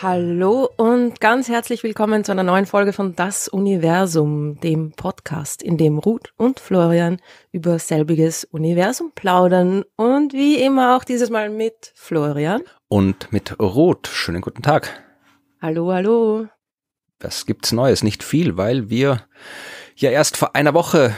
Hallo und ganz herzlich willkommen zu einer neuen Folge von Das Universum, dem Podcast, in dem Ruth und Florian über selbiges Universum plaudern und wie immer auch dieses Mal mit Florian. Und mit Ruth. Schönen guten Tag. Hallo, hallo. Was gibt's Neues? Nicht viel, weil wir ja erst vor einer Woche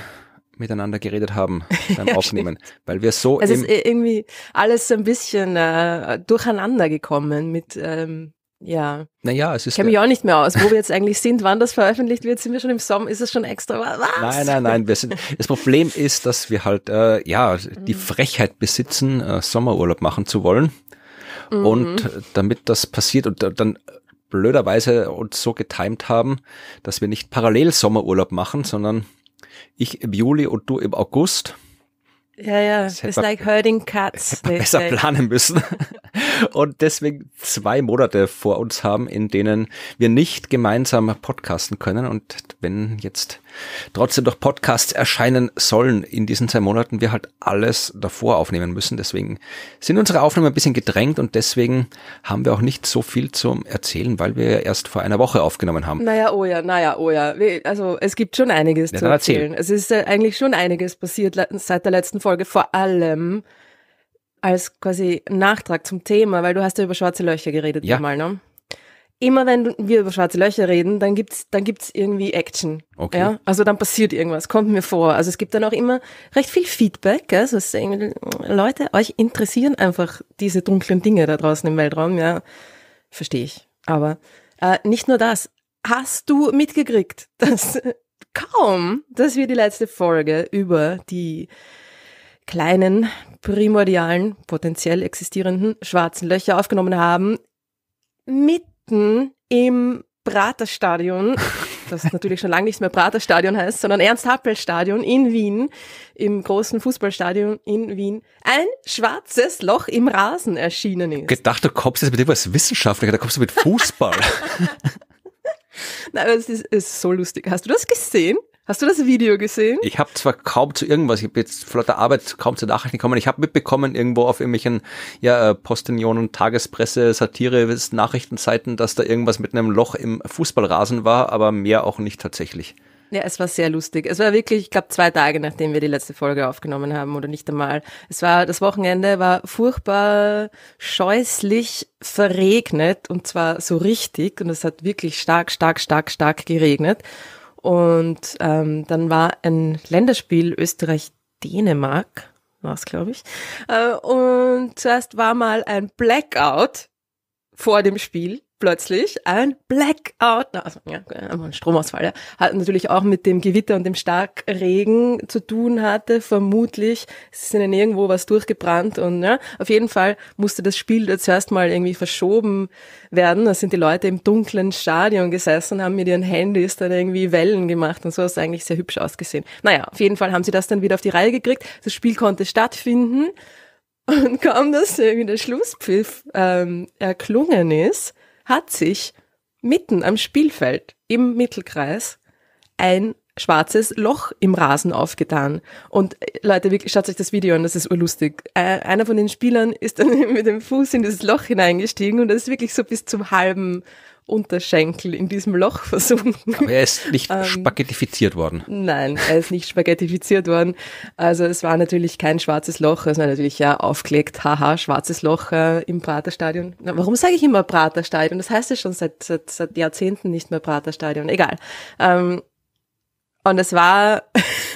miteinander geredet haben beim ja, Aufnehmen, stimmt. weil wir so. Also es ist irgendwie alles ein bisschen äh, durcheinander gekommen mit. Ähm, ja. Naja, es ist. Ich kenne mich auch nicht mehr aus, wo wir jetzt eigentlich sind, wann das veröffentlicht wird. Sind wir schon im Sommer? Ist es schon extra? Was? Nein, nein, nein. Wir sind, das Problem ist, dass wir halt, äh, ja, die mhm. Frechheit besitzen, äh, Sommerurlaub machen zu wollen. Und mhm. damit das passiert und dann blöderweise uns so getimt haben, dass wir nicht parallel Sommerurlaub machen, sondern ich im Juli und du im August. Ja, ja, das it's like herding cats. Besser say. planen müssen. und deswegen zwei Monate vor uns haben, in denen wir nicht gemeinsam podcasten können. Und wenn jetzt trotzdem noch Podcasts erscheinen sollen in diesen zwei Monaten, wir halt alles davor aufnehmen müssen. Deswegen sind unsere Aufnahmen ein bisschen gedrängt und deswegen haben wir auch nicht so viel zum Erzählen, weil wir ja erst vor einer Woche aufgenommen haben. Naja, oh ja, naja, oh ja. Also es gibt schon einiges ja, zu erzählen. erzählen. Es ist äh, eigentlich schon einiges passiert seit der letzten Folge, vor allem als quasi Nachtrag zum Thema, weil du hast ja über schwarze Löcher geredet ja. einmal, ne? immer wenn wir über schwarze Löcher reden, dann gibt's dann gibt's irgendwie Action. Okay. Ja? Also dann passiert irgendwas, kommt mir vor. Also es gibt dann auch immer recht viel Feedback. Gell? Also Leute, euch interessieren einfach diese dunklen Dinge da draußen im Weltraum. Ja, verstehe ich. Aber äh, nicht nur das. Hast du mitgekriegt, dass kaum, dass wir die letzte Folge über die kleinen, primordialen, potenziell existierenden schwarzen Löcher aufgenommen haben, mit Minuten im Praterstadion, das natürlich schon lange nicht mehr Praterstadion heißt, sondern Ernst-Happel-Stadion in Wien, im großen Fußballstadion in Wien, ein schwarzes Loch im Rasen erschienen ist. Gedacht, du kommst jetzt mit irgendwas Wissenschaftlicher, da kommst du mit Fußball. Nein, aber es ist, es ist so lustig. Hast du das gesehen? Hast du das Video gesehen? Ich habe zwar kaum zu irgendwas, ich habe jetzt flotter Arbeit kaum zu Nachrichten gekommen. Ich habe mitbekommen irgendwo auf irgendwelchen ja, äh, Postinionen, Tagespresse, Satire, Nachrichtenseiten, dass da irgendwas mit einem Loch im Fußballrasen war, aber mehr auch nicht tatsächlich. Ja, es war sehr lustig. Es war wirklich, ich glaube, zwei Tage, nachdem wir die letzte Folge aufgenommen haben oder nicht einmal. Es war, das Wochenende war furchtbar scheußlich verregnet und zwar so richtig und es hat wirklich stark, stark, stark, stark geregnet. Und ähm, dann war ein Länderspiel Österreich-Dänemark, war es, glaube ich. Äh, und zuerst war mal ein Blackout vor dem Spiel plötzlich ein Blackout, also ja, ein Stromausfall, ja, hat natürlich auch mit dem Gewitter und dem Starkregen zu tun hatte, vermutlich es ist ihnen irgendwo was durchgebrannt und ja, auf jeden Fall musste das Spiel zuerst mal irgendwie verschoben werden. Da sind die Leute im dunklen Stadion gesessen und haben mit ihren Handys dann irgendwie Wellen gemacht und so ist eigentlich sehr hübsch ausgesehen. Naja, auf jeden Fall haben sie das dann wieder auf die Reihe gekriegt. Das Spiel konnte stattfinden. Und kaum, dass irgendwie der Schlusspfiff ähm, erklungen ist, hat sich mitten am Spielfeld im Mittelkreis ein schwarzes Loch im Rasen aufgetan. Und äh, Leute, wirklich, schaut euch das Video an, das ist urlustig. Äh, einer von den Spielern ist dann mit dem Fuß in dieses Loch hineingestiegen und das ist wirklich so bis zum halben Unterschenkel in diesem Loch versunken. Aber er ist nicht ähm, spaghettifiziert worden. Nein, er ist nicht spaghettifiziert worden. Also es war natürlich kein schwarzes Loch, es war natürlich ja aufgelegt, haha, schwarzes Loch äh, im Praterstadion. Na, warum sage ich immer Praterstadion? Das heißt ja schon seit, seit, seit Jahrzehnten nicht mehr Praterstadion, egal. Ähm, und es war,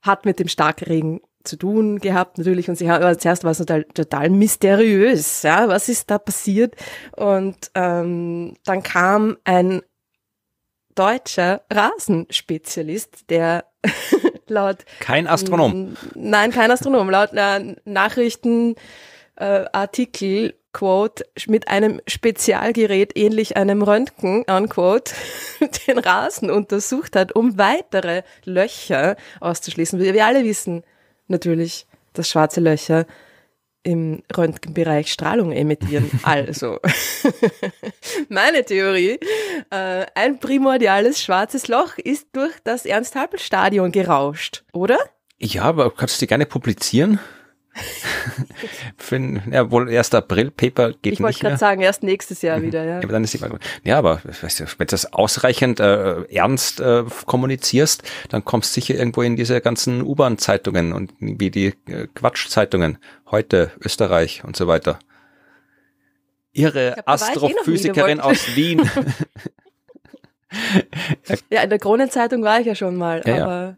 hat mit dem Starkregen zu tun gehabt natürlich und sie haben, aber also zuerst war es total, total mysteriös, ja, was ist da passiert? Und ähm, dann kam ein deutscher Rasenspezialist, der laut kein Astronom, nein, kein Astronom, laut äh, Nachrichten äh, Artikel Quote, mit einem Spezialgerät ähnlich einem Röntgen, unquote, den Rasen untersucht hat, um weitere Löcher auszuschließen. Wir alle wissen, natürlich, dass schwarze Löcher im Röntgenbereich Strahlung emittieren. Also, meine Theorie, äh, ein primordiales schwarzes Loch ist durch das Ernst-Happel-Stadion gerauscht, oder? Ja, aber kannst du die gerne publizieren? Für, ja, wohl erst April, Paper geht ich nicht. Ich wollte gerade sagen, erst nächstes Jahr mhm. wieder, ja. ja. Aber dann ist die ja, aber weißt du, wenn du das ausreichend äh, ernst äh, kommunizierst, dann kommst du sicher irgendwo in diese ganzen U-Bahn-Zeitungen und wie die äh, Quatsch-Zeitungen. Heute, Österreich und so weiter. Ihre glaub, eh Astrophysikerin eh aus Wien. ja, in der Kronenzeitung war ich ja schon mal, ja, aber. Ja.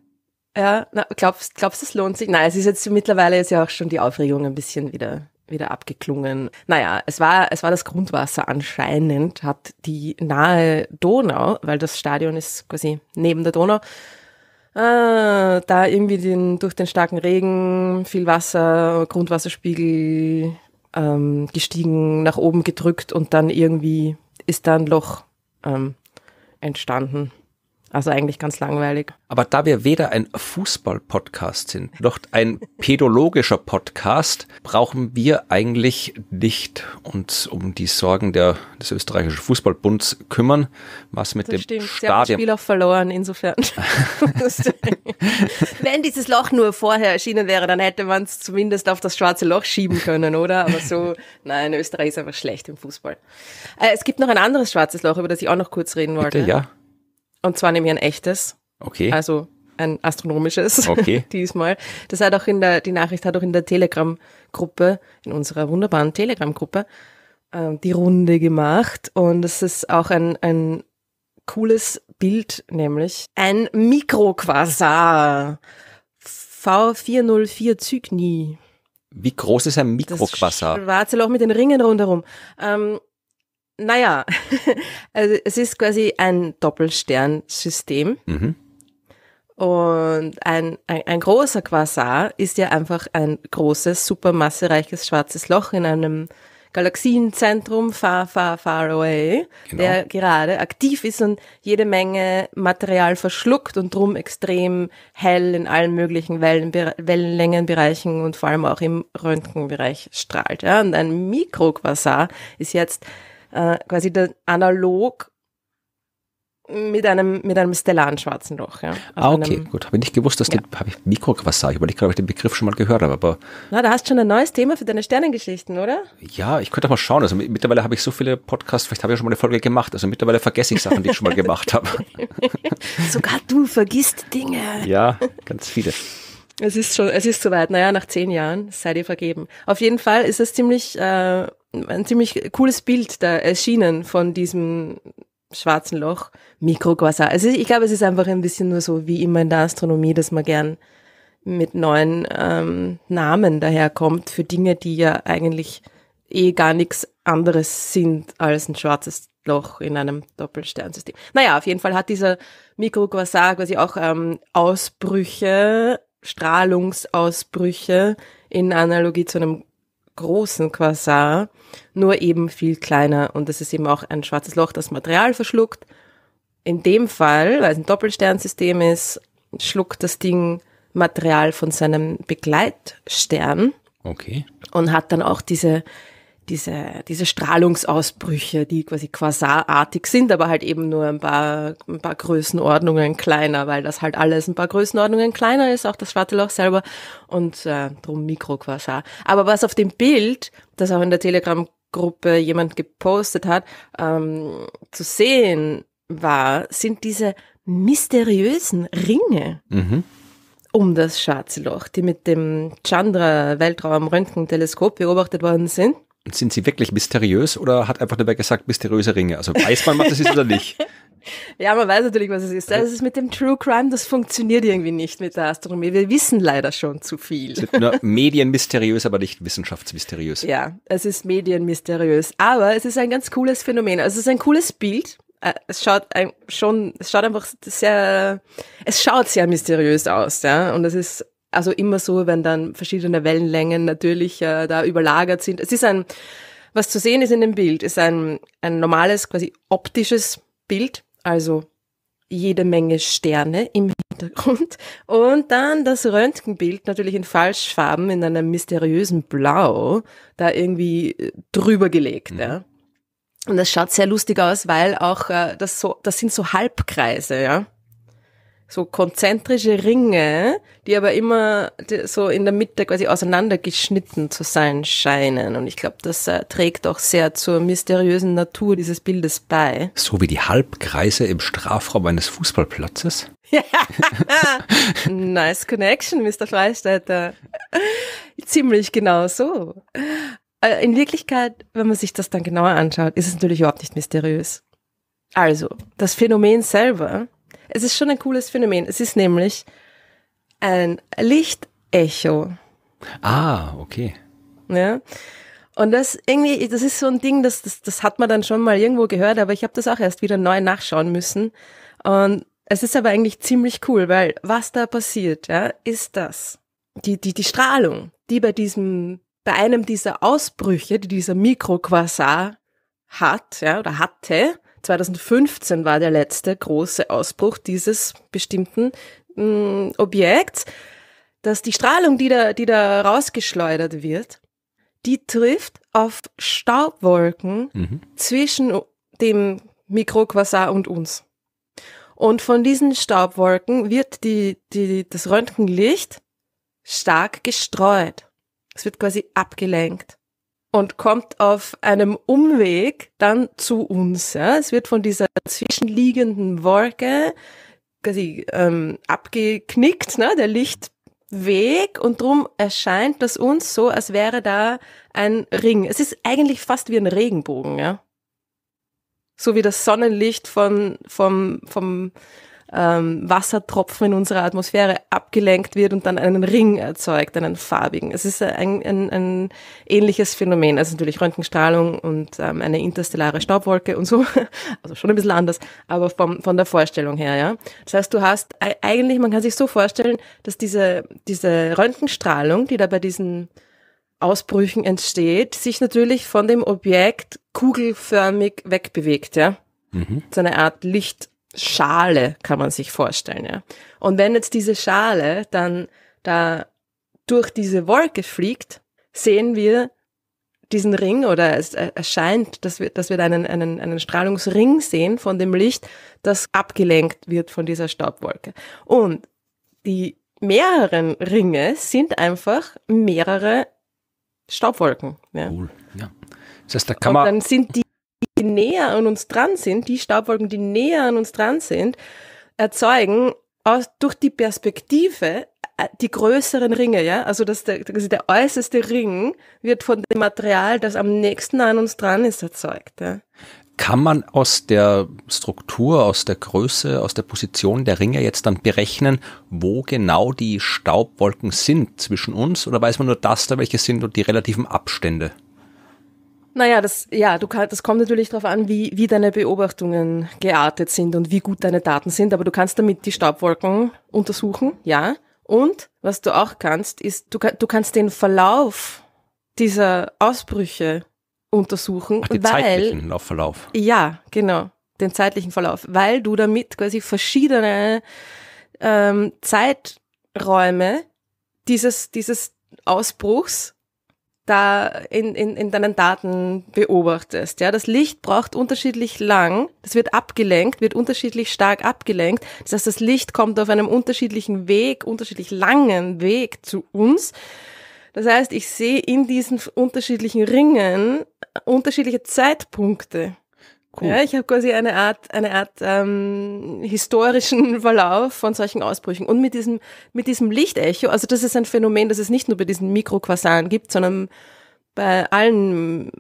Ja, na, glaubst, glaubst du, es lohnt sich? Nein, es ist jetzt mittlerweile ist ja auch schon die Aufregung ein bisschen wieder wieder abgeklungen. Naja, es war, es war das Grundwasser anscheinend, hat die nahe Donau, weil das Stadion ist quasi neben der Donau, äh, da irgendwie den, durch den starken Regen, viel Wasser, Grundwasserspiegel ähm, gestiegen, nach oben gedrückt und dann irgendwie ist da ein Loch ähm, entstanden. Also eigentlich ganz langweilig. Aber da wir weder ein Fußball-Podcast sind, noch ein pädologischer Podcast, brauchen wir eigentlich nicht uns um die Sorgen der, des österreichischen Fußballbunds kümmern, was mit das dem stimmt. Stadion... Sie haben Spiel auch verloren, insofern. Wenn dieses Loch nur vorher erschienen wäre, dann hätte man es zumindest auf das schwarze Loch schieben können, oder? Aber so, nein, Österreich ist einfach schlecht im Fußball. Äh, es gibt noch ein anderes schwarzes Loch, über das ich auch noch kurz reden wollte. Bitte, ja. Und zwar nehme ich ein echtes. Okay. Also ein astronomisches okay. diesmal. Das hat auch in der, die Nachricht hat auch in der Telegram-Gruppe, in unserer wunderbaren Telegram-Gruppe, äh, die Runde gemacht. Und es ist auch ein, ein cooles Bild, nämlich ein Mikroquasar. V404 Zygni. Wie groß ist ein Mikroquasar? Das schwarze Loch mit den Ringen rundherum. Ähm, naja, also es ist quasi ein Doppelsternsystem. Mhm. Und ein, ein, ein, großer Quasar ist ja einfach ein großes, supermassereiches schwarzes Loch in einem Galaxienzentrum far, far, far away, genau. der gerade aktiv ist und jede Menge Material verschluckt und drum extrem hell in allen möglichen Wellen, Wellenlängenbereichen und vor allem auch im Röntgenbereich strahlt. Ja? Und ein Mikroquasar ist jetzt äh, quasi analog mit einem, mit einem stellaren schwarzen Loch. Ja. ah, okay, gut. Habe ich nicht gewusst, dass ja. habe ich Mikroquasar, ich überlege gerade, ob ich den Begriff schon mal gehört habe, aber. Na, da hast du schon ein neues Thema für deine Sternengeschichten, oder? Ja, ich könnte auch mal schauen. Also mittlerweile habe ich so viele Podcasts, vielleicht habe ich ja schon mal eine Folge gemacht. Also mittlerweile vergesse ich Sachen, die ich schon mal gemacht habe. Sogar du vergisst Dinge. Ja, ganz viele. Es ist schon, es ist soweit. Naja, nach zehn Jahren seid ihr vergeben. Auf jeden Fall ist es ziemlich äh, ein ziemlich cooles Bild da erschienen von diesem schwarzen Loch, Mikroquasar. Also ich glaube, es ist einfach ein bisschen nur so wie immer in der Astronomie, dass man gern mit neuen ähm, Namen daherkommt für Dinge, die ja eigentlich eh gar nichts anderes sind als ein schwarzes Loch in einem Doppelsternsystem. Naja, auf jeden Fall hat dieser Mikroquasar quasi auch ähm, Ausbrüche, Strahlungsausbrüche in Analogie zu einem großen Quasar, nur eben viel kleiner. Und das ist eben auch ein schwarzes Loch, das Material verschluckt. In dem Fall, weil es ein Doppelsternsystem ist, schluckt das Ding Material von seinem Begleitstern. Okay. Und hat dann auch diese diese, diese Strahlungsausbrüche, die quasi quasarartig sind, aber halt eben nur ein paar, ein paar Größenordnungen kleiner, weil das halt alles ein paar Größenordnungen kleiner ist, auch das schwarze Loch selber und äh, drum Mikroquasar. Aber was auf dem Bild, das auch in der Telegram-Gruppe jemand gepostet hat, ähm, zu sehen war, sind diese mysteriösen Ringe. Mhm um das Schwarze Loch, die mit dem chandra weltraum Teleskop beobachtet worden sind. Sind sie wirklich mysteriös oder hat einfach dabei gesagt, mysteriöse Ringe? Also weiß man, was es ist oder nicht? Ja, man weiß natürlich, was es ist. Das ist mit dem True Crime, das funktioniert irgendwie nicht mit der Astronomie. Wir wissen leider schon zu viel. Sind nur medienmysteriös, aber nicht wissenschaftsmysteriös. Ja, es ist medienmysteriös. Aber es ist ein ganz cooles Phänomen. Also es ist ein cooles Bild. Äh, es schaut schon, es schaut einfach sehr, es schaut sehr mysteriös aus, ja. Und es ist also immer so, wenn dann verschiedene Wellenlängen natürlich äh, da überlagert sind. Es ist ein, was zu sehen ist in dem Bild, ist ein, ein normales, quasi optisches Bild, also jede Menge Sterne im Hintergrund und dann das Röntgenbild natürlich in Falschfarben in einem mysteriösen Blau da irgendwie äh, drüber gelegt. Mhm. Ja. Und das schaut sehr lustig aus, weil auch äh, das so, das sind so Halbkreise, ja so konzentrische Ringe, die aber immer so in der Mitte quasi auseinandergeschnitten zu sein scheinen. Und ich glaube, das äh, trägt auch sehr zur mysteriösen Natur dieses Bildes bei. So wie die Halbkreise im Strafraum eines Fußballplatzes. nice connection, Mr. Freistädter. Ziemlich genau so. Äh, in Wirklichkeit, wenn man sich das dann genauer anschaut, ist es natürlich überhaupt nicht mysteriös. Also, das Phänomen selber es ist schon ein cooles Phänomen. Es ist nämlich ein Lichtecho. Ah, okay. Ja. Und das irgendwie, das ist so ein Ding, das, das, das hat man dann schon mal irgendwo gehört, aber ich habe das auch erst wieder neu nachschauen müssen. Und es ist aber eigentlich ziemlich cool, weil was da passiert, ja, ist das. Die, die, die Strahlung, die bei diesem, bei einem dieser Ausbrüche, die dieser Mikroquasar hat, ja, oder hatte, 2015 war der letzte große Ausbruch dieses bestimmten mh, mm, Objekts, dass die Strahlung, die da, die da rausgeschleudert wird, die trifft auf Staubwolken mhm. zwischen dem Mikroquasar und uns. Und von diesen Staubwolken wird die, die, das Röntgenlicht stark gestreut. Es wird quasi abgelenkt und kommt auf einem Umweg dann zu uns. Ja? Es wird von dieser zwischenliegenden Wolke quasi ähm, abgeknickt, ne? der Lichtweg und drum erscheint das uns so, als wäre da ein Ring. Es ist eigentlich fast wie ein Regenbogen, ja. So wie das Sonnenlicht von, vom, vom ähm, Wassertropfen in unserer Atmosphäre abgelenkt wird und dann einen Ring erzeugt, einen farbigen. Es ist ein, ein, ein ähnliches Phänomen, also natürlich Röntgenstrahlung und ähm, eine interstellare Staubwolke und so, also schon ein bisschen anders, aber vom, von der Vorstellung her, ja. Das heißt, du hast eigentlich, man kann sich so vorstellen, dass diese, diese Röntgenstrahlung, die da bei diesen Ausbrüchen entsteht, sich natürlich von dem Objekt kugelförmig wegbewegt, ja. Mhm. So eine Art Licht Schale, kann man sich vorstellen. Ja. Und wenn jetzt diese Schale dann da durch diese Wolke fliegt, sehen wir diesen Ring oder es äh, erscheint, dass wir, dass wir einen, einen, einen Strahlungsring sehen von dem Licht, das abgelenkt wird von dieser Staubwolke. Und die mehreren Ringe sind einfach mehrere Staubwolken. Ja. Cool, ja. Das heißt, da kann man dann sind die die näher an uns dran sind, die Staubwolken, die näher an uns dran sind, erzeugen aus, durch die Perspektive äh, die größeren Ringe, ja. Also dass der, also der äußerste Ring wird von dem Material, das am nächsten an uns dran ist, erzeugt. Ja? Kann man aus der Struktur, aus der Größe, aus der Position der Ringe jetzt dann berechnen, wo genau die Staubwolken sind zwischen uns? Oder weiß man nur das, da welche sind und die relativen Abstände? Naja, das, ja, du kann, das kommt natürlich darauf an, wie, wie deine Beobachtungen geartet sind und wie gut deine Daten sind, aber du kannst damit die Staubwolken untersuchen, ja. Und was du auch kannst, ist, du, du kannst den Verlauf dieser Ausbrüche untersuchen, Ach, den weil, zeitlichen Laufverlauf. Ja, genau, den zeitlichen Verlauf, weil du damit quasi verschiedene ähm, Zeiträume dieses, dieses Ausbruchs da in, in, in deinen Daten beobachtest. Ja, das Licht braucht unterschiedlich lang, das wird abgelenkt, wird unterschiedlich stark abgelenkt. Das heißt, das Licht kommt auf einem unterschiedlichen Weg, unterschiedlich langen Weg zu uns. Das heißt, ich sehe in diesen unterschiedlichen Ringen unterschiedliche Zeitpunkte. Cool. Ja, ich habe quasi eine Art, eine Art ähm, historischen Verlauf von solchen Ausbrüchen. Und mit diesem, mit diesem Lichtecho, also das ist ein Phänomen, das es nicht nur bei diesen Mikroquasaren gibt, sondern bei allen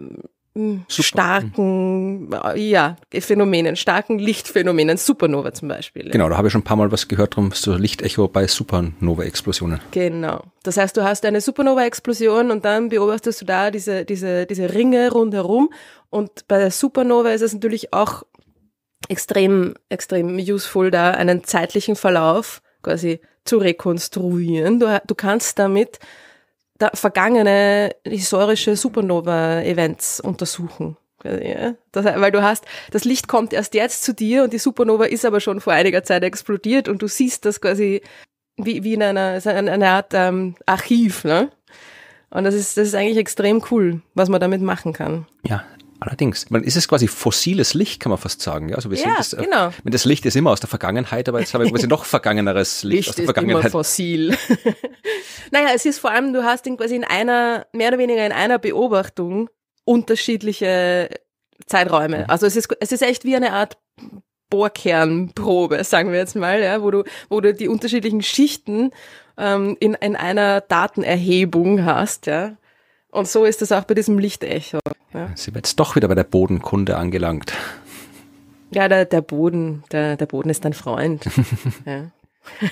Super. starken äh, ja, Phänomenen, starken Lichtphänomenen, Supernova zum Beispiel. Genau, da habe ich schon ein paar Mal was gehört drum, so Lichtecho bei Supernova-Explosionen. Genau. Das heißt, du hast eine Supernova-Explosion und dann beobachtest du da diese, diese, diese Ringe rundherum. Und bei der Supernova ist es natürlich auch extrem, extrem useful, da einen zeitlichen Verlauf quasi zu rekonstruieren. Du, du kannst damit da vergangene historische Supernova-Events untersuchen. Das, weil du hast, das Licht kommt erst jetzt zu dir und die Supernova ist aber schon vor einiger Zeit explodiert und du siehst das quasi wie, wie in einer, einer Art ähm, Archiv. Ne? Und das ist, das ist eigentlich extrem cool, was man damit machen kann. Ja, Allerdings, man ist es quasi fossiles Licht, kann man fast sagen. Ja, also wir ja, sind das, äh, genau. das Licht ist immer aus der Vergangenheit, aber jetzt habe ich quasi noch vergangeneres Licht, Licht aus der Vergangenheit. Ist immer fossil. naja, es ist vor allem, du hast ihn quasi in einer, mehr oder weniger in einer Beobachtung unterschiedliche Zeiträume. Mhm. Also es ist, es ist echt wie eine Art Bohrkernprobe, sagen wir jetzt mal, ja, wo du, wo du die unterschiedlichen Schichten ähm, in, in einer Datenerhebung hast, ja. Und so ist es auch bei diesem Lichtecho. Ja. Sind wir jetzt doch wieder bei der Bodenkunde angelangt. Ja, der, der Boden, der, der Boden ist dein Freund. ja.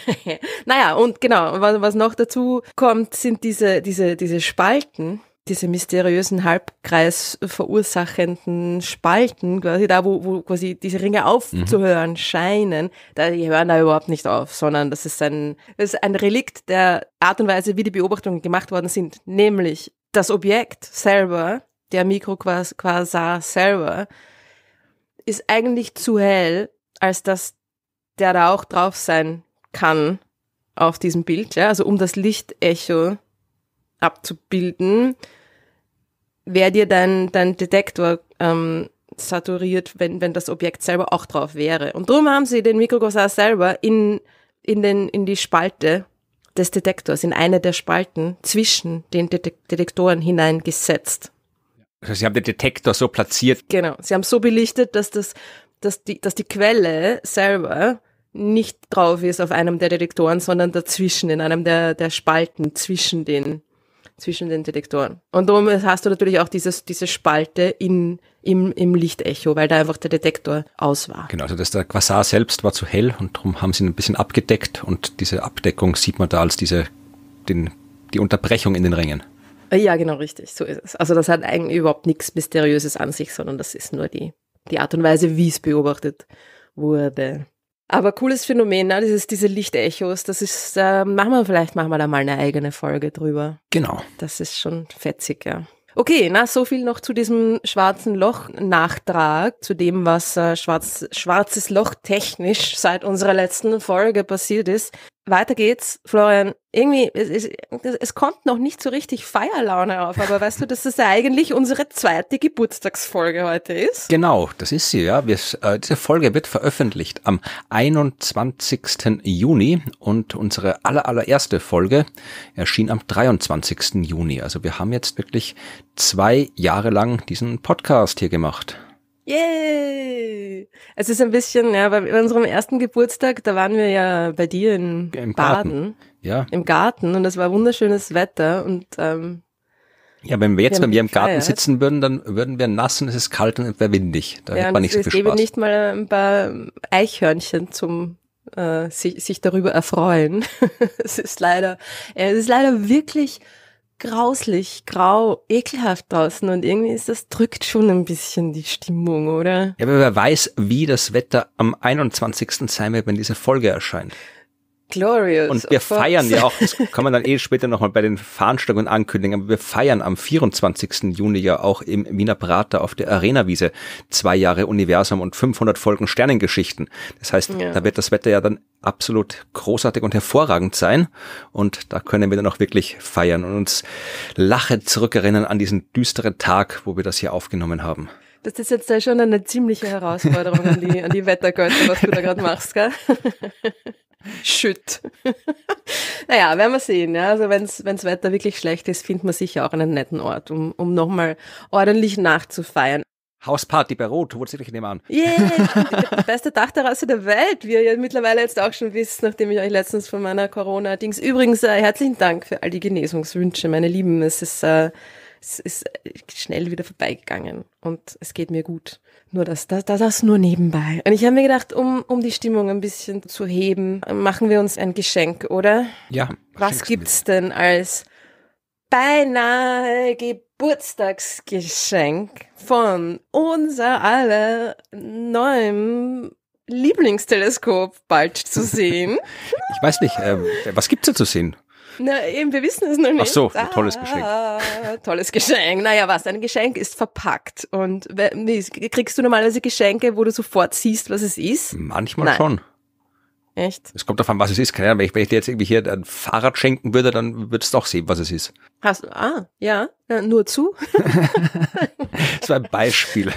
naja, und genau, was, noch dazu kommt, sind diese, diese, diese Spalten, diese mysteriösen Halbkreis verursachenden Spalten, quasi da, wo, wo quasi diese Ringe aufzuhören mhm. scheinen, da, die hören da überhaupt nicht auf, sondern das ist ein, das ist ein Relikt der Art und Weise, wie die Beobachtungen gemacht worden sind, nämlich das Objekt selber, der Mikroquasar selber, ist eigentlich zu hell, als dass der Rauch drauf sein kann auf diesem Bild. Ja? Also um das Lichtecho abzubilden, wäre dir dein, dein Detektor ähm, saturiert, wenn, wenn das Objekt selber auch drauf wäre. Und darum haben sie den Mikroquasar selber in, in, den, in die Spalte des Detektors in eine der Spalten zwischen den Detektoren hineingesetzt. Also Sie haben den Detektor so platziert. Genau. Sie haben so belichtet, dass das, dass die, dass die Quelle selber nicht drauf ist auf einem der Detektoren, sondern dazwischen, in einem der, der Spalten zwischen den zwischen den Detektoren. Und darum hast du natürlich auch dieses, diese Spalte in, im, im Lichtecho, weil da einfach der Detektor aus war. Genau, also das, der Quasar selbst war zu hell und darum haben sie ihn ein bisschen abgedeckt und diese Abdeckung sieht man da als diese, den, die Unterbrechung in den Ringen. Äh, ja, genau, richtig, so ist es. Also das hat eigentlich überhaupt nichts Mysteriöses an sich, sondern das ist nur die, die Art und Weise, wie es beobachtet wurde. Aber cooles Phänomen, ne? das ist diese Lichtechos, das ist, äh, machen wir vielleicht, machen wir da mal eine eigene Folge drüber. Genau. Das ist schon fetzig, ja. Okay, na, so viel noch zu diesem schwarzen Loch-Nachtrag, zu dem, was äh, schwarz, schwarzes Loch technisch seit unserer letzten Folge passiert ist weiter geht's, Florian. Irgendwie, es, es, es kommt noch nicht so richtig Feierlaune auf, aber weißt du, dass das ja eigentlich unsere zweite Geburtstagsfolge heute ist? Genau, das ist sie, ja. Wir, äh, diese Folge wird veröffentlicht am 21. Juni und unsere aller, allererste Folge erschien am 23. Juni. Also wir haben jetzt wirklich zwei Jahre lang diesen Podcast hier gemacht. Yay! Es ist ein bisschen, ja, bei unserem ersten Geburtstag, da waren wir ja bei dir in Im Baden. Garten. Ja. Im Garten und es war wunderschönes Wetter und ähm, ja, wenn wir jetzt, wir wenn wir im Garten gefeiert. sitzen würden, dann würden wir nass und es ist kalt und es wäre windig. Da ja, hätte man nicht so viel Spaß. Es gäbe nicht mal ein paar Eichhörnchen zum äh, sich, sich darüber erfreuen. es ist leider, es ist leider wirklich grauslich, grau, ekelhaft draußen und irgendwie ist das drückt schon ein bisschen die Stimmung, oder? Ja, aber wer weiß, wie das Wetter am 21. sein wird, wenn diese Folge erscheint. Glorious. Und oh wir feiern ja auch, das kann man dann eh später nochmal bei den Veranstaltungen ankündigen, aber wir feiern am 24. Juni ja auch im Wiener Prater auf der Arena-Wiese zwei Jahre Universum und 500 Folgen Sternengeschichten. Das heißt, ja. da wird das Wetter ja dann absolut großartig und hervorragend sein und da können wir dann auch wirklich feiern und uns lachend zurückerinnern an diesen düsteren Tag, wo wir das hier aufgenommen haben. Das ist jetzt schon eine ziemliche Herausforderung an die, an die Wettergötter, was du da gerade machst, gell? Shit. naja, werden wir sehen. Ja? Also wenn es Wetter wirklich schlecht ist, findet man sicher auch einen netten Ort, um, um nochmal ordentlich nachzufeiern. Hausparty bei Rot, holt sie dich nebenan. Yay, yeah, die beste Dachterrasse der Welt, wie ihr ja mittlerweile jetzt auch schon wisst, nachdem ich euch letztens von meiner Corona-Dings. Übrigens, äh, herzlichen Dank für all die Genesungswünsche, meine Lieben. Es ist, äh, es ist schnell wieder vorbeigegangen und es geht mir gut. Nur das, das, das, nur nebenbei. Und ich habe mir gedacht, um, um die Stimmung ein bisschen zu heben, machen wir uns ein Geschenk, oder? Ja. Was gibt's denn als beinahe Geburtstagsgeschenk von unser aller neuem Lieblingsteleskop bald zu sehen? ich weiß nicht, äh, was gibt's da zu sehen? Na, eben, wir wissen es noch nicht. Ach so, ah, tolles Geschenk. Tolles Geschenk. Naja, was? Ein Geschenk ist verpackt. Und kriegst du normalerweise Geschenke, wo du sofort siehst, was es ist? Manchmal Nein. schon. Echt? Es kommt davon, was es ist. Keine Ahnung, wenn ich, wenn ich dir jetzt irgendwie hier ein Fahrrad schenken würde, dann würdest du auch sehen, was es ist. Hast du, ah, ja, nur zu. das war ein Beispiel.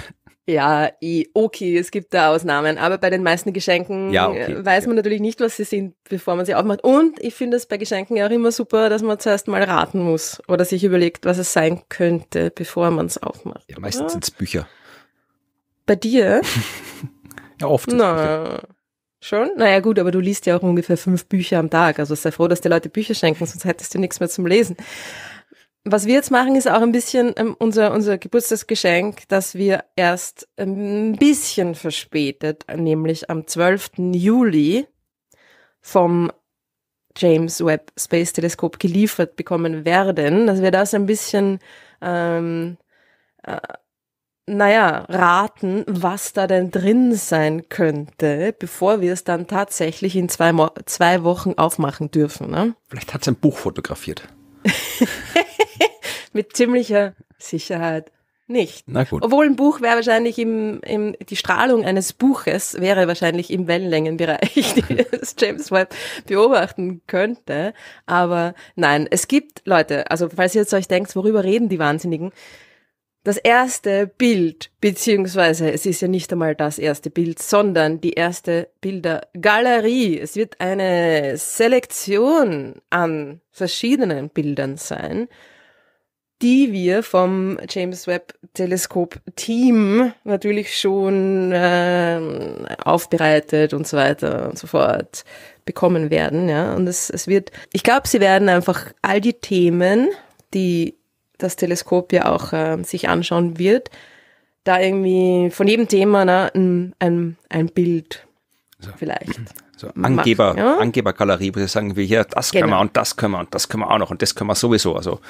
Ja, okay, es gibt da Ausnahmen, aber bei den meisten Geschenken ja, okay. Äh, weiß man natürlich nicht, was sie sind, bevor man sie aufmacht. Und ich finde es bei Geschenken ja auch immer super, dass man zuerst mal raten muss oder sich überlegt, was es sein könnte, bevor man es aufmacht. Ja, meistens sind es Bücher. Bei dir? ja, oft. Na, schon? Naja, gut, aber du liest ja auch ungefähr fünf Bücher am Tag. Also sei froh, dass die Leute Bücher schenken, sonst hättest du nichts mehr zum Lesen was wir jetzt machen, ist auch ein bisschen ähm, unser, unser Geburtstagsgeschenk, dass wir erst ähm, ein bisschen verspätet, nämlich am 12. Juli vom James Webb Space Teleskop geliefert bekommen werden, dass wir das ein bisschen, ähm, äh, naja, raten, was da denn drin sein könnte, bevor wir es dann tatsächlich in zwei, Mo zwei Wochen aufmachen dürfen. Ne? Vielleicht hat es ein Buch fotografiert. mit ziemlicher Sicherheit nicht. Na gut. Obwohl ein Buch wäre wahrscheinlich im, im, die Strahlung eines Buches wäre wahrscheinlich im Wellenlängenbereich, die das James Webb beobachten könnte. Aber nein, es gibt Leute, also falls ihr jetzt euch denkt, worüber reden die Wahnsinnigen? Das erste Bild, beziehungsweise es ist ja nicht einmal das erste Bild, sondern die erste Bildergalerie. Es wird eine Selektion an verschiedenen Bildern sein die wir vom James Webb Teleskop Team natürlich schon äh, aufbereitet und so weiter und so fort bekommen werden. Ja, und es, es wird, ich glaube, sie werden einfach all die Themen, die das Teleskop ja auch äh, sich anschauen wird, da irgendwie von jedem Thema ne, ein, ein, ein Bild so. vielleicht. So Angeber, machen, ja? Angebergalerie, wo sie sagen, wir hier, das genau. können wir und das können wir und das können wir auch noch und das können wir sowieso. Also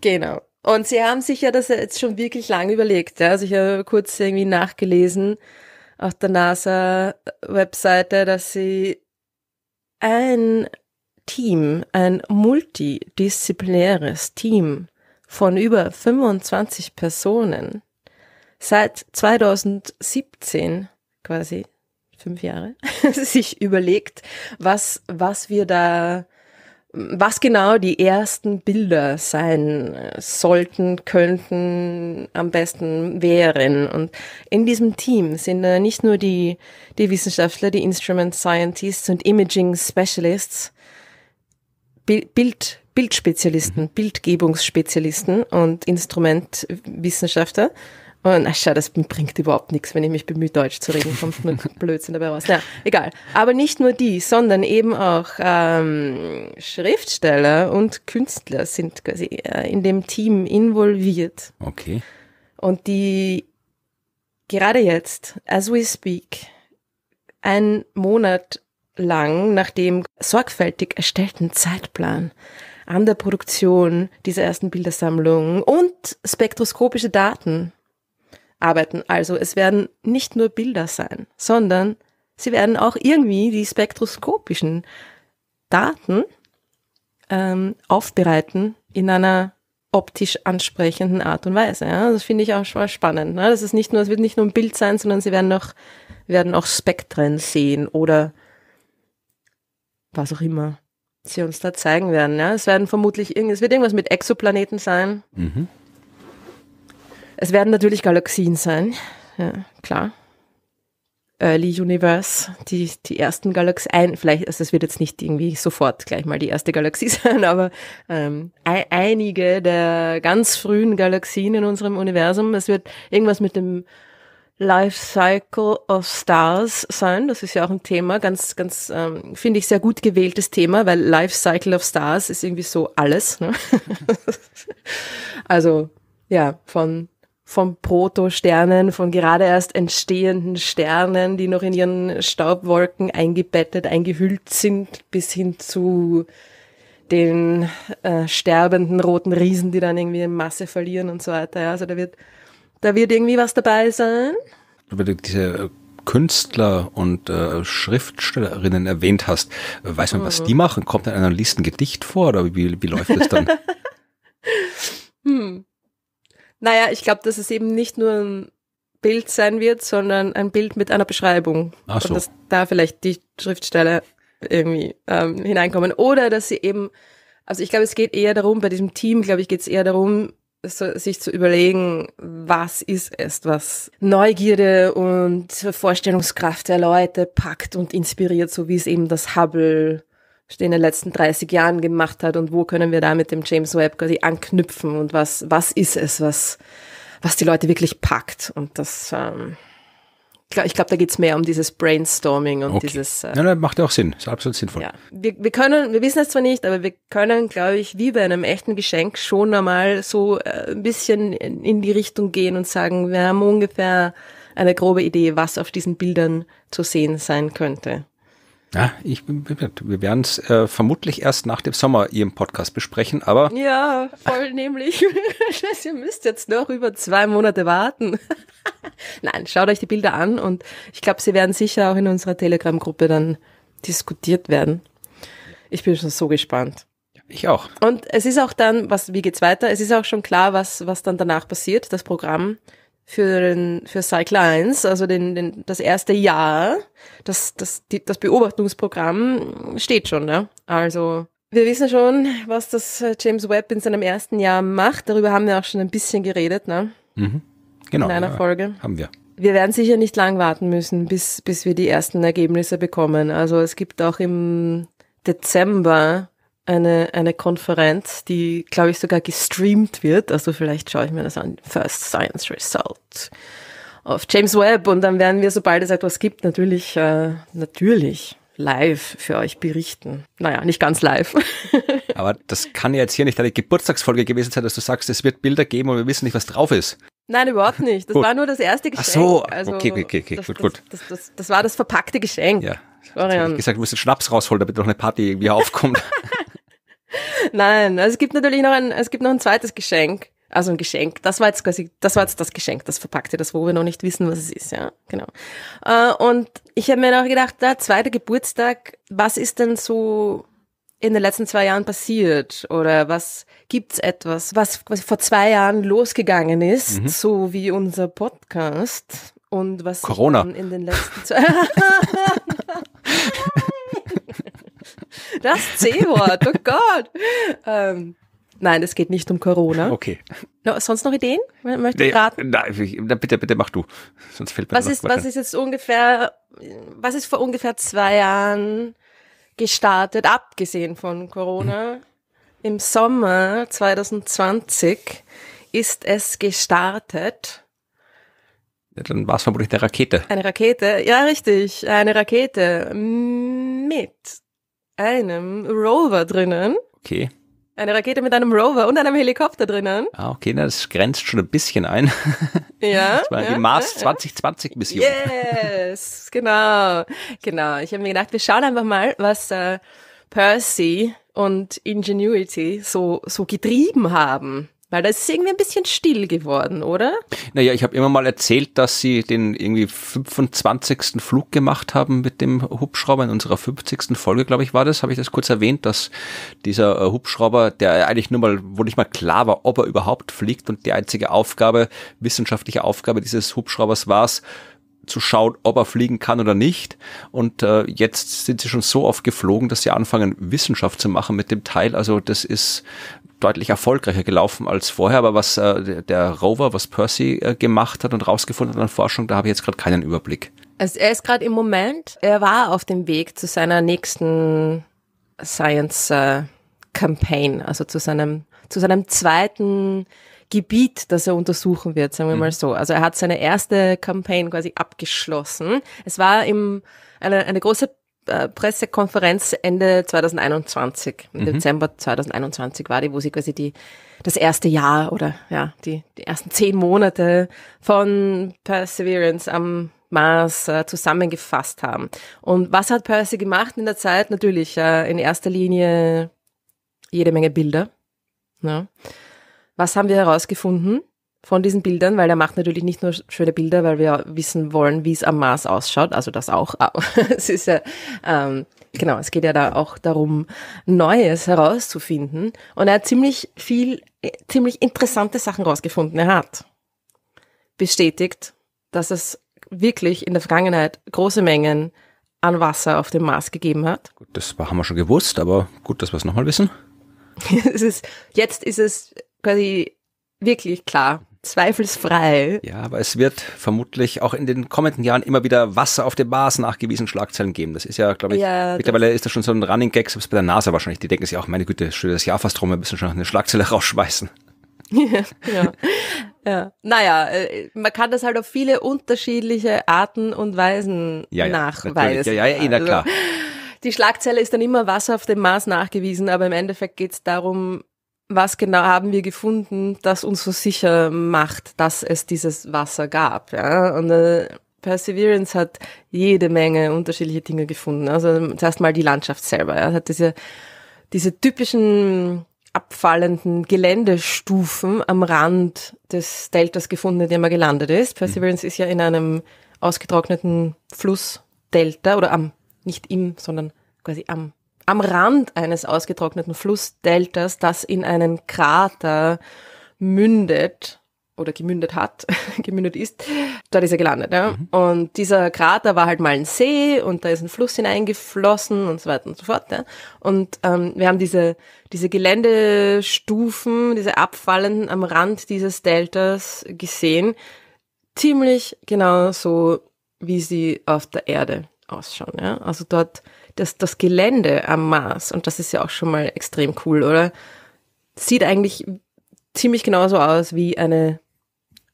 Genau. Und sie haben sich ja das jetzt schon wirklich lange überlegt. Ja? Also ich habe kurz irgendwie nachgelesen auf der NASA-Webseite, dass sie ein Team, ein multidisziplinäres Team von über 25 Personen seit 2017 quasi fünf Jahre sich überlegt, was, was wir da was genau die ersten Bilder sein äh, sollten, könnten, am besten wären. Und in diesem Team sind äh, nicht nur die, die Wissenschaftler, die Instrument Scientists und Imaging Specialists, Bild, Bildspezialisten, mhm. Bildgebungsspezialisten und Instrumentwissenschaftler, und ach schau, das bringt überhaupt nichts, wenn ich mich bemühe, Deutsch zu reden, kommt nur Blödsinn dabei raus. Ja, egal. Aber nicht nur die, sondern eben auch ähm, Schriftsteller und Künstler sind quasi äh, in dem Team involviert. Okay. Und die gerade jetzt, as we speak, ein Monat lang nach dem sorgfältig erstellten Zeitplan an der Produktion dieser ersten Bildersammlung und spektroskopische Daten arbeiten. Also es werden nicht nur Bilder sein, sondern sie werden auch irgendwie die spektroskopischen Daten ähm, aufbereiten in einer optisch ansprechenden Art und Weise. Ja? Das finde ich auch schon mal spannend. Ne? Das ist nicht nur, es wird nicht nur ein Bild sein, sondern sie werden auch, werden auch Spektren sehen oder was auch immer sie uns da zeigen werden. Ja? Es werden vermutlich irgend, es wird irgendwas mit Exoplaneten sein. Mhm. Es werden natürlich Galaxien sein, ja, klar. Early Universe, die, die ersten Galaxien, ein, vielleicht, also es wird jetzt nicht irgendwie sofort gleich mal die erste Galaxie sein, aber ähm, einige der ganz frühen Galaxien in unserem Universum, es wird irgendwas mit dem Life Cycle of Stars sein. Das ist ja auch ein Thema, ganz, ganz, ähm, finde ich sehr gut gewähltes Thema, weil Life Cycle of Stars ist irgendwie so alles. Ne? also ja, von von Protosternen, von gerade erst entstehenden Sternen, die noch in ihren Staubwolken eingebettet, eingehüllt sind, bis hin zu den äh, sterbenden roten Riesen, die dann irgendwie in Masse verlieren und so weiter. Ja, also da wird, da wird irgendwie was dabei sein. Wenn du diese äh, Künstler und äh, Schriftstellerinnen erwähnt hast, weiß man, was mhm. die machen? Kommt in einer Liste ein Gedicht vor oder wie, wie läuft das dann? hm. Naja, ich glaube, dass es eben nicht nur ein Bild sein wird, sondern ein Bild mit einer Beschreibung. Ach so. Und dass da vielleicht die Schriftsteller irgendwie ähm, hineinkommen. Oder dass sie eben, also ich glaube, es geht eher darum, bei diesem Team, glaube ich, geht es eher darum, so, sich zu überlegen, was ist es, was Neugierde und Vorstellungskraft der Leute packt und inspiriert, so wie es eben das Hubble in den letzten 30 Jahren gemacht hat und wo können wir da mit dem James Webb quasi anknüpfen und was, was ist es, was, was die Leute wirklich packt. Und das, ähm, ich glaube, da geht's mehr um dieses Brainstorming und okay. dieses. Äh, nein, nein, macht ja auch Sinn. Ist absolut sinnvoll. Ja. Wir, wir können, wir wissen es zwar nicht, aber wir können, glaube ich, wie bei einem echten Geschenk schon einmal so äh, ein bisschen in die Richtung gehen und sagen, wir haben ungefähr eine grobe Idee, was auf diesen Bildern zu sehen sein könnte. Ja, ich, wir werden es äh, vermutlich erst nach dem Sommer hier Podcast besprechen, aber. Ja, voll nämlich. Ihr müsst jetzt noch über zwei Monate warten. Nein, schaut euch die Bilder an und ich glaube, sie werden sicher auch in unserer Telegram-Gruppe dann diskutiert werden. Ich bin schon so gespannt. Ich auch. Und es ist auch dann, was, wie geht's weiter? Es ist auch schon klar, was, was dann danach passiert. Das Programm für, den, für Cycle 1, also den, den, das erste Jahr, das, das, die, das Beobachtungsprogramm steht schon. Ne? Also wir wissen schon, was das äh, James Webb in seinem ersten Jahr macht. Darüber haben wir auch schon ein bisschen geredet. Ne? Mhm. Genau. In einer Folge. Haben wir. Wir werden sicher nicht lang warten müssen, bis, bis wir die ersten Ergebnisse bekommen. Also es gibt auch im Dezember eine, eine Konferenz, die, glaube ich, sogar gestreamt wird. Also vielleicht schaue ich mir das an. First Science Result auf James Webb. Und dann werden wir, sobald es etwas gibt, natürlich, äh, natürlich live für euch berichten. Naja, nicht ganz live. Aber das kann ja jetzt hier nicht deine Geburtstagsfolge gewesen sein, dass du sagst, es wird Bilder geben und wir wissen nicht, was drauf ist. Nein, überhaupt nicht. Das gut. war nur das erste Geschenk. Ach so, also, okay, okay, okay, das, gut, gut. Das, das, das, das war das verpackte Geschenk. Ja. Florian. Ich gesagt, du musst den Schnaps rausholen, damit noch eine Party irgendwie aufkommt. Nein, also es gibt natürlich noch ein, es gibt noch ein zweites Geschenk. Also ein Geschenk. Das war jetzt quasi, das war jetzt das Geschenk, das verpackte, das wo wir noch nicht wissen, was es ist, ja, genau. Äh, und ich habe mir noch gedacht, da, zweiter Geburtstag, was ist denn so in den letzten zwei Jahren passiert? Oder was gibt's etwas, was quasi vor zwei Jahren losgegangen ist, mhm. so wie unser Podcast? Und was Corona. in den letzten zwei Jahren. Das C-Wort, oh Gott. Ähm, nein, es geht nicht um Corona. Okay. No, sonst noch Ideen? Möchte nee, raten? Nein, bitte, bitte mach du. Sonst fällt mir was ist, Was ist jetzt ungefähr, was ist vor ungefähr zwei Jahren gestartet, abgesehen von Corona? Hm. Im Sommer 2020 ist es gestartet. Ja, dann war es vermutlich eine Rakete. Eine Rakete, ja richtig, eine Rakete mit einem Rover drinnen. Okay. Eine Rakete mit einem Rover und einem Helikopter drinnen. Ah, okay, na, das grenzt schon ein bisschen ein. Ja. Das war ja, die Mars ja, 2020 Mission. Yes, genau. Genau. Ich habe mir gedacht, wir schauen einfach mal, was äh, Percy und Ingenuity so, so getrieben haben weil das ist irgendwie ein bisschen still geworden, oder? Naja, ich habe immer mal erzählt, dass sie den irgendwie 25. Flug gemacht haben mit dem Hubschrauber. In unserer 50. Folge, glaube ich, war das, habe ich das kurz erwähnt, dass dieser äh, Hubschrauber, der eigentlich nur mal, wo nicht mal klar war, ob er überhaupt fliegt und die einzige Aufgabe, wissenschaftliche Aufgabe dieses Hubschraubers war es, zu schauen, ob er fliegen kann oder nicht. Und äh, jetzt sind sie schon so oft geflogen, dass sie anfangen, Wissenschaft zu machen mit dem Teil. Also das ist deutlich erfolgreicher gelaufen als vorher, aber was äh, der Rover, was Percy äh, gemacht hat und rausgefunden hat an Forschung, da habe ich jetzt gerade keinen Überblick. Also er ist gerade im Moment, er war auf dem Weg zu seiner nächsten Science äh, Campaign, also zu seinem, zu seinem zweiten Gebiet, das er untersuchen wird, sagen wir mhm. mal so. Also er hat seine erste Campaign quasi abgeschlossen. Es war im, eine, eine große äh, Pressekonferenz Ende 2021, im mhm. Dezember 2021 war die, wo sie quasi die, das erste Jahr oder ja, die, die ersten zehn Monate von Perseverance am Mars äh, zusammengefasst haben. Und was hat Percy gemacht in der Zeit? Natürlich äh, in erster Linie jede Menge Bilder. Ja. Ne? Was haben wir herausgefunden? von diesen Bildern, weil er macht natürlich nicht nur schöne Bilder, weil wir wissen wollen, wie es am Mars ausschaut, also das auch. es ist ja, ähm, genau, es geht ja da auch darum, Neues herauszufinden. Und er hat ziemlich viel, äh, ziemlich interessante Sachen herausgefunden. Er hat bestätigt, dass es wirklich in der Vergangenheit große Mengen an Wasser auf dem Mars gegeben hat. Gut, das haben wir schon gewusst, aber gut, dass wir es nochmal wissen. es ist, jetzt ist es quasi wirklich klar, Zweifelsfrei. Ja, aber es wird vermutlich auch in den kommenden Jahren immer wieder Wasser auf dem Mars nachgewiesen Schlagzeilen geben. Das ist ja, glaube ich, ja, mittlerweile das ist das schon so ein Running Gag, selbst bei der NASA wahrscheinlich. Die denken sich auch, meine Güte, steht das Jahr fast rum, wir müssen schon eine Schlagzeile rausschmeißen. ja, genau. ja. Naja, äh, man kann das halt auf viele unterschiedliche Arten und Weisen ja, nachweisen. Ja, ja, ja, eh, na also, klar. Also, die Schlagzeile ist dann immer Wasser auf dem Mars nachgewiesen, aber im Endeffekt geht es darum, was genau haben wir gefunden, das uns so sicher macht, dass es dieses Wasser gab. Ja? Und äh, Perseverance hat jede Menge unterschiedliche Dinge gefunden. Also zuerst mal die Landschaft selber. Ja? Hat diese, diese typischen abfallenden Geländestufen am Rand des Deltas gefunden, in dem er gelandet ist. Mhm. Perseverance mhm. ist ja in einem ausgetrockneten Flussdelta oder am, nicht im, sondern quasi am am Rand eines ausgetrockneten Flussdeltas, das in einen Krater mündet oder gemündet hat, gemündet ist, dort ist er gelandet. Ja? Mhm. Und dieser Krater war halt mal ein See und da ist ein Fluss hineingeflossen und so weiter und so fort. Ja? Und ähm, wir haben diese, diese Geländestufen, diese abfallenden am Rand dieses Deltas gesehen, ziemlich genau so, wie sie auf der Erde ausschauen. Ja? Also dort das, das Gelände am Mars, und das ist ja auch schon mal extrem cool, oder? Sieht eigentlich ziemlich genauso aus wie eine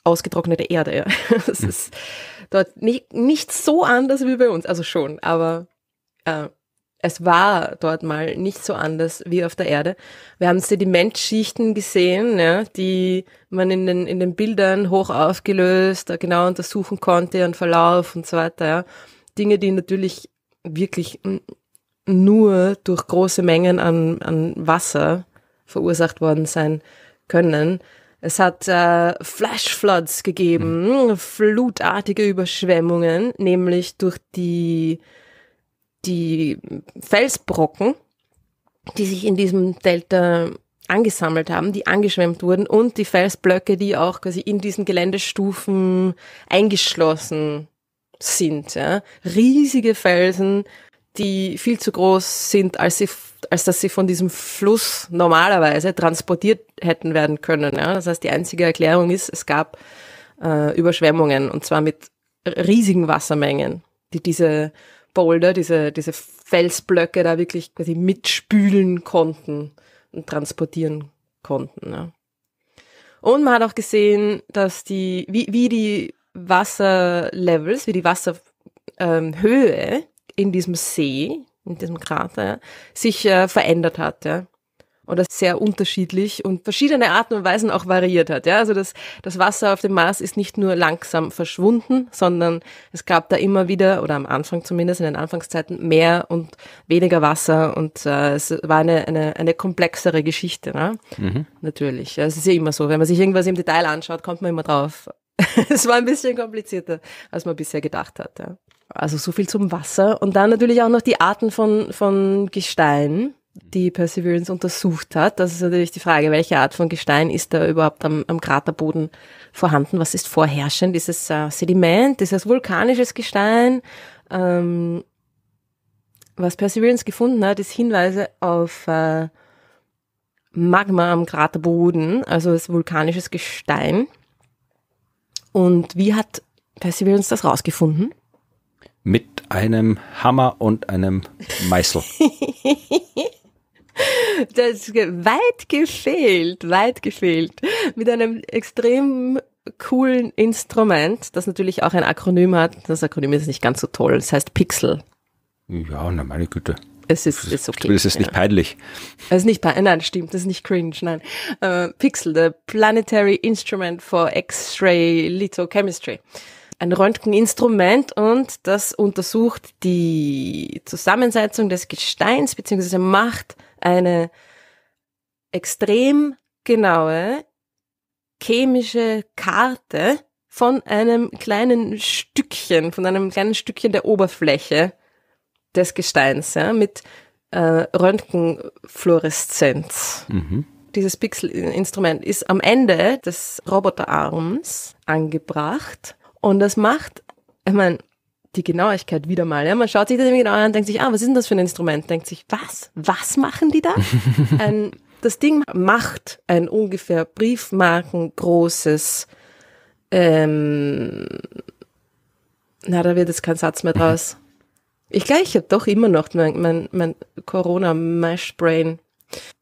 ausgetrocknete Erde. Ja. Hm. ist dort nicht, nicht so anders wie bei uns, also schon, aber äh, es war dort mal nicht so anders wie auf der Erde. Wir haben Sedimentschichten gesehen, ja, die man in den, in den Bildern hoch aufgelöst genau untersuchen konnte, und Verlauf und so weiter. Ja. Dinge, die natürlich wirklich nur durch große Mengen an, an Wasser verursacht worden sein können. Es hat äh, Floods gegeben, mhm. flutartige Überschwemmungen, nämlich durch die, die Felsbrocken, die sich in diesem Delta angesammelt haben, die angeschwemmt wurden und die Felsblöcke, die auch quasi in diesen Geländestufen eingeschlossen sind. Ja? Riesige Felsen, die viel zu groß sind, als, sie, als dass sie von diesem Fluss normalerweise transportiert hätten werden können. Ja? Das heißt, die einzige Erklärung ist, es gab äh, Überschwemmungen und zwar mit riesigen Wassermengen, die diese Boulder, diese, diese Felsblöcke da wirklich quasi mitspülen konnten und transportieren konnten. Ja. Und man hat auch gesehen, dass die, wie, wie die Wasserlevels, wie die Wasserhöhe ähm, in diesem See, in diesem Krater, sich äh, verändert hat. Ja? Oder sehr unterschiedlich und verschiedene Arten und Weisen auch variiert hat. Ja, also das, das Wasser auf dem Mars ist nicht nur langsam verschwunden, sondern es gab da immer wieder, oder am Anfang zumindest, in den Anfangszeiten, mehr und weniger Wasser und äh, es war eine, eine, eine komplexere Geschichte, ne? Mhm. natürlich. Ja, es ist ja immer so, wenn man sich irgendwas im Detail anschaut, kommt man immer drauf. es war ein bisschen komplizierter, als man bisher gedacht hat. Ja. Also so viel zum Wasser. Und dann natürlich auch noch die Arten von, von Gestein, die Perseverance untersucht hat. Das ist natürlich die Frage, welche Art von Gestein ist da überhaupt am, am Kraterboden vorhanden? Was ist vorherrschend? Ist es äh, Sediment? Ist es vulkanisches Gestein? Ähm, was Perseverance gefunden hat, ist Hinweise auf äh, Magma am Kraterboden, also ist vulkanisches Gestein. Und wie hat Percival uns das rausgefunden? Mit einem Hammer und einem Meißel. das ist weit gefehlt, weit gefehlt. Mit einem extrem coolen Instrument, das natürlich auch ein Akronym hat. Das Akronym ist nicht ganz so toll. Es heißt Pixel. Ja, na meine Güte es ist, es ist okay. Es ist nicht peinlich. Es ist nicht peinlich, nein, stimmt, Es ist nicht cringe, nein. Äh, Pixel, the Planetary Instrument for X-Ray Lithochemistry. Ein Röntgeninstrument und das untersucht die Zusammensetzung des Gesteins beziehungsweise macht eine extrem genaue chemische Karte von einem kleinen Stückchen, von einem kleinen Stückchen der Oberfläche des Gesteins ja, mit äh, Röntgenfluoreszenz. Mhm. Dieses Pixelinstrument ist am Ende des Roboterarms angebracht und das macht, ich meine, die Genauigkeit wieder mal. Ja? Man schaut sich das genau an und denkt sich, ah, was ist denn das für ein Instrument? Denkt sich, was? Was machen die da? ein, das Ding macht ein ungefähr briefmarkengroßes, ähm, na, da wird jetzt kein Satz mehr draus. Ich glaube, ich habe doch immer noch mein, mein, mein Corona-Mashbrain.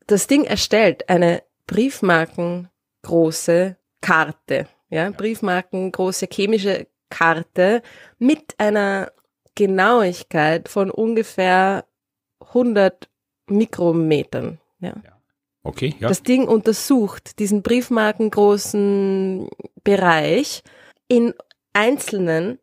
Das Ding erstellt eine Briefmarkengroße Karte, ja, Briefmarkengroße chemische Karte mit einer Genauigkeit von ungefähr 100 Mikrometern. Ja. ja. Okay, ja. Das Ding untersucht diesen Briefmarkengroßen Bereich in einzelnen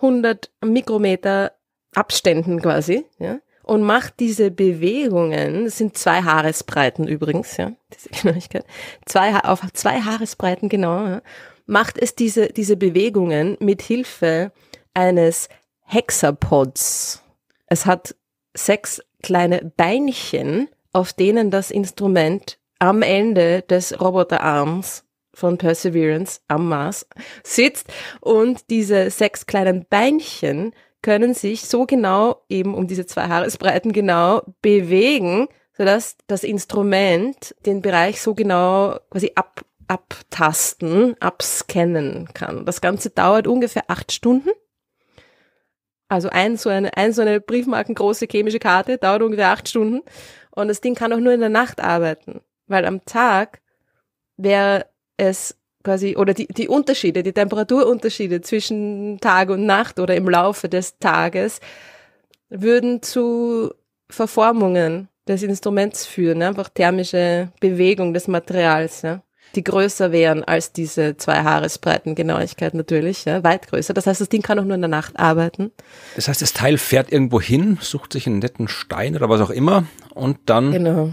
100 Mikrometer Abständen quasi, ja, und macht diese Bewegungen, das sind zwei Haaresbreiten übrigens, ja, diese Genauigkeit, zwei, auf zwei Haaresbreiten genau, ja, macht es diese, diese Bewegungen mit Hilfe eines Hexapods. Es hat sechs kleine Beinchen, auf denen das Instrument am Ende des Roboterarms von Perseverance am Mars sitzt und diese sechs kleinen Beinchen können sich so genau eben um diese zwei Haaresbreiten genau bewegen, sodass das Instrument den Bereich so genau quasi ab, abtasten, abscannen kann. Das Ganze dauert ungefähr acht Stunden. Also ein so, eine, ein so eine briefmarkengroße chemische Karte dauert ungefähr acht Stunden. Und das Ding kann auch nur in der Nacht arbeiten, weil am Tag wäre es quasi, oder die, die Unterschiede, die Temperaturunterschiede zwischen Tag und Nacht oder im Laufe des Tages würden zu Verformungen des Instruments führen, ne? einfach thermische Bewegung des Materials, ja, ne? die größer wären als diese zwei Haaresbreitengenauigkeit natürlich, ja, weit größer. Das heißt, das Ding kann auch nur in der Nacht arbeiten. Das heißt, das Teil fährt irgendwo hin, sucht sich einen netten Stein oder was auch immer und dann genau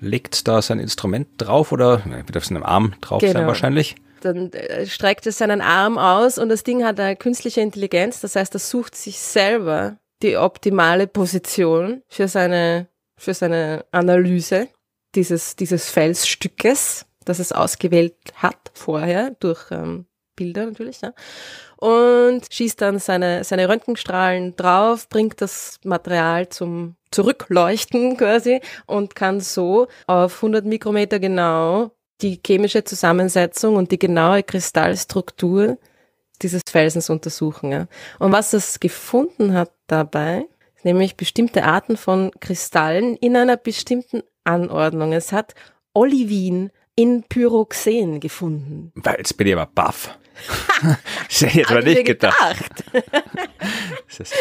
legt da sein Instrument drauf oder wird auf seinem Arm drauf genau. sein wahrscheinlich. Dann äh, streckt es seinen Arm aus und das Ding hat eine künstliche Intelligenz, das heißt, er sucht sich selber die optimale Position für seine, für seine Analyse dieses, dieses Felsstückes, das es ausgewählt hat vorher durch ähm, Bilder natürlich, ja. Und schießt dann seine, seine Röntgenstrahlen drauf, bringt das Material zum zurückleuchten quasi und kann so auf 100 Mikrometer genau die chemische Zusammensetzung und die genaue Kristallstruktur dieses Felsens untersuchen. Ja. Und was es gefunden hat dabei, nämlich bestimmte Arten von Kristallen in einer bestimmten Anordnung. Es hat Olivin in Pyroxen gefunden. Weil jetzt bin ich aber baff. das hätte ich aber nicht gedacht. gedacht. das ist,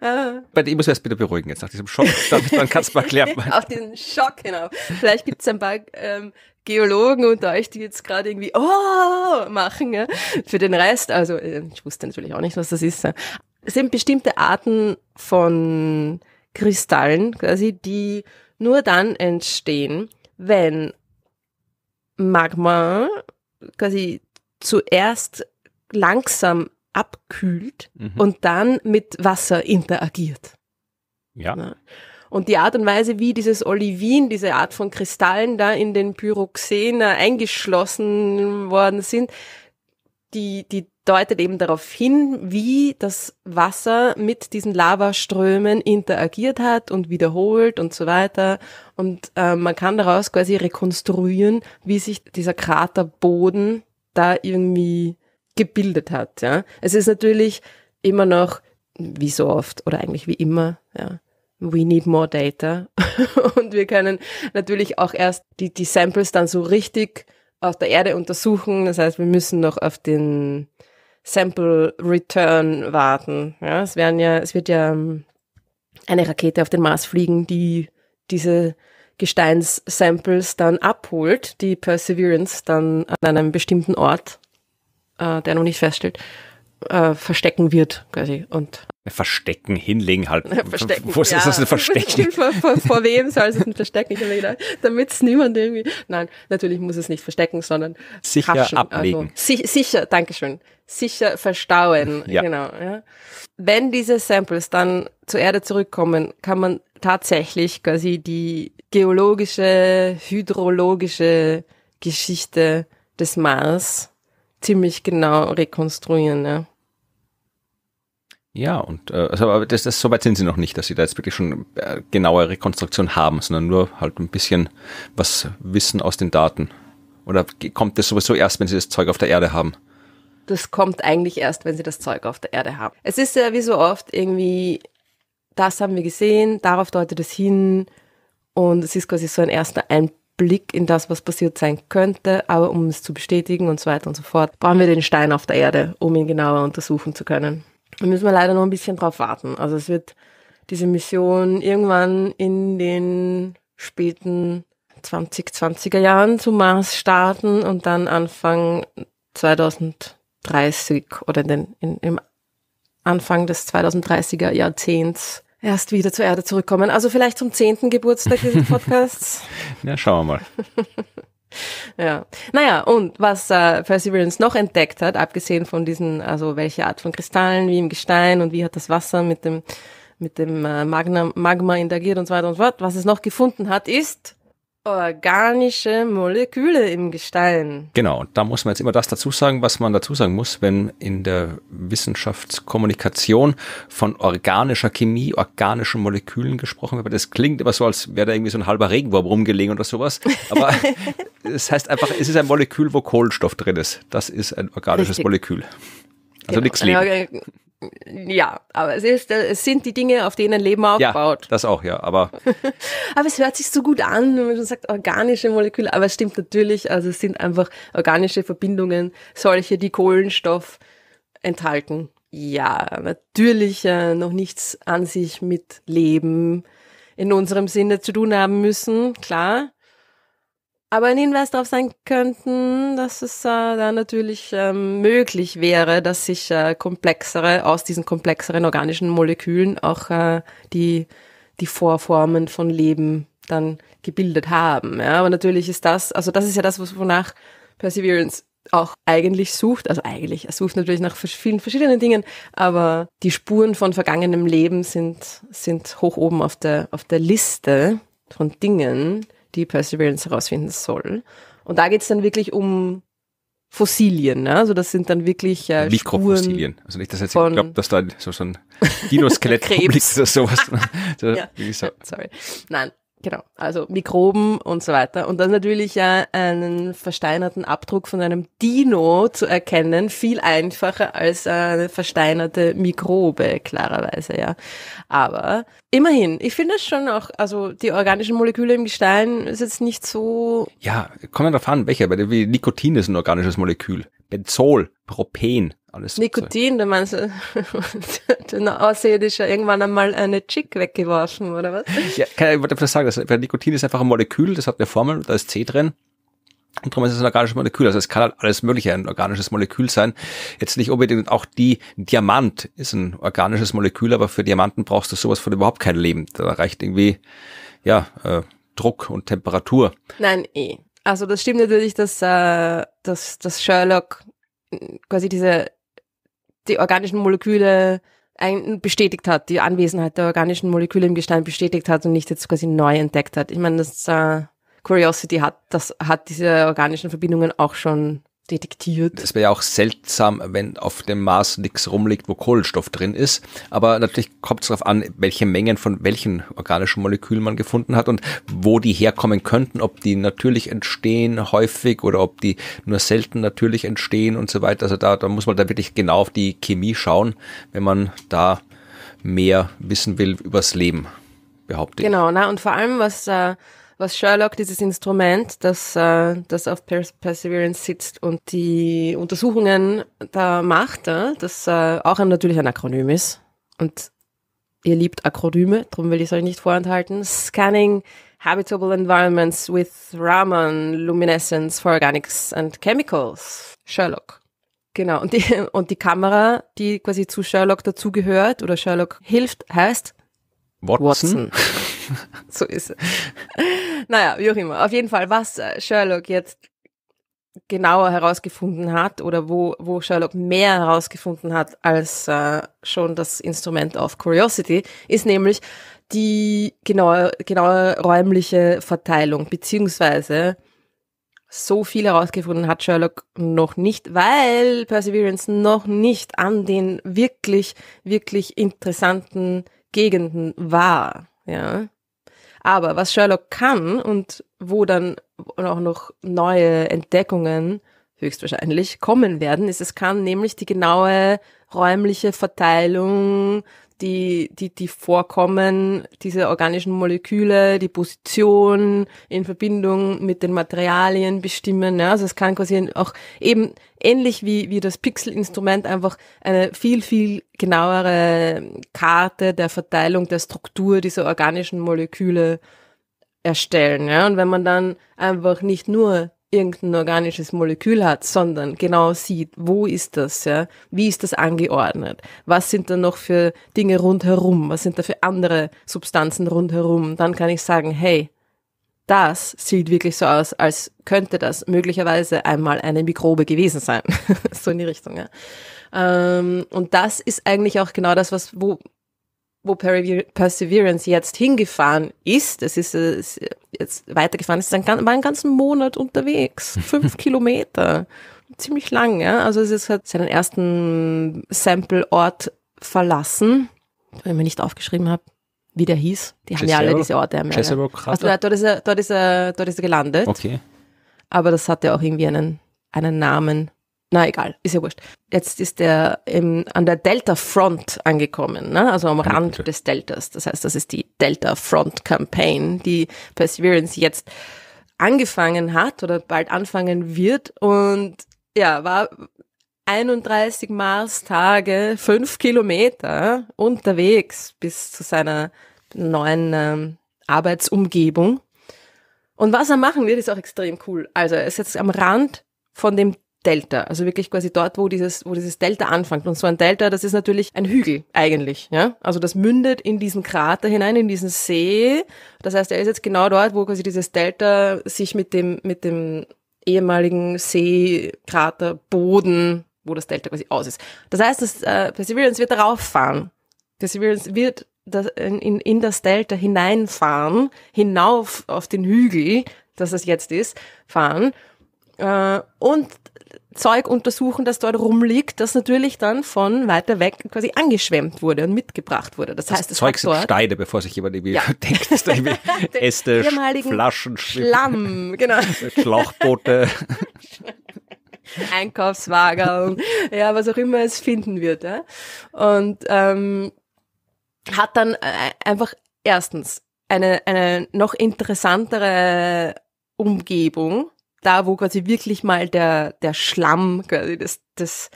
das ist. Ich muss erst wieder beruhigen jetzt nach diesem Schock. Dann kannst du mal klären. Auf diesen Schock, genau. Vielleicht gibt es ein paar ähm, Geologen unter euch, die jetzt gerade irgendwie oh machen. Ja? Für den Rest, also äh, ich wusste natürlich auch nicht, was das ist. Es sind bestimmte Arten von Kristallen quasi, die nur dann entstehen, wenn Magma quasi zuerst langsam abkühlt mhm. und dann mit Wasser interagiert. Ja. ja. Und die Art und Weise, wie dieses Olivin, diese Art von Kristallen da in den Pyroxena eingeschlossen worden sind, die, die deutet eben darauf hin, wie das Wasser mit diesen Lavaströmen interagiert hat und wiederholt und so weiter. Und äh, man kann daraus quasi rekonstruieren, wie sich dieser Kraterboden da irgendwie gebildet hat. Ja? Es ist natürlich immer noch, wie so oft oder eigentlich wie immer, ja, we need more data. und wir können natürlich auch erst die, die Samples dann so richtig auf der Erde untersuchen. Das heißt, wir müssen noch auf den Sample Return warten. Ja, es werden ja, es wird ja ähm, eine Rakete auf den Mars fliegen, die diese Gesteins-Samples dann abholt, die Perseverance dann an einem bestimmten Ort, äh, der noch nicht feststellt, äh, verstecken wird, quasi. Und verstecken, hinlegen halt. Verstecken, Wo ja. ist das denn verstecken? vor, vor, vor, wem soll es denn verstecken? Ich habe mir gedacht, damit es niemand irgendwie. Nein, natürlich muss es nicht verstecken, sondern sicher haschen. Also ablegen. Also, si sicher, Dankeschön. Sicher verstauen. Ja. Genau. Ja. Wenn diese Samples dann zur Erde zurückkommen, kann man tatsächlich quasi die geologische, hydrologische Geschichte des Mars ziemlich genau rekonstruieren. Ne? Ja, und äh, also, aber das, das, so weit sind sie noch nicht, dass sie da jetzt wirklich schon äh, genaue Rekonstruktion haben, sondern nur halt ein bisschen was wissen aus den Daten. Oder kommt das sowieso erst, wenn sie das Zeug auf der Erde haben? Das kommt eigentlich erst, wenn sie das Zeug auf der Erde haben. Es ist ja wie so oft irgendwie, das haben wir gesehen, darauf deutet es hin, und es ist quasi so ein erster Einblick in das, was passiert sein könnte. Aber um es zu bestätigen und so weiter und so fort, brauchen wir den Stein auf der Erde, um ihn genauer untersuchen zu können. Da müssen wir leider noch ein bisschen drauf warten. Also es wird diese Mission irgendwann in den späten 2020er Jahren zum Mars starten und dann Anfang 2030 oder in den, in, im Anfang des 2030er Jahrzehnts erst wieder zur Erde zurückkommen. Also vielleicht zum zehnten Geburtstag dieses Podcasts. ja, schauen wir mal. ja. Naja, und was äh, Perseverance noch entdeckt hat, abgesehen von diesen, also welche Art von Kristallen, wie im Gestein und wie hat das Wasser mit dem, mit dem äh, Magna, Magma interagiert und so weiter und so fort, was es noch gefunden hat, ist organische Moleküle im Gestein. Genau, und da muss man jetzt immer das dazu sagen, was man dazu sagen muss, wenn in der Wissenschaftskommunikation von organischer Chemie, organischen Molekülen gesprochen wird. Das klingt immer so, als wäre da irgendwie so ein halber Regenwurm rumgelegen oder sowas. Aber es heißt einfach, es ist ein Molekül, wo Kohlenstoff drin ist. Das ist ein organisches Richtig. Molekül. Also genau. nichts Leben ja, aber es, ist, äh, es sind die Dinge, auf denen Leben aufbaut. Ja, das auch, ja, aber. aber es hört sich so gut an, wenn man schon sagt, organische Moleküle, aber es stimmt natürlich, also es sind einfach organische Verbindungen, solche, die Kohlenstoff enthalten. Ja, natürlich äh, noch nichts an sich mit Leben in unserem Sinne zu tun haben müssen, klar aber ein Hinweis darauf sein könnten, dass es äh, da natürlich ähm, möglich wäre, dass sich äh, komplexere, aus diesen komplexeren organischen Molekülen auch äh, die, die Vorformen von Leben dann gebildet haben. Ja? Aber natürlich ist das, also das ist ja das, was wonach Perseverance auch eigentlich sucht, also eigentlich, er sucht natürlich nach vielen verschiedenen Dingen, aber die Spuren von vergangenem Leben sind, sind hoch oben auf der, auf der Liste von Dingen, die Perseverance herausfinden soll. Und da geht es dann wirklich um Fossilien, ne? also das sind dann wirklich äh, Mikrofossilien. Also nicht, dass jetzt, ich glaube, dass da so, so ein Dinoskelett ist oder sowas. ja. so. Sorry. Nein, Genau, also Mikroben und so weiter. Und dann natürlich ja einen versteinerten Abdruck von einem Dino zu erkennen, viel einfacher als eine versteinerte Mikrobe, klarerweise, ja. Aber immerhin, ich finde es schon auch, also die organischen Moleküle im Gestein ist jetzt nicht so. Ja, kommen wir darauf an, welche, weil Nikotin ist ein organisches Molekül. Benzol, Propen, alles Nikotin, du meinst du, den Außerirdischer irgendwann einmal eine Chick weggeworfen, oder was? Ja, kann, ich wollte einfach sagen, das, weil Nikotin ist einfach ein Molekül, das hat eine Formel, da ist C drin. Und darum ist es ein organisches Molekül. Also es kann halt alles Mögliche ein organisches Molekül sein. Jetzt nicht unbedingt auch die Diamant ist ein organisches Molekül, aber für Diamanten brauchst du sowas von überhaupt kein Leben. Da reicht irgendwie, ja, äh, Druck und Temperatur. Nein, eh. Also das stimmt natürlich, dass äh, dass, dass Sherlock äh, quasi diese, die organischen Moleküle bestätigt hat, die Anwesenheit der organischen Moleküle im Gestein bestätigt hat und nicht jetzt quasi neu entdeckt hat. Ich meine, das äh, Curiosity hat, das hat diese organischen Verbindungen auch schon detektiert. Das wäre ja auch seltsam, wenn auf dem Mars nichts rumliegt, wo Kohlenstoff drin ist. Aber natürlich kommt es darauf an, welche Mengen von welchen organischen Molekülen man gefunden hat und wo die herkommen könnten, ob die natürlich entstehen häufig oder ob die nur selten natürlich entstehen und so weiter. Also da, da muss man da wirklich genau auf die Chemie schauen, wenn man da mehr wissen will übers Leben, behaupte genau, ich. Genau, na und vor allem, was da äh, was Sherlock, dieses Instrument, das, äh, das auf Perseverance sitzt und die Untersuchungen da macht, äh, das äh, auch natürlich ein Akronym ist. Und ihr liebt Akronyme, darum will ich es euch nicht vorenthalten. Scanning Habitable Environments with Raman Luminescence for Organics and Chemicals. Sherlock. Genau, und die, und die Kamera, die quasi zu Sherlock dazugehört oder Sherlock hilft, heißt Watson. Watson. so ist es. Naja, wie auch immer. Auf jeden Fall, was äh, Sherlock jetzt genauer herausgefunden hat oder wo, wo Sherlock mehr herausgefunden hat als äh, schon das Instrument of Curiosity, ist nämlich die genaue, genaue räumliche Verteilung, beziehungsweise so viel herausgefunden hat Sherlock noch nicht, weil Perseverance noch nicht an den wirklich, wirklich interessanten Gegenden war. Ja. Aber was Sherlock kann und wo dann auch noch neue Entdeckungen höchstwahrscheinlich kommen werden, ist, es kann nämlich die genaue räumliche Verteilung die, die, die vorkommen, diese organischen Moleküle, die Position in Verbindung mit den Materialien bestimmen. Ja? Also es kann quasi auch eben ähnlich wie, wie das Pixelinstrument einfach eine viel, viel genauere Karte der Verteilung, der Struktur dieser organischen Moleküle erstellen. Ja? Und wenn man dann einfach nicht nur irgendein organisches Molekül hat, sondern genau sieht, wo ist das, ja, wie ist das angeordnet, was sind da noch für Dinge rundherum, was sind da für andere Substanzen rundherum, dann kann ich sagen, hey, das sieht wirklich so aus, als könnte das möglicherweise einmal eine Mikrobe gewesen sein. so in die Richtung, ja. Ähm, und das ist eigentlich auch genau das, was, wo, wo Perseverance jetzt hingefahren ist, das ist, ist äh, äh, jetzt weitergefahren, ist ein, war einen ganzen Monat unterwegs, fünf Kilometer, ziemlich lang. Ja? Also es hat seinen ersten Sample-Ort verlassen, wenn ich mir nicht aufgeschrieben habe, wie der hieß. Die Cesaro? haben ja alle diese Orte. Haben ja, also, ja. Also, dort, ist er, dort, ist er, dort ist er gelandet. Okay. Aber das hat ja auch irgendwie einen, einen Namen na egal, ist ja wurscht. Jetzt ist er im, ähm, an der Delta Front angekommen, ne? also am Rand ja, des Deltas. Das heißt, das ist die Delta Front Campaign, die Perseverance jetzt angefangen hat oder bald anfangen wird. Und ja, war 31 Mars-Tage, fünf Kilometer unterwegs bis zu seiner neuen ähm, Arbeitsumgebung. Und was er machen wird, ist auch extrem cool. Also er ist jetzt am Rand von dem Delta, also wirklich quasi dort, wo dieses, wo dieses Delta anfängt. Und so ein Delta, das ist natürlich ein Hügel eigentlich, ja. Also das mündet in diesen Krater hinein, in diesen See. Das heißt, er ist jetzt genau dort, wo quasi dieses Delta sich mit dem, mit dem ehemaligen Seekraterboden, wo das Delta quasi aus ist. Das heißt, das äh, Perseverance wird darauf fahren. Perseverance wird das, in, in das Delta hineinfahren, hinauf auf den Hügel, dass das jetzt ist, fahren äh, und Zeug untersuchen, das dort rumliegt, das natürlich dann von weiter weg quasi angeschwemmt wurde und mitgebracht wurde. Das, das also heißt, es Zeug sind dort Steine, bevor sich jemand irgendwie ja. denkt, dass da irgendwie Äste, Flaschen, Schlamm, genau. Schlauchboote. Einkaufswagen, ja, was auch immer es finden wird. Ja. Und ähm, hat dann äh, einfach erstens eine, eine noch interessantere Umgebung, da, wo quasi wirklich mal der, der Schlamm quasi des, des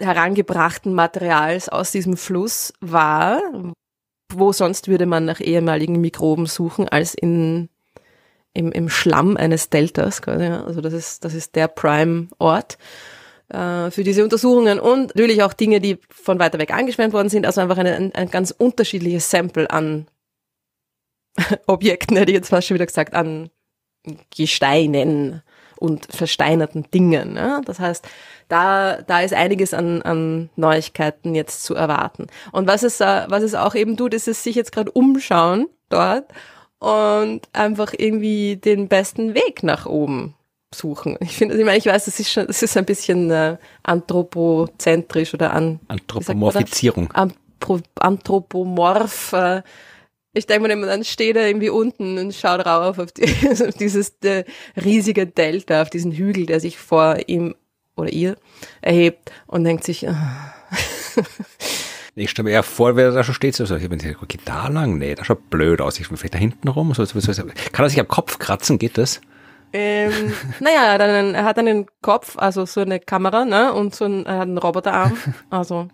herangebrachten Materials aus diesem Fluss war. Wo sonst würde man nach ehemaligen Mikroben suchen als in, im, im Schlamm eines Deltas quasi. Also das ist, das ist der Prime-Ort äh, für diese Untersuchungen und natürlich auch Dinge, die von weiter weg angeschwemmt worden sind, also einfach eine, ein, ein ganz unterschiedliches Sample an Objekten, hätte ich jetzt fast schon wieder gesagt, an Gesteinen und versteinerten Dingen. Ne? Das heißt, da, da ist einiges an, an Neuigkeiten jetzt zu erwarten. Und was es, äh, was es auch eben tut, ist es sich jetzt gerade umschauen dort und einfach irgendwie den besten Weg nach oben suchen. Ich finde, ich meine, ich weiß, das ist schon, das ist ein bisschen äh, anthropozentrisch oder an Anthropomorphisierung. Anthropomorph äh, ich denke mir immer, dann steht er irgendwie unten und schaut rauf auf, die, auf dieses äh, riesige Delta, auf diesen Hügel, der sich vor ihm oder ihr erhebt und denkt sich, oh. Ich stelle mir eher vor, wer da schon steht, so, ich bin da lang, nee, das schaut blöd aus, ich bin vielleicht da hinten rum, so, so, so. kann er sich am Kopf kratzen, geht das? Ähm, naja, er hat, einen, er hat einen Kopf, also so eine Kamera, ne, und so einen, er hat einen Roboterarm, also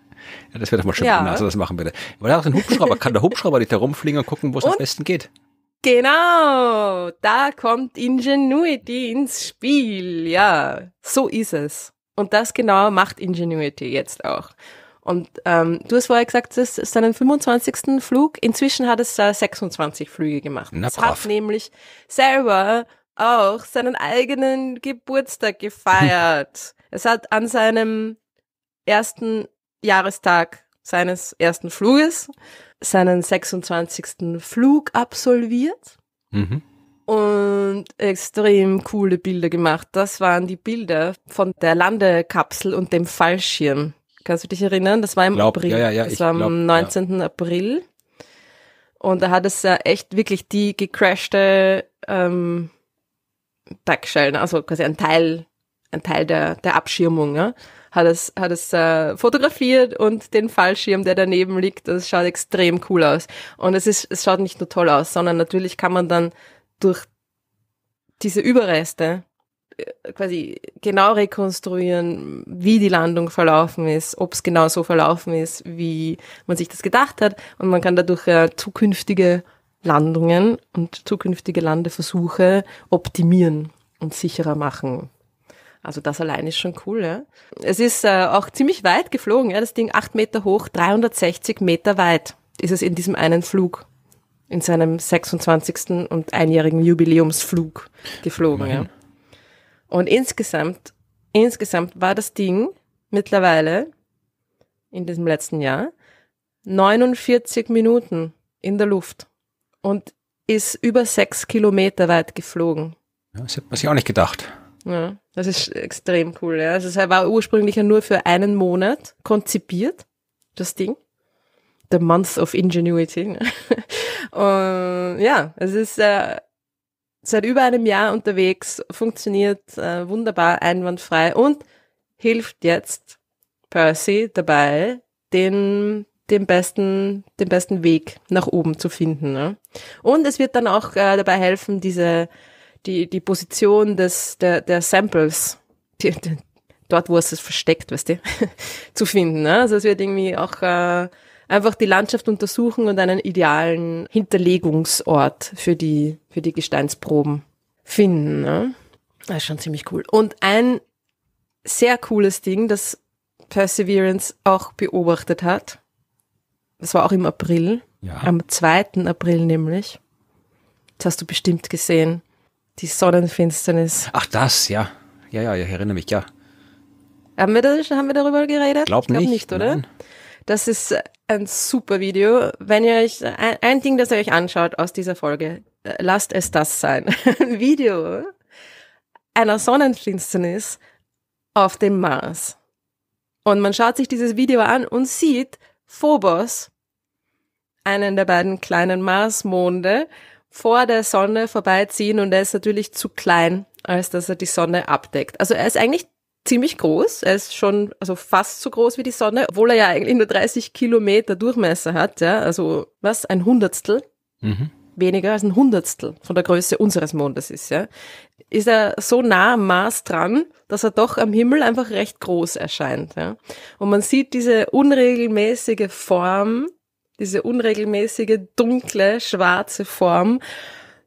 ja, das wäre doch mal schön, ja. wenn also das machen würde. Weil auch den Hubschrauber, kann der Hubschrauber nicht herumfliegen und gucken, wo es am besten geht. Genau, da kommt Ingenuity ins Spiel, ja. So ist es. Und das genau macht Ingenuity jetzt auch. Und ähm, du hast vorher gesagt, es ist seinen 25. Flug. Inzwischen hat es äh, 26 Flüge gemacht. Na, es brav. hat nämlich selber auch seinen eigenen Geburtstag gefeiert. es hat an seinem ersten Jahrestag seines ersten Fluges, seinen 26. Flug absolviert mhm. und extrem coole Bilder gemacht. Das waren die Bilder von der Landekapsel und dem Fallschirm. Kannst du dich erinnern? Das war im glaub, April. Ja, ja, ja, das war am glaub, 19. April. Und da hat es ja echt wirklich die gecrashte ähm, Backshell, also quasi ein Teil, ein Teil der, der Abschirmung. Ja? hat es, hat es äh, fotografiert und den Fallschirm, der daneben liegt, das schaut extrem cool aus. Und es ist, es schaut nicht nur toll aus, sondern natürlich kann man dann durch diese Überreste äh, quasi genau rekonstruieren, wie die Landung verlaufen ist, ob es genau so verlaufen ist, wie man sich das gedacht hat. Und man kann dadurch äh, zukünftige Landungen und zukünftige Landeversuche optimieren und sicherer machen. Also das allein ist schon cool. Ja? Es ist äh, auch ziemlich weit geflogen, ja? das Ding 8 Meter hoch, 360 Meter weit ist es in diesem einen Flug, in seinem 26. und einjährigen Jubiläumsflug geflogen. Ja? Und insgesamt, insgesamt war das Ding mittlerweile in diesem letzten Jahr 49 Minuten in der Luft und ist über sechs Kilometer weit geflogen. das hätte man sich auch nicht gedacht. Ja, das ist extrem cool. Ja. Also es war ursprünglich ja nur für einen Monat konzipiert, das Ding. The Month of Ingenuity. Ne? Und ja, es ist äh, seit über einem Jahr unterwegs, funktioniert äh, wunderbar, einwandfrei und hilft jetzt Percy dabei, den den besten, den besten Weg nach oben zu finden. Ne? Und es wird dann auch äh, dabei helfen, diese die, die Position des, der, der Samples, die, die, dort, wo es ist versteckt, weißt du, zu finden. Ne? Also es wird irgendwie auch äh, einfach die Landschaft untersuchen und einen idealen Hinterlegungsort für die, für die Gesteinsproben finden. Ne? Das ist schon ziemlich cool. Und ein sehr cooles Ding, das Perseverance auch beobachtet hat, das war auch im April, ja. am 2. April nämlich, das hast du bestimmt gesehen, die Sonnenfinsternis. Ach, das, ja. Ja, ja, ich erinnere mich, ja. Haben wir, das, haben wir darüber geredet? Glaub ich glaube nicht, nicht, oder? Nein. Das ist ein super Video. Wenn ihr euch ein, ein, Ding, das ihr euch anschaut aus dieser Folge, äh, lasst es das sein. Ein Video einer Sonnenfinsternis auf dem Mars. Und man schaut sich dieses Video an und sieht Phobos, einen der beiden kleinen Marsmonde, vor der Sonne vorbeiziehen und er ist natürlich zu klein, als dass er die Sonne abdeckt. Also er ist eigentlich ziemlich groß. Er ist schon, also fast so groß wie die Sonne, obwohl er ja eigentlich nur 30 Kilometer Durchmesser hat, ja. Also, was? Ein Hundertstel? Mhm. Weniger als ein Hundertstel von der Größe unseres Mondes ist, ja. Ist er so nah am Mars dran, dass er doch am Himmel einfach recht groß erscheint, ja. Und man sieht diese unregelmäßige Form diese unregelmäßige, dunkle, schwarze Form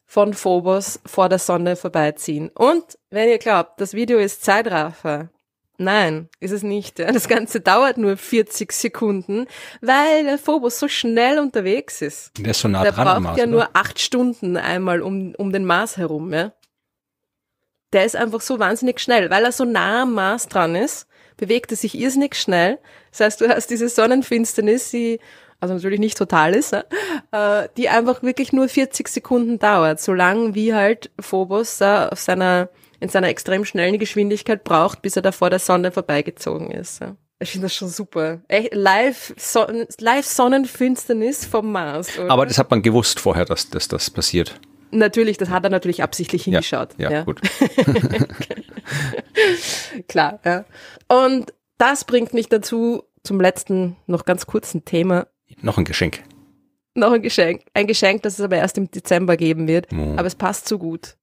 von Phobos vor der Sonne vorbeiziehen. Und wenn ihr glaubt, das Video ist Zeitraffer, Nein, ist es nicht. Das Ganze dauert nur 40 Sekunden, weil der Phobos so schnell unterwegs ist. Der ist so nah der dran braucht Mars, ja oder? nur acht Stunden einmal um, um den Mars herum. Ja? Der ist einfach so wahnsinnig schnell, weil er so nah am Mars dran ist, bewegt er sich irrsinnig schnell. Das heißt, du hast diese Sonnenfinsternis, sie also natürlich nicht total ist, äh, die einfach wirklich nur 40 Sekunden dauert, solange wie halt Phobos äh, auf seiner, in seiner extrem schnellen Geschwindigkeit braucht, bis er da vor der Sonne vorbeigezogen ist. Ja. Ich finde das schon super. Echt live, Son live Sonnenfinsternis vom Mars. Oder? Aber das hat man gewusst vorher, dass, dass das passiert. Natürlich, das hat er natürlich absichtlich hingeschaut. Ja, ja, ja. gut. Klar, ja. Und das bringt mich dazu zum letzten, noch ganz kurzen Thema noch ein Geschenk. Noch ein Geschenk. Ein Geschenk, das es aber erst im Dezember geben wird. Mhm. Aber es passt so gut.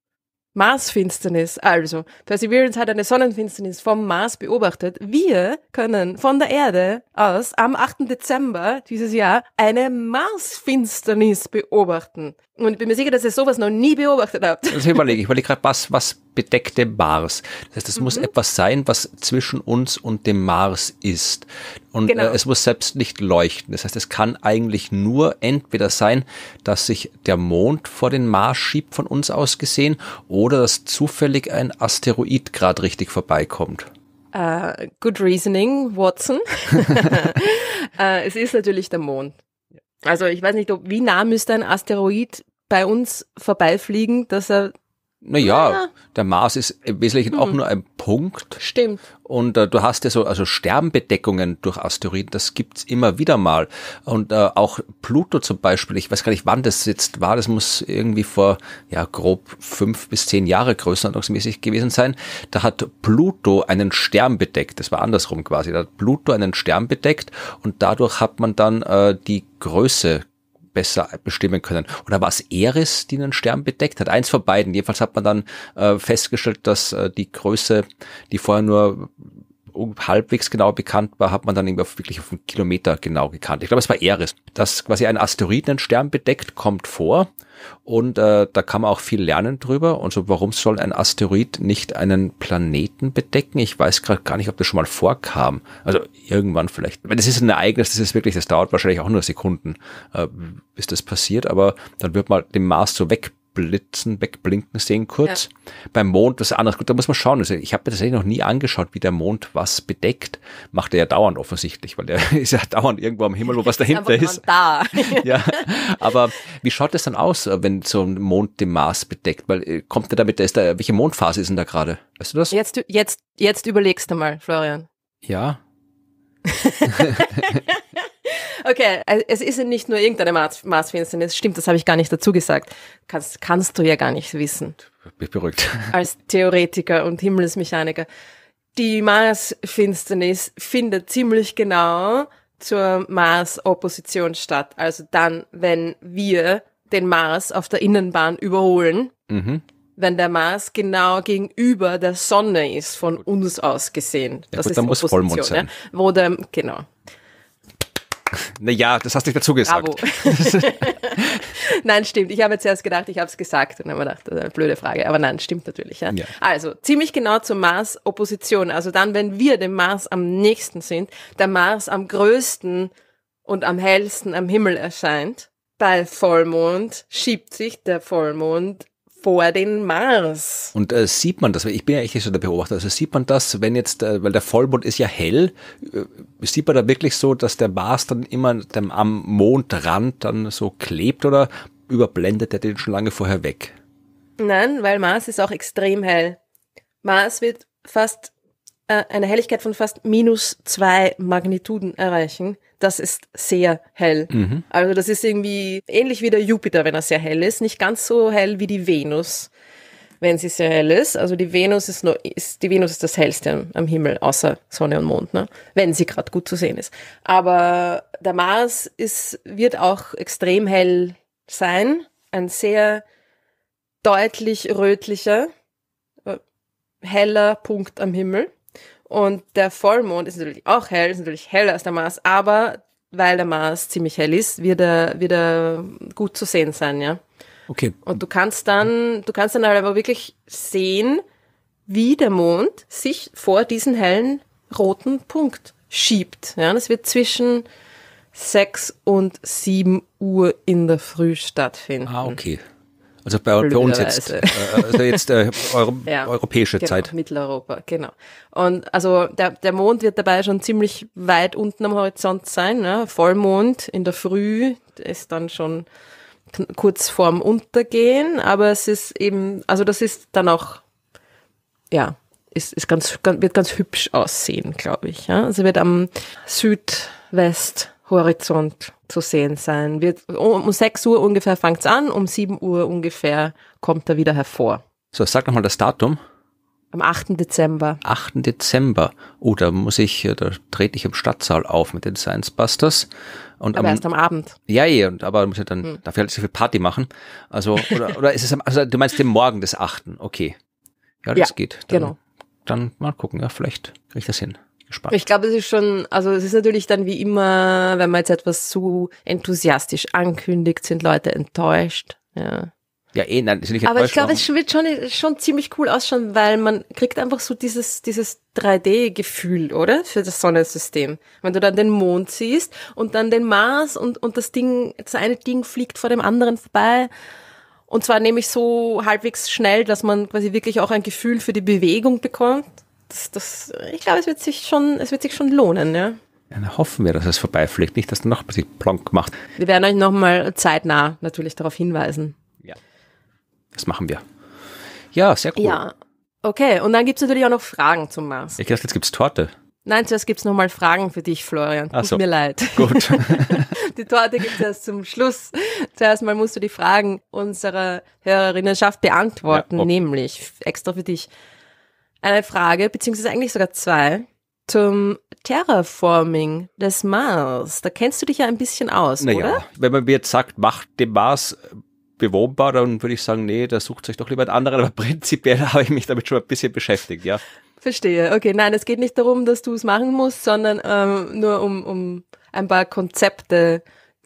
Marsfinsternis. Also, Perseverance hat eine Sonnenfinsternis vom Mars beobachtet. Wir können von der Erde aus am 8. Dezember dieses Jahr eine Marsfinsternis beobachten. Und ich bin mir sicher, dass ihr sowas noch nie beobachtet habt. Also überlege ich, weil ich gerade, was, was bedeckte Mars. Das heißt, es mhm. muss etwas sein, was zwischen uns und dem Mars ist. Und äh, genau. äh, es muss selbst nicht leuchten. Das heißt, es kann eigentlich nur entweder sein, dass sich der Mond vor den Mars schiebt, von uns aus gesehen, oder dass zufällig ein Asteroid gerade richtig vorbeikommt. Uh, good reasoning, Watson. uh, es ist natürlich der Mond. Also ich weiß nicht, ob, wie nah müsste ein Asteroid bei uns vorbeifliegen, dass er naja, ja. der Mars ist im Wesentlichen mhm. auch hm. nur ein Punkt. Stimmt. Und äh, du hast ja so also Sternbedeckungen durch Asteroiden, das gibt's immer wieder mal. Und äh, auch Pluto zum Beispiel, ich weiß gar nicht, wann das jetzt war, das muss irgendwie vor ja grob fünf bis zehn Jahre größenordnungsmäßig gewesen sein. Da hat Pluto einen Stern bedeckt, das war andersrum quasi. Da hat Pluto einen Stern bedeckt und dadurch hat man dann äh, die Größe besser bestimmen können. Oder war es Eris, die einen Stern bedeckt hat? Eins von beiden. Jedenfalls hat man dann äh, festgestellt, dass äh, die Größe, die vorher nur äh, halbwegs genau bekannt war, hat man dann irgendwie auf, wirklich auf einen Kilometer genau gekannt. Ich glaube, es war Eris, dass quasi ein Asteroid einen Stern bedeckt, kommt vor und äh, da kann man auch viel lernen drüber. Und so, warum soll ein Asteroid nicht einen Planeten bedecken? Ich weiß gerade gar nicht, ob das schon mal vorkam. Also irgendwann vielleicht. Das ist ein Ereignis, das ist wirklich, das dauert wahrscheinlich auch nur Sekunden, äh, bis das passiert. Aber dann wird man den Mars so weg Blitzen, wegblinken sehen kurz. Ja. Beim Mond was anderes. Gut, da muss man schauen. Also ich habe mir tatsächlich noch nie angeschaut, wie der Mond was bedeckt. Macht er ja dauernd offensichtlich, weil der ist ja dauernd irgendwo am Himmel, wo was dahinter genau ist. Da. ja, aber wie schaut es dann aus, wenn so ein Mond den Mars bedeckt? Weil äh, kommt der damit, da ist da, welche Mondphase ist denn da gerade? Weißt du das? Jetzt, jetzt, jetzt überlegst du mal, Florian. Ja. Okay, also es ist nicht nur irgendeine Maß, Maßfinsternis, stimmt, das habe ich gar nicht dazu gesagt. Kannst, kannst du ja gar nicht wissen. Bin beruhigt. Als Theoretiker und Himmelsmechaniker. Die Marsfinsternis findet ziemlich genau zur Mars-Opposition statt. Also dann, wenn wir den Mars auf der Innenbahn überholen, mhm. wenn der Mars genau gegenüber der Sonne ist, von uns aus gesehen. Ja, das gut, ist dann muss Vollmond sein. Ja, wo der, genau. Naja, das hast du nicht dazu gesagt. nein, stimmt. Ich habe jetzt erst gedacht, ich habe es gesagt und habe gedacht, das ist eine blöde Frage. Aber nein, stimmt natürlich. Ja. Ja. Also, ziemlich genau zur Mars Opposition. Also dann, wenn wir dem Mars am nächsten sind, der Mars am größten und am hellsten am Himmel erscheint, bei Vollmond schiebt sich der Vollmond vor den Mars. Und äh, sieht man das, ich bin ja echt so der Beobachter, also sieht man das, wenn jetzt, äh, weil der Vollmond ist ja hell, äh, sieht man da wirklich so, dass der Mars dann immer dem, am Mondrand dann so klebt oder überblendet er den schon lange vorher weg? Nein, weil Mars ist auch extrem hell. Mars wird fast äh, eine Helligkeit von fast minus zwei Magnituden erreichen. Das ist sehr hell. Mhm. Also das ist irgendwie ähnlich wie der Jupiter, wenn er sehr hell ist. Nicht ganz so hell wie die Venus, wenn sie sehr hell ist. Also die Venus ist, nur, ist die Venus ist das hellste am, am Himmel, außer Sonne und Mond, ne? wenn sie gerade gut zu sehen ist. Aber der Mars ist, wird auch extrem hell sein. Ein sehr deutlich rötlicher, äh, heller Punkt am Himmel. Und der Vollmond ist natürlich auch hell, ist natürlich heller als der Mars, aber weil der Mars ziemlich hell ist, wird er, wird er gut zu sehen sein, ja. Okay. Und du kannst dann, du kannst dann halt aber wirklich sehen, wie der Mond sich vor diesen hellen roten Punkt schiebt. Ja, das wird zwischen 6 und 7 Uhr in der Früh stattfinden. Ah, okay. Also bei, bei uns jetzt. Äh, also jetzt äh, Euro ja, europäische genau, Zeit. Mitteleuropa, genau. Und also der, der Mond wird dabei schon ziemlich weit unten am Horizont sein. Ne? Vollmond in der Früh ist dann schon kurz vorm Untergehen, aber es ist eben, also das ist dann auch, ja, ist, ist ganz, wird ganz hübsch aussehen, glaube ich. Ja? Also wird am Südwest Horizont zu sehen sein. Wir, um 6 Uhr ungefähr fängt es an, um 7 Uhr ungefähr kommt er wieder hervor. So, sag nochmal das Datum. Am 8. Dezember. 8. Dezember. Oh, da muss ich, äh, da trete ich im Stadtsaal auf mit den Science Busters. Und aber am, erst am Abend. Ja, ja, und, aber muss ja dann, hm. dafür halt so viel Party machen. Also, oder, oder ist es am, also du meinst den Morgen des 8. Okay. Ja, das ja, geht. Dann, genau. Dann mal gucken, ja, vielleicht kriege ich das hin gespannt. Ich glaube, es ist schon, also es ist natürlich dann wie immer, wenn man jetzt etwas zu enthusiastisch ankündigt, sind Leute enttäuscht. Ja. Ja, eh, nein, ist nicht Aber ich glaube, es wird schon, schon ziemlich cool ausschauen, weil man kriegt einfach so dieses, dieses 3D-Gefühl, oder? Für das Sonnensystem. Wenn du dann den Mond siehst und dann den Mars und, und das Ding, das eine Ding fliegt vor dem anderen vorbei. Und zwar nämlich so halbwegs schnell, dass man quasi wirklich auch ein Gefühl für die Bewegung bekommt das, das, ich glaube, es wird sich schon, es wird sich schon lohnen, ja. dann hoffen wir, dass es vorbeifliegt, nicht, dass der Nachbar sich plonk macht. Wir werden euch nochmal zeitnah natürlich darauf hinweisen. Ja. Das machen wir. Ja, sehr cool. Ja. Okay, und dann gibt es natürlich auch noch Fragen zum Mars. Ich dachte, jetzt gibt es Torte. Nein, zuerst gibt es nochmal Fragen für dich, Florian. Tut so. mir leid. Gut. die Torte gibt es erst zum Schluss. Zuerst mal musst du die Fragen unserer Hörerinnenschaft beantworten, ja, nämlich extra für dich eine Frage, beziehungsweise eigentlich sogar zwei, zum Terraforming des Mars. Da kennst du dich ja ein bisschen aus, naja, oder? Wenn man mir jetzt sagt, macht den Mars bewohnbar, dann würde ich sagen, nee, da sucht sich doch lieber einen anderen. Aber prinzipiell habe ich mich damit schon ein bisschen beschäftigt, ja. Verstehe. Okay, nein, es geht nicht darum, dass du es machen musst, sondern ähm, nur um, um ein paar Konzepte,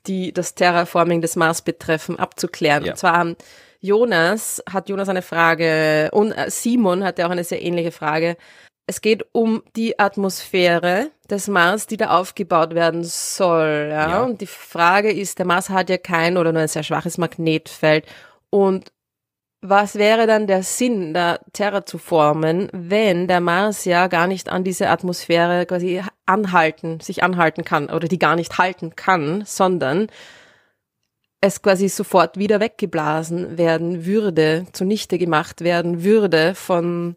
die das Terraforming des Mars betreffen, abzuklären. Ja. Und zwar haben ähm, Jonas hat Jonas eine Frage und äh, Simon hatte auch eine sehr ähnliche Frage. Es geht um die Atmosphäre des Mars, die da aufgebaut werden soll. Ja? ja. Und die Frage ist, der Mars hat ja kein oder nur ein sehr schwaches Magnetfeld. Und was wäre dann der Sinn, da Terra zu formen, wenn der Mars ja gar nicht an diese Atmosphäre quasi anhalten, sich anhalten kann oder die gar nicht halten kann, sondern es quasi sofort wieder weggeblasen werden würde, zunichte gemacht werden würde von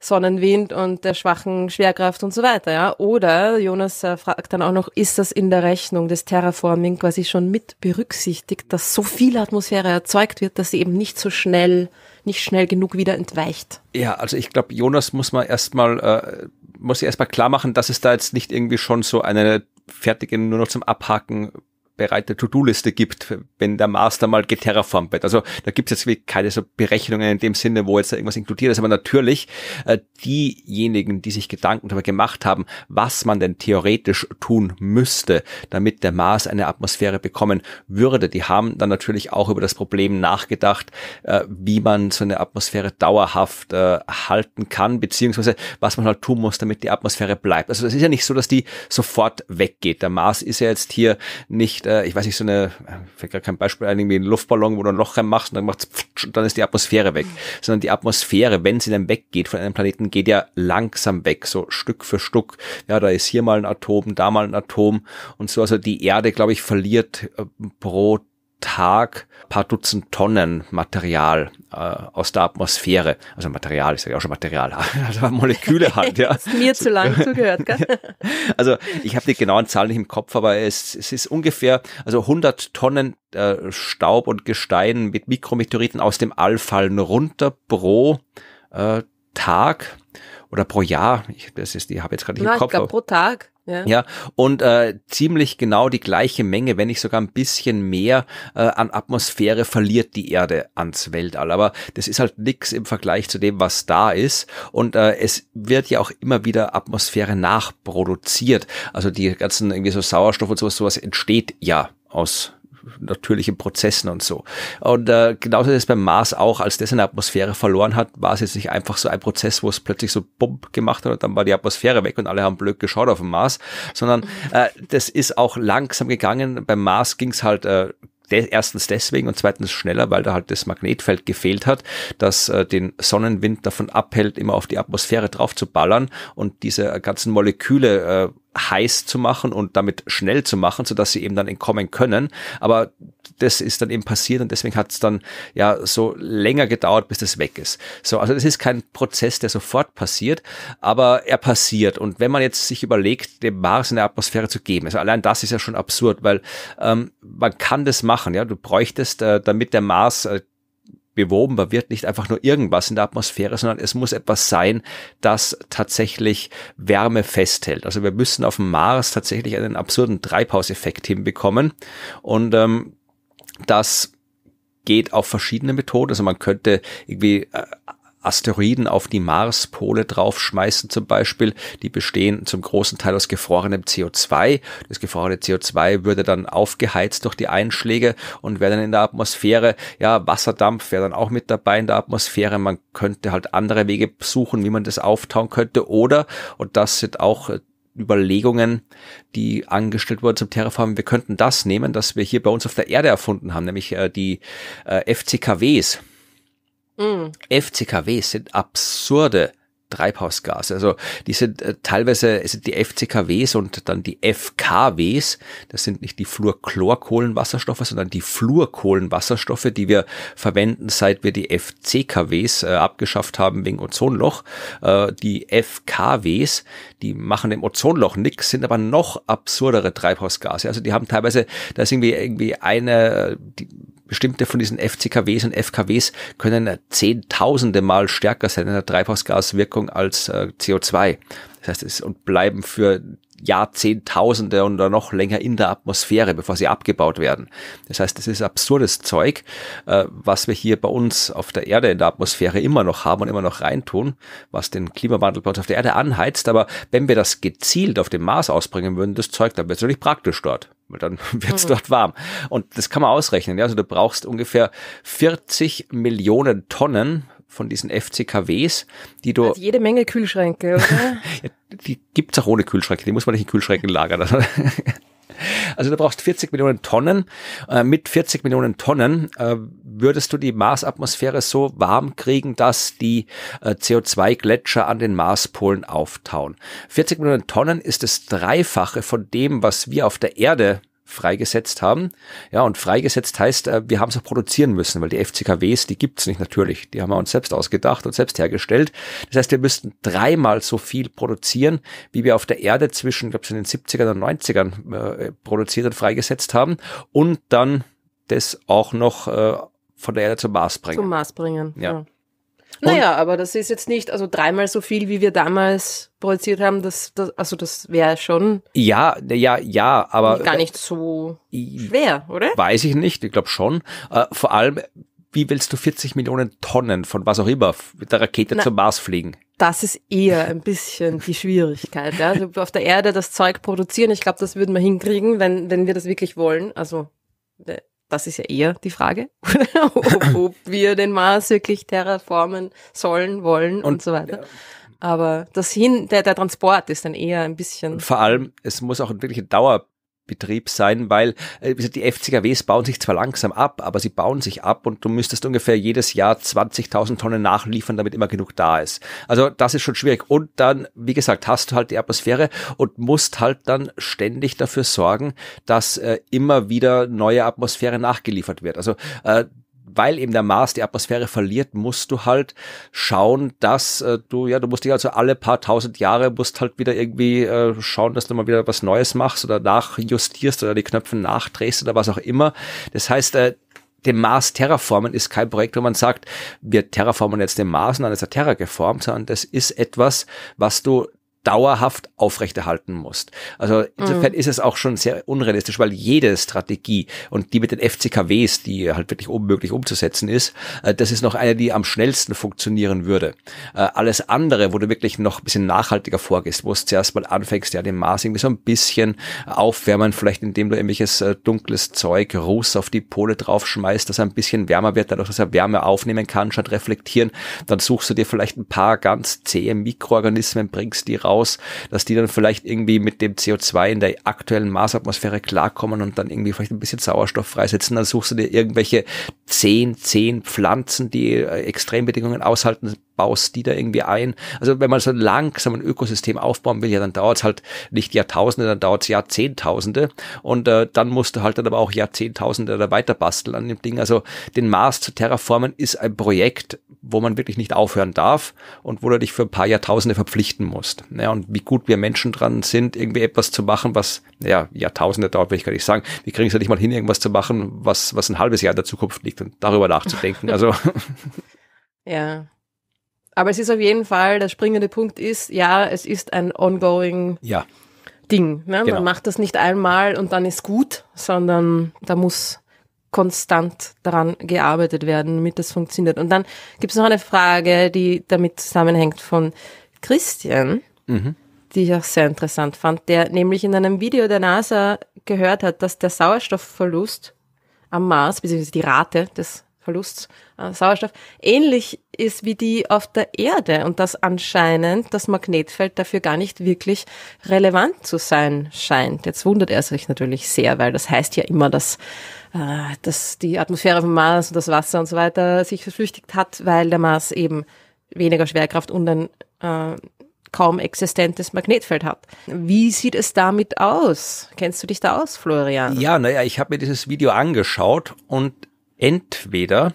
Sonnenwind und der schwachen Schwerkraft und so weiter, ja. Oder Jonas äh, fragt dann auch noch, ist das in der Rechnung des Terraforming quasi schon mit berücksichtigt, dass so viel Atmosphäre erzeugt wird, dass sie eben nicht so schnell, nicht schnell genug wieder entweicht? Ja, also ich glaube, Jonas muss man erstmal, äh, muss sich erstmal klar machen, dass es da jetzt nicht irgendwie schon so eine fertige, nur noch zum Abhaken bereite To-Do-Liste gibt, wenn der Master mal geterraformt wird. Also da gibt es jetzt keine so Berechnungen in dem Sinne, wo jetzt irgendwas inkludiert ist, aber natürlich äh, diejenigen, die sich Gedanken darüber gemacht haben, was man denn theoretisch tun müsste, damit der Mars eine Atmosphäre bekommen würde, die haben dann natürlich auch über das Problem nachgedacht, äh, wie man so eine Atmosphäre dauerhaft äh, halten kann, beziehungsweise was man halt tun muss, damit die Atmosphäre bleibt. Also es ist ja nicht so, dass die sofort weggeht. Der Mars ist ja jetzt hier nicht vielleicht, äh, ich weiß nicht, so eine, äh, fällt gar kein Beispiel ein, irgendwie ein Luftballon, wo du ein Loch reinmachst und dann macht's pfutsch, und dann ist die Atmosphäre weg. Mhm. Sondern die Atmosphäre, wenn sie dann weggeht von einem Planeten, geht ja langsam weg, so Stück für Stück. Ja, da ist hier mal ein Atom, da mal ein Atom und so. Also die Erde, glaube ich, verliert äh, pro Tag paar Dutzend Tonnen Material äh, aus der Atmosphäre, also Material, ich sage ja auch schon Material, also Moleküle halt, ja. mir zu lange zugehört, gell? Also ich habe die genauen Zahlen nicht im Kopf, aber es, es ist ungefähr, also 100 Tonnen äh, Staub und Gestein mit Mikrometeoriten aus dem All fallen runter pro äh, Tag oder pro Jahr, ich, das ist, ich habe jetzt gerade nicht im Kopf. Glaub, pro Tag. Ja. ja, und äh, ziemlich genau die gleiche Menge, wenn nicht sogar ein bisschen mehr äh, an Atmosphäre verliert die Erde ans Weltall. Aber das ist halt nix im Vergleich zu dem, was da ist. Und äh, es wird ja auch immer wieder Atmosphäre nachproduziert. Also die ganzen irgendwie so Sauerstoff und sowas, sowas entsteht ja aus natürlichen Prozessen und so. Und äh, genauso ist es beim Mars auch, als das eine Atmosphäre verloren hat, war es jetzt nicht einfach so ein Prozess, wo es plötzlich so bump gemacht hat und dann war die Atmosphäre weg und alle haben blöd geschaut auf den Mars, sondern äh, das ist auch langsam gegangen. Beim Mars ging es halt äh, De erstens deswegen und zweitens schneller, weil da halt das Magnetfeld gefehlt hat, das äh, den Sonnenwind davon abhält, immer auf die Atmosphäre drauf zu ballern und diese äh, ganzen Moleküle äh, heiß zu machen und damit schnell zu machen, sodass sie eben dann entkommen können. Aber das ist dann eben passiert und deswegen hat es dann ja so länger gedauert, bis das weg ist. So, also das ist kein Prozess, der sofort passiert, aber er passiert. Und wenn man jetzt sich überlegt, dem Mars in der Atmosphäre zu geben, also allein das ist ja schon absurd, weil ähm, man kann das machen. Ja, du bräuchtest, äh, damit der Mars äh, bewoben. Man wird nicht einfach nur irgendwas in der Atmosphäre, sondern es muss etwas sein, das tatsächlich Wärme festhält. Also wir müssen auf dem Mars tatsächlich einen absurden Treibhauseffekt hinbekommen. Und ähm, das geht auf verschiedene Methoden. Also man könnte irgendwie äh, Asteroiden auf die Marspole draufschmeißen zum Beispiel. Die bestehen zum großen Teil aus gefrorenem CO2. Das gefrorene CO2 würde dann aufgeheizt durch die Einschläge und wäre dann in der Atmosphäre, ja, Wasserdampf wäre dann auch mit dabei in der Atmosphäre. Man könnte halt andere Wege suchen, wie man das auftauen könnte. Oder, und das sind auch äh, Überlegungen, die angestellt wurden zum Terraformen. Wir könnten das nehmen, das wir hier bei uns auf der Erde erfunden haben, nämlich äh, die äh, FCKWs Mhm. FCKWs sind absurde Treibhausgase. Also die sind äh, teilweise es sind die FCKWs und dann die FKWs. Das sind nicht die Fluorchlorkohlenwasserstoffe, sondern die Fluorkohlenwasserstoffe, die wir verwenden, seit wir die FCKWs äh, abgeschafft haben wegen Ozonloch. Äh, die FKWs, die machen im Ozonloch nichts, sind aber noch absurdere Treibhausgase. Also die haben teilweise, da ist irgendwie, irgendwie eine, die, bestimmte von diesen FCKWs und FKWs können zehntausende Mal stärker sein in der Treibhausgaswirkung Belastung als äh, CO2. Das heißt, es und bleiben für Jahrzehntausende und noch länger in der Atmosphäre, bevor sie abgebaut werden. Das heißt, es ist absurdes Zeug, äh, was wir hier bei uns auf der Erde in der Atmosphäre immer noch haben und immer noch reintun, was den Klimawandel bei uns auf der Erde anheizt. Aber wenn wir das gezielt auf dem Mars ausbringen würden, das Zeug, dann wäre es natürlich praktisch dort. Weil dann wird es mhm. dort warm. Und das kann man ausrechnen. Ja? Also du brauchst ungefähr 40 Millionen Tonnen von diesen FCKWs, die du. Also jede Menge Kühlschränke, oder? die gibt's auch ohne Kühlschränke, die muss man nicht in Kühlschränken lagern. Also du brauchst 40 Millionen Tonnen. Äh, mit 40 Millionen Tonnen äh, würdest du die Marsatmosphäre so warm kriegen, dass die äh, CO2-Gletscher an den Marspolen auftauen. 40 Millionen Tonnen ist das Dreifache von dem, was wir auf der Erde freigesetzt haben. Ja, und freigesetzt heißt, äh, wir haben es auch produzieren müssen, weil die FCKWs, die gibt's nicht natürlich. Die haben wir uns selbst ausgedacht und selbst hergestellt. Das heißt, wir müssten dreimal so viel produzieren, wie wir auf der Erde zwischen, glaube ich, in den 70ern und 90ern äh, produziert und freigesetzt haben und dann das auch noch äh, von der Erde zum Mars bringen. Zum Mars bringen, ja. ja. Naja, aber das ist jetzt nicht, also dreimal so viel, wie wir damals produziert haben, das, das also das wäre schon. Ja, ja, ja, aber. Gar nicht so schwer, oder? Weiß ich nicht, ich glaube schon. Äh, vor allem, wie willst du 40 Millionen Tonnen von was auch immer mit der Rakete Na, zum Mars fliegen? Das ist eher ein bisschen die Schwierigkeit. Ja? Also auf der Erde das Zeug produzieren, ich glaube, das würden wir hinkriegen, wenn, wenn wir das wirklich wollen. Also äh, das ist ja eher die Frage, ob, ob, wir den Mars wirklich terraformen sollen, wollen und, und so weiter. Ja. Aber das Hin, der, der Transport ist dann eher ein bisschen. Vor allem, es muss auch wirklich eine Dauer Betrieb sein, weil äh, die FCKWs bauen sich zwar langsam ab, aber sie bauen sich ab und du müsstest ungefähr jedes Jahr 20.000 Tonnen nachliefern, damit immer genug da ist. Also das ist schon schwierig. Und dann, wie gesagt, hast du halt die Atmosphäre und musst halt dann ständig dafür sorgen, dass äh, immer wieder neue Atmosphäre nachgeliefert wird. Also äh, weil eben der Mars die Atmosphäre verliert, musst du halt schauen, dass äh, du, ja, du musst dich also alle paar tausend Jahre musst halt wieder irgendwie äh, schauen, dass du mal wieder was Neues machst oder nachjustierst oder die Knöpfe nachdrehst oder was auch immer. Das heißt, äh, dem Mars terraformen ist kein Projekt, wo man sagt, wir terraformen jetzt den Mars und dann ist er Terra geformt, sondern das ist etwas, was du dauerhaft aufrechterhalten musst. Also insofern mhm. ist es auch schon sehr unrealistisch, weil jede Strategie und die mit den FCKWs, die halt wirklich unmöglich umzusetzen ist, äh, das ist noch eine, die am schnellsten funktionieren würde. Äh, alles andere, wo du wirklich noch ein bisschen nachhaltiger vorgehst, wo du zuerst mal anfängst, ja, den Mars irgendwie so ein bisschen aufwärmen, vielleicht indem du irgendwelches äh, dunkles Zeug, Ruß auf die Pole draufschmeißt, dass er ein bisschen wärmer wird, dadurch, dass er Wärme aufnehmen kann, statt reflektieren. Dann suchst du dir vielleicht ein paar ganz zähe Mikroorganismen, bringst die raus aus, dass die dann vielleicht irgendwie mit dem CO2 in der aktuellen Marsatmosphäre klarkommen und dann irgendwie vielleicht ein bisschen Sauerstoff freisetzen. Dann suchst du dir irgendwelche zehn, zehn Pflanzen, die äh, Extrembedingungen aushalten baust die da irgendwie ein. Also wenn man so langsam ein Ökosystem aufbauen will, ja, dann dauert es halt nicht Jahrtausende, dann dauert es Jahrzehntausende und äh, dann musst du halt dann aber auch Jahrzehntausende da weiter basteln an dem Ding. Also den Mars zu terraformen ist ein Projekt, wo man wirklich nicht aufhören darf und wo du dich für ein paar Jahrtausende verpflichten musst. Ja, und wie gut wir Menschen dran sind, irgendwie etwas zu machen, was, ja, Jahrtausende dauert, will ich gar nicht sagen. Wir kriegen es ja nicht mal hin, irgendwas zu machen, was, was ein halbes Jahr in der Zukunft liegt und darüber nachzudenken. Also. ja, aber es ist auf jeden Fall, der springende Punkt ist, ja, es ist ein ongoing ja. Ding. Ne? Genau. Man macht das nicht einmal und dann ist gut, sondern da muss konstant daran gearbeitet werden, damit das funktioniert. Und dann gibt es noch eine Frage, die damit zusammenhängt von Christian, mhm. die ich auch sehr interessant fand, der nämlich in einem Video der NASA gehört hat, dass der Sauerstoffverlust am Mars, beziehungsweise die Rate des Verlust äh, Sauerstoff, ähnlich ist wie die auf der Erde und dass anscheinend das Magnetfeld dafür gar nicht wirklich relevant zu sein scheint. Jetzt wundert er sich natürlich sehr, weil das heißt ja immer, dass, äh, dass die Atmosphäre vom Mars und das Wasser und so weiter sich verflüchtigt hat, weil der Mars eben weniger Schwerkraft und ein äh, kaum existentes Magnetfeld hat. Wie sieht es damit aus? Kennst du dich da aus, Florian? Ja, naja, ich habe mir dieses Video angeschaut und Entweder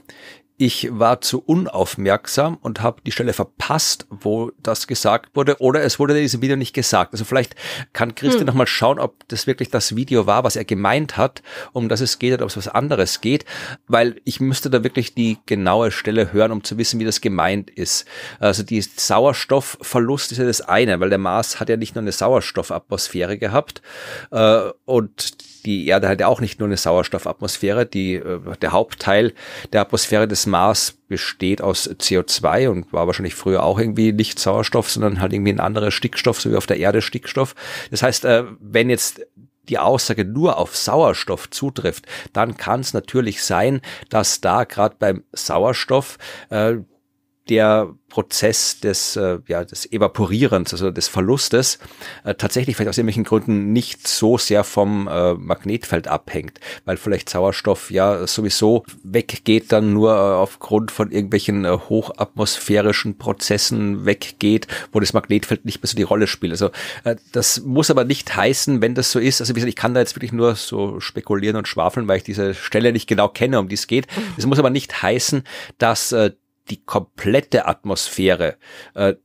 ich war zu unaufmerksam und habe die Stelle verpasst, wo das gesagt wurde, oder es wurde in diesem Video nicht gesagt. Also vielleicht kann Christian hm. nochmal schauen, ob das wirklich das Video war, was er gemeint hat, um das es geht, oder ob es was anderes geht, weil ich müsste da wirklich die genaue Stelle hören, um zu wissen, wie das gemeint ist. Also die Sauerstoffverlust ist ja das eine, weil der Mars hat ja nicht nur eine Sauerstoffatmosphäre gehabt äh, und die Erde hat ja auch nicht nur eine Sauerstoffatmosphäre. Die, äh, der Hauptteil der Atmosphäre des Mars besteht aus CO2 und war wahrscheinlich früher auch irgendwie nicht Sauerstoff, sondern halt irgendwie ein anderer Stickstoff, so wie auf der Erde Stickstoff. Das heißt, äh, wenn jetzt die Aussage nur auf Sauerstoff zutrifft, dann kann es natürlich sein, dass da gerade beim Sauerstoff äh, der Prozess des, äh, ja, des Evaporierens, also des Verlustes, äh, tatsächlich vielleicht aus irgendwelchen Gründen nicht so sehr vom äh, Magnetfeld abhängt, weil vielleicht Sauerstoff ja sowieso weggeht, dann nur äh, aufgrund von irgendwelchen äh, hochatmosphärischen Prozessen weggeht, wo das Magnetfeld nicht mehr so die Rolle spielt. Also äh, das muss aber nicht heißen, wenn das so ist. Also wie gesagt, ich kann da jetzt wirklich nur so spekulieren und schwafeln, weil ich diese Stelle nicht genau kenne, um die es geht. Mhm. Es muss aber nicht heißen, dass äh, die komplette Atmosphäre äh,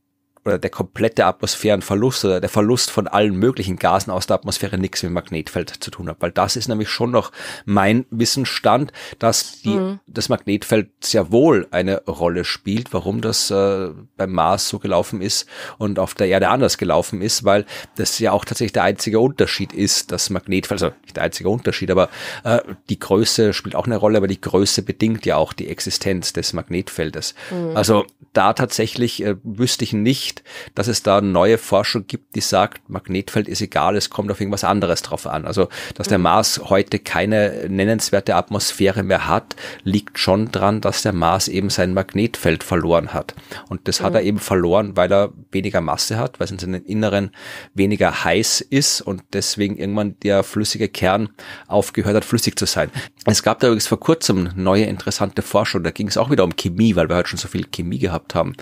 oder der komplette Atmosphärenverlust oder der Verlust von allen möglichen Gasen aus der Atmosphäre nichts mit dem Magnetfeld zu tun hat. Weil das ist nämlich schon noch mein Wissensstand, dass die, mhm. das Magnetfeld sehr wohl eine Rolle spielt, warum das äh, beim Mars so gelaufen ist und auf der Erde anders gelaufen ist, weil das ja auch tatsächlich der einzige Unterschied ist, das Magnetfeld, also nicht der einzige Unterschied, aber äh, die Größe spielt auch eine Rolle, aber die Größe bedingt ja auch die Existenz des Magnetfeldes. Mhm. Also da tatsächlich äh, wüsste ich nicht, nicht, dass es da neue Forschung gibt, die sagt, Magnetfeld ist egal, es kommt auf irgendwas anderes drauf an. Also, dass der mhm. Mars heute keine nennenswerte Atmosphäre mehr hat, liegt schon dran, dass der Mars eben sein Magnetfeld verloren hat. Und das mhm. hat er eben verloren, weil er weniger Masse hat, weil es in seinem Inneren weniger heiß ist und deswegen irgendwann der flüssige Kern aufgehört hat, flüssig zu sein. Es gab da übrigens vor kurzem neue interessante Forschung, da ging es auch wieder um Chemie, weil wir heute schon so viel Chemie gehabt haben.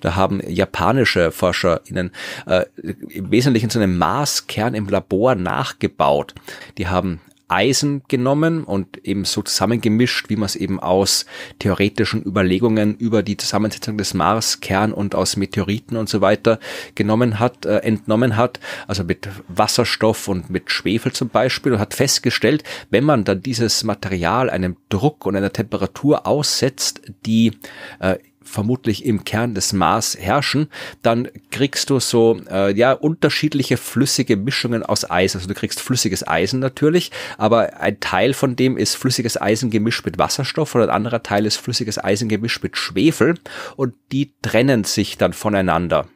Da haben japanische deutsche ForscherInnen, äh, im Wesentlichen zu einem Marskern im Labor nachgebaut. Die haben Eisen genommen und eben so zusammengemischt, wie man es eben aus theoretischen Überlegungen über die Zusammensetzung des Marskern und aus Meteoriten und so weiter genommen hat, äh, entnommen hat, also mit Wasserstoff und mit Schwefel zum Beispiel und hat festgestellt, wenn man dann dieses Material einem Druck und einer Temperatur aussetzt, die äh, vermutlich im Kern des Mars herrschen, dann kriegst du so äh, ja unterschiedliche flüssige Mischungen aus Eis. Also du kriegst flüssiges Eisen natürlich, aber ein Teil von dem ist flüssiges Eisen gemischt mit Wasserstoff und ein anderer Teil ist flüssiges Eisen gemischt mit Schwefel und die trennen sich dann voneinander.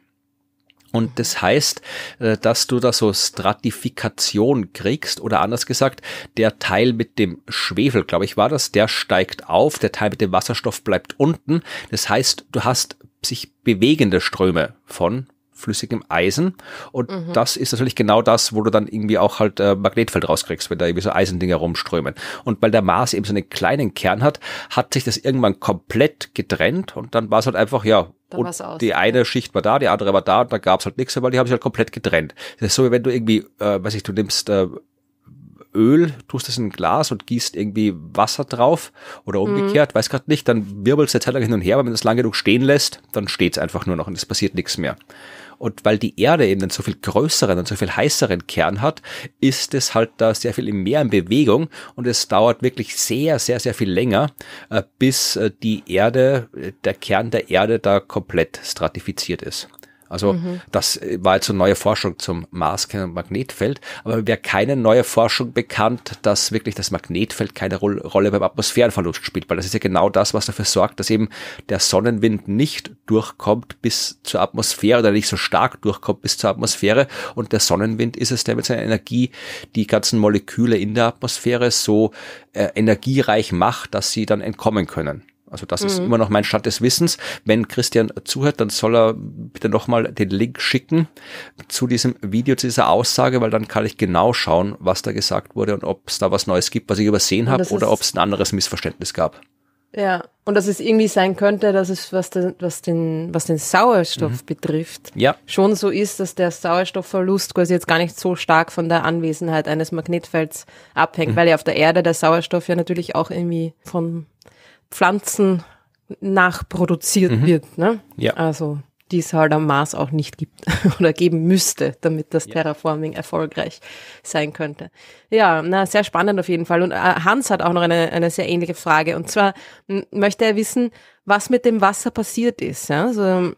Und das heißt, äh, dass du da so Stratifikation kriegst oder anders gesagt, der Teil mit dem Schwefel, glaube ich, war das, der steigt auf, der Teil mit dem Wasserstoff bleibt unten. Das heißt, du hast sich bewegende Ströme von flüssigem Eisen. Und mhm. das ist natürlich genau das, wo du dann irgendwie auch halt äh, Magnetfeld rauskriegst, wenn da irgendwie so Eisendinger rumströmen. Und weil der Mars eben so einen kleinen Kern hat, hat sich das irgendwann komplett getrennt und dann war es halt einfach, ja, und aus, die eine Schicht war da, die andere war da und da gab es halt nichts, weil die haben sich halt komplett getrennt. Das ist so, wie wenn du irgendwie, äh, weiß ich, du nimmst äh, Öl, tust es in ein Glas und gießt irgendwie Wasser drauf oder mhm. umgekehrt, mhm. weiß gerade nicht, dann wirbelst du jetzt halt hin und her, aber wenn du es lange genug stehen lässt, dann steht es einfach nur noch und es passiert nichts mehr. Und weil die Erde eben einen so viel größeren und so viel heißeren Kern hat, ist es halt da sehr viel mehr in Bewegung und es dauert wirklich sehr, sehr, sehr viel länger, äh, bis äh, die Erde, äh, der Kern der Erde da komplett stratifiziert ist. Also mhm. das äh, war jetzt eine neue Forschung zum Maßkern und Magnetfeld. Aber mir wäre keine neue Forschung bekannt, dass wirklich das Magnetfeld keine Ro Rolle beim Atmosphärenverlust spielt, weil das ist ja genau das, was dafür sorgt, dass eben der Sonnenwind nicht durchkommt bis zur Atmosphäre oder nicht so stark durchkommt bis zur Atmosphäre. Und der Sonnenwind ist es, der mit seiner Energie die ganzen Moleküle in der Atmosphäre so äh, energiereich macht, dass sie dann entkommen können. Also das mhm. ist immer noch mein Stand des Wissens. Wenn Christian zuhört, dann soll er bitte nochmal den Link schicken zu diesem Video, zu dieser Aussage, weil dann kann ich genau schauen, was da gesagt wurde und ob es da was Neues gibt, was ich übersehen habe oder ob es ein anderes Missverständnis gab. Ja, und dass es irgendwie sein könnte, dass es, was den, was den, was den Sauerstoff mhm. betrifft, ja. schon so ist, dass der Sauerstoffverlust quasi jetzt gar nicht so stark von der Anwesenheit eines Magnetfelds abhängt, mhm. weil ja auf der Erde der Sauerstoff ja natürlich auch irgendwie von Pflanzen nachproduziert mhm. wird. Ne? Ja. Also die es halt am Mars auch nicht gibt oder geben müsste, damit das Terraforming erfolgreich sein könnte. Ja, na, sehr spannend auf jeden Fall. Und äh, Hans hat auch noch eine, eine sehr ähnliche Frage. Und zwar möchte er wissen, was mit dem Wasser passiert ist. Ja? Also,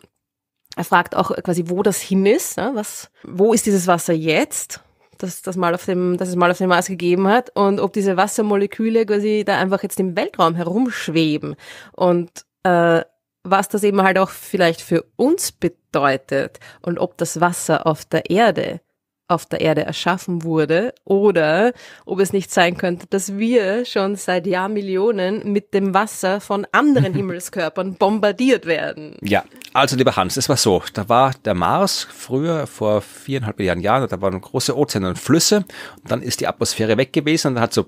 er fragt auch quasi, wo das hin ist. Ja? Was, wo ist dieses Wasser jetzt? dass das mal auf dem, dass es mal auf dem Mars gegeben hat und ob diese Wassermoleküle quasi da einfach jetzt im Weltraum herumschweben und äh, was das eben halt auch vielleicht für uns bedeutet und ob das Wasser auf der Erde auf der Erde erschaffen wurde oder ob es nicht sein könnte, dass wir schon seit Jahrmillionen mit dem Wasser von anderen Himmelskörpern bombardiert werden. Ja, also lieber Hans, es war so, da war der Mars früher vor viereinhalb Milliarden Jahren, da waren große Ozeane und Flüsse und dann ist die Atmosphäre weg gewesen und dann hat so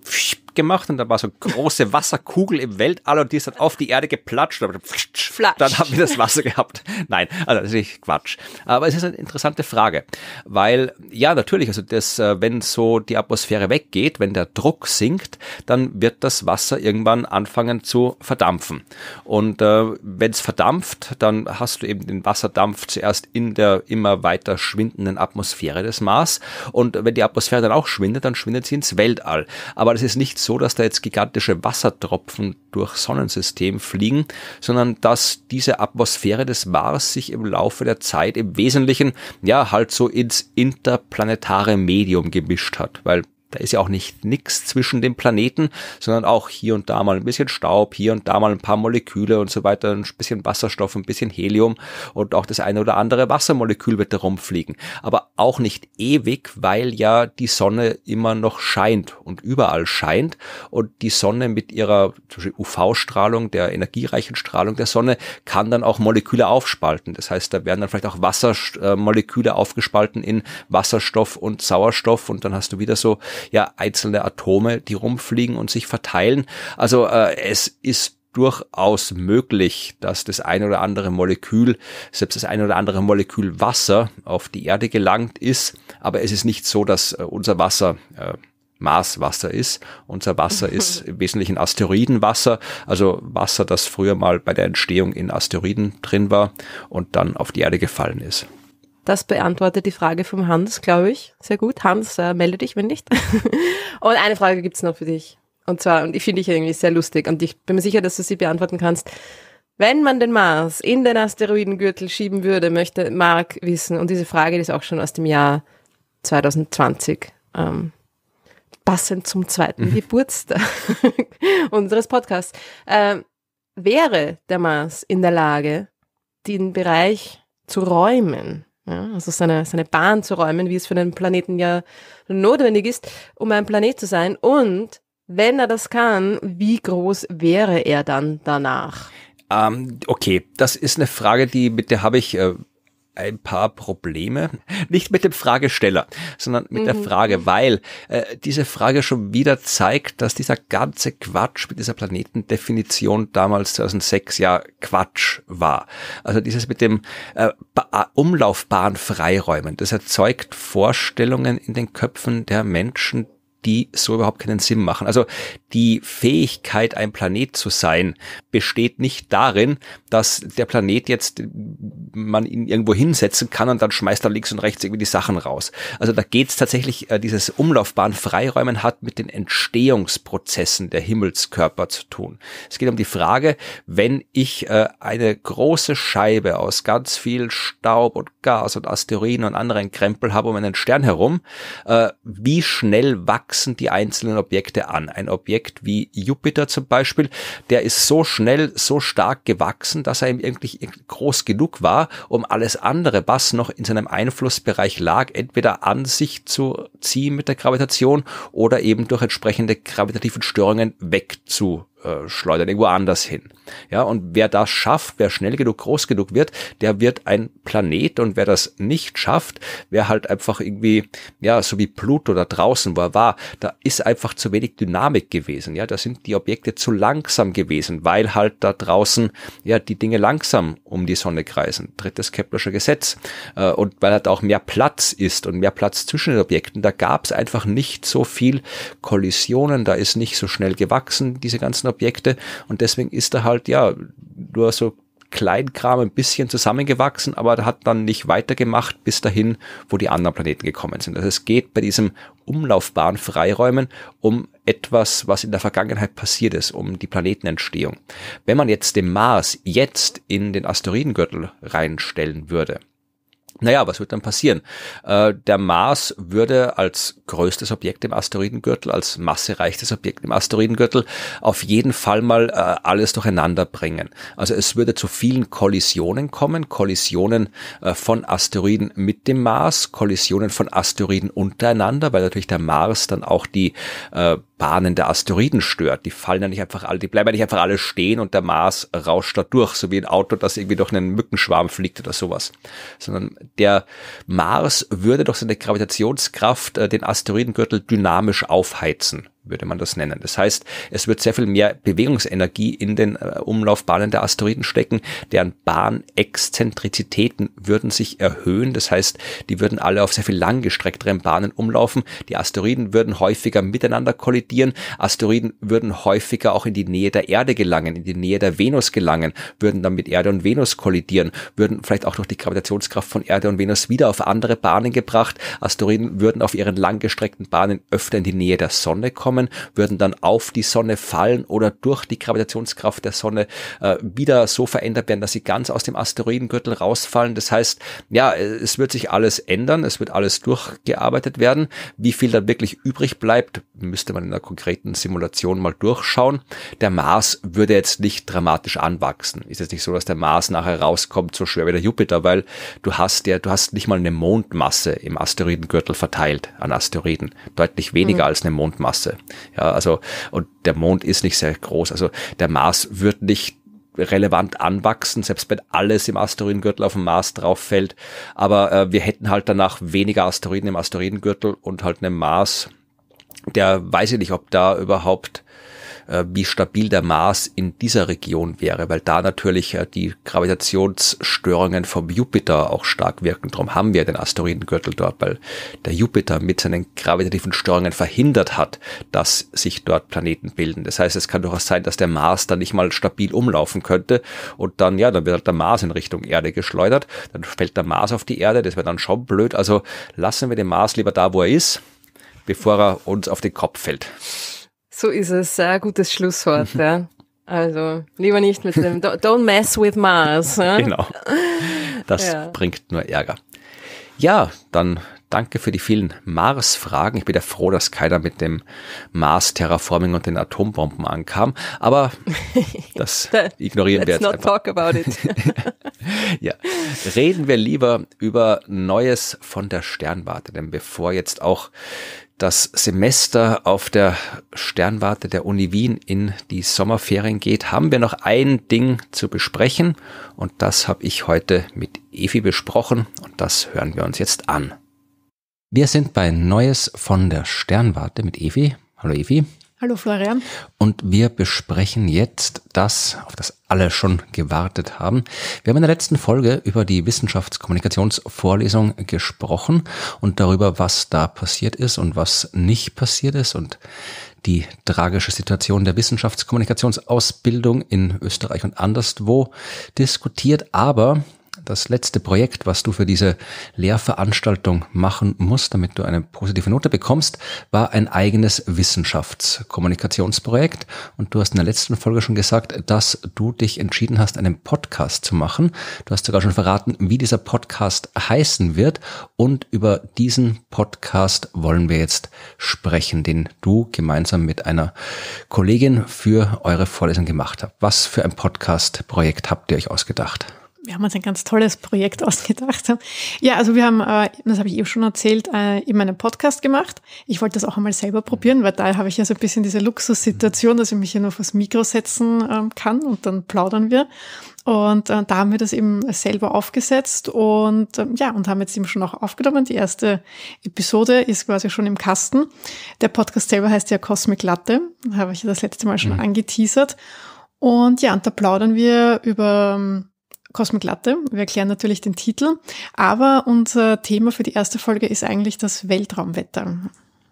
gemacht und da war so eine große Wasserkugel im Weltall und die ist dann auf die Erde geplatscht. Pfsch, Flatsch. Dann haben wir das Wasser gehabt. Nein, also das ist nicht Quatsch. Aber es ist eine interessante Frage, weil ja natürlich, also das, äh, wenn so die Atmosphäre weggeht, wenn der Druck sinkt, dann wird das Wasser irgendwann anfangen zu verdampfen. Und äh, wenn es verdampft, dann hast du eben den Wasserdampf zuerst in der immer weiter schwindenden Atmosphäre des Mars. Und wenn die Atmosphäre dann auch schwindet, dann schwindet sie ins Weltall. Aber das ist nicht so so, dass da jetzt gigantische Wassertropfen durch Sonnensystem fliegen, sondern dass diese Atmosphäre des Mars sich im Laufe der Zeit im Wesentlichen ja halt so ins interplanetare Medium gemischt hat, weil da ist ja auch nicht nix zwischen den Planeten, sondern auch hier und da mal ein bisschen Staub, hier und da mal ein paar Moleküle und so weiter, ein bisschen Wasserstoff, ein bisschen Helium und auch das eine oder andere Wassermolekül wird da rumfliegen. Aber auch nicht ewig, weil ja die Sonne immer noch scheint und überall scheint und die Sonne mit ihrer UV-Strahlung, der energiereichen Strahlung der Sonne, kann dann auch Moleküle aufspalten. Das heißt, da werden dann vielleicht auch Wassermoleküle äh, aufgespalten in Wasserstoff und Sauerstoff und dann hast du wieder so ja einzelne Atome, die rumfliegen und sich verteilen. Also äh, es ist durchaus möglich, dass das ein oder andere Molekül, selbst das ein oder andere Molekül Wasser auf die Erde gelangt ist, aber es ist nicht so, dass äh, unser Wasser äh, Marswasser ist. Unser Wasser ist im Wesentlichen Asteroidenwasser, also Wasser, das früher mal bei der Entstehung in Asteroiden drin war und dann auf die Erde gefallen ist. Das beantwortet die Frage vom Hans, glaube ich. Sehr gut. Hans, äh, melde dich, wenn nicht. und eine Frage gibt es noch für dich. Und zwar, und ich finde dich irgendwie sehr lustig und ich bin mir sicher, dass du sie beantworten kannst. Wenn man den Mars in den Asteroidengürtel schieben würde, möchte Mark wissen, und diese Frage ist auch schon aus dem Jahr 2020, ähm, passend zum zweiten mhm. Geburtstag unseres Podcasts, ähm, wäre der Mars in der Lage, den Bereich zu räumen? Ja, also seine, seine Bahn zu räumen, wie es für den Planeten ja notwendig ist, um ein Planet zu sein. Und wenn er das kann, wie groß wäre er dann danach? Ähm, okay, das ist eine Frage, die mit der habe ich äh, ein paar Probleme. Nicht mit dem Fragesteller, sondern mit mhm. der Frage, weil äh, diese Frage schon wieder zeigt, dass dieser ganze Quatsch mit dieser Planetendefinition damals 2006 ja Quatsch war. Also dieses mit dem äh, äh, umlaufbaren freiräumen, das erzeugt Vorstellungen in den Köpfen der Menschen, die so überhaupt keinen Sinn machen. Also die Fähigkeit, ein Planet zu sein, besteht nicht darin, dass der Planet jetzt äh, man ihn irgendwo hinsetzen kann und dann schmeißt er links und rechts irgendwie die Sachen raus. Also da geht's tatsächlich, äh, dieses Umlaufbahn Freiräumen hat mit den Entstehungsprozessen der Himmelskörper zu tun. Es geht um die Frage, wenn ich äh, eine große Scheibe aus ganz viel Staub und Gas und Asteroiden und anderen Krempel habe um einen Stern herum, äh, wie schnell wachsen wachsen die einzelnen Objekte an. Ein Objekt wie Jupiter zum Beispiel, der ist so schnell, so stark gewachsen, dass er ihm eigentlich groß genug war, um alles andere, was noch in seinem Einflussbereich lag, entweder an sich zu ziehen mit der Gravitation oder eben durch entsprechende gravitativen Störungen wegzu äh, schleudern irgendwo anders hin. Ja, und wer das schafft, wer schnell genug groß genug wird, der wird ein Planet und wer das nicht schafft, wer halt einfach irgendwie, ja, so wie Pluto da draußen, wo er war, da ist einfach zu wenig Dynamik gewesen. Ja, da sind die Objekte zu langsam gewesen, weil halt da draußen, ja, die Dinge langsam um die Sonne kreisen. Drittes Keplersche Gesetz. Äh, und weil halt auch mehr Platz ist und mehr Platz zwischen den Objekten, da gab es einfach nicht so viel Kollisionen, da ist nicht so schnell gewachsen, diese ganzen Objekte und deswegen ist er halt, ja, nur so Kleinkram ein bisschen zusammengewachsen, aber hat dann nicht weitergemacht bis dahin, wo die anderen Planeten gekommen sind. Also es geht bei diesem umlaufbaren Freiräumen um etwas, was in der Vergangenheit passiert ist, um die Planetenentstehung. Wenn man jetzt den Mars jetzt in den Asteroidengürtel reinstellen würde, naja, was wird dann passieren? Äh, der Mars würde als größtes Objekt im Asteroidengürtel, als massereichtes Objekt im Asteroidengürtel auf jeden Fall mal äh, alles durcheinander bringen. Also es würde zu vielen Kollisionen kommen, Kollisionen äh, von Asteroiden mit dem Mars, Kollisionen von Asteroiden untereinander, weil natürlich der Mars dann auch die äh, Bahnen der Asteroiden stört. Die fallen ja nicht einfach alle, die bleiben ja nicht einfach alle stehen und der Mars rauscht da durch, so wie ein Auto, das irgendwie durch einen Mückenschwarm fliegt oder sowas. Sondern der Mars würde durch seine Gravitationskraft äh, den Asteroidengürtel dynamisch aufheizen würde man das nennen. Das heißt, es wird sehr viel mehr Bewegungsenergie in den äh, Umlaufbahnen der Asteroiden stecken, deren Bahnexzentrizitäten würden sich erhöhen. Das heißt, die würden alle auf sehr viel langgestreckteren Bahnen umlaufen. Die Asteroiden würden häufiger miteinander kollidieren. Asteroiden würden häufiger auch in die Nähe der Erde gelangen, in die Nähe der Venus gelangen, würden dann mit Erde und Venus kollidieren, würden vielleicht auch durch die Gravitationskraft von Erde und Venus wieder auf andere Bahnen gebracht. Asteroiden würden auf ihren langgestreckten Bahnen öfter in die Nähe der Sonne kommen zusammen, würden dann auf die Sonne fallen oder durch die Gravitationskraft der Sonne äh, wieder so verändert werden, dass sie ganz aus dem Asteroidengürtel rausfallen. Das heißt, ja, es wird sich alles ändern, es wird alles durchgearbeitet werden. Wie viel dann wirklich übrig bleibt, müsste man in einer konkreten Simulation mal durchschauen. Der Mars würde jetzt nicht dramatisch anwachsen. Ist jetzt nicht so, dass der Mars nachher rauskommt, so schwer wie der Jupiter, weil du hast ja, du hast nicht mal eine Mondmasse im Asteroidengürtel verteilt an Asteroiden. Deutlich weniger mhm. als eine Mondmasse. Ja, also, und der Mond ist nicht sehr groß. Also der Mars wird nicht relevant anwachsen, selbst wenn alles im Asteroidengürtel auf dem Mars drauf fällt. Aber äh, wir hätten halt danach weniger Asteroiden im Asteroidengürtel und halt einen Mars, der weiß ich nicht, ob da überhaupt äh, wie stabil der Mars in dieser Region wäre, weil da natürlich äh, die Gravitationsstörungen vom Jupiter auch stark wirken. Darum haben wir den Asteroidengürtel dort, weil der Jupiter mit seinen gravitativen Störungen verhindert hat, dass sich dort Planeten bilden. Das heißt, es kann durchaus sein, dass der Mars dann nicht mal stabil umlaufen könnte und dann, ja, dann wird halt der Mars in Richtung Erde geschleudert, dann fällt der Mars auf die Erde, das wäre dann schon blöd. Also lassen wir den Mars lieber da, wo er ist, bevor er uns auf den Kopf fällt. So ist es. Sehr gutes Schlusswort, ja. Also, lieber nicht mit dem Don't mess with Mars. Ja? Genau. Das ja. bringt nur Ärger. Ja, dann danke für die vielen Mars-Fragen. Ich bin ja froh, dass keiner mit dem Mars-Terraforming und den Atombomben ankam. Aber das ignorieren wir jetzt not einfach. talk about it. ja. Reden wir lieber über Neues von der Sternwarte. Denn bevor jetzt auch das Semester auf der Sternwarte der Uni Wien in die Sommerferien geht, haben wir noch ein Ding zu besprechen und das habe ich heute mit Evi besprochen und das hören wir uns jetzt an. Wir sind bei Neues von der Sternwarte mit Evi. Hallo Evi. Hallo Florian. Und wir besprechen jetzt das, auf das alle schon gewartet haben. Wir haben in der letzten Folge über die Wissenschaftskommunikationsvorlesung gesprochen und darüber, was da passiert ist und was nicht passiert ist und die tragische Situation der Wissenschaftskommunikationsausbildung in Österreich und anderswo diskutiert. Aber das letzte Projekt, was du für diese Lehrveranstaltung machen musst, damit du eine positive Note bekommst, war ein eigenes Wissenschaftskommunikationsprojekt. Und du hast in der letzten Folge schon gesagt, dass du dich entschieden hast, einen Podcast zu machen. Du hast sogar schon verraten, wie dieser Podcast heißen wird. Und über diesen Podcast wollen wir jetzt sprechen, den du gemeinsam mit einer Kollegin für eure Vorlesung gemacht habt. Was für ein Podcast-Projekt habt ihr euch ausgedacht? wir haben uns ein ganz tolles Projekt ausgedacht. Ja, also wir haben, äh, das habe ich eben eh schon erzählt, äh, in meinem Podcast gemacht. Ich wollte das auch einmal selber probieren, weil da habe ich ja so ein bisschen diese Luxussituation, dass ich mich hier nur aufs Mikro setzen ähm, kann und dann plaudern wir. Und äh, da haben wir das eben selber aufgesetzt und ähm, ja, und haben jetzt eben schon auch aufgenommen. Die erste Episode ist quasi schon im Kasten. Der Podcast selber heißt ja Cosmic Latte, habe ich ja das letzte Mal schon mhm. angeteasert. Und ja, und da plaudern wir über ähm, Cosmic Latte. Wir erklären natürlich den Titel, aber unser Thema für die erste Folge ist eigentlich das Weltraumwetter.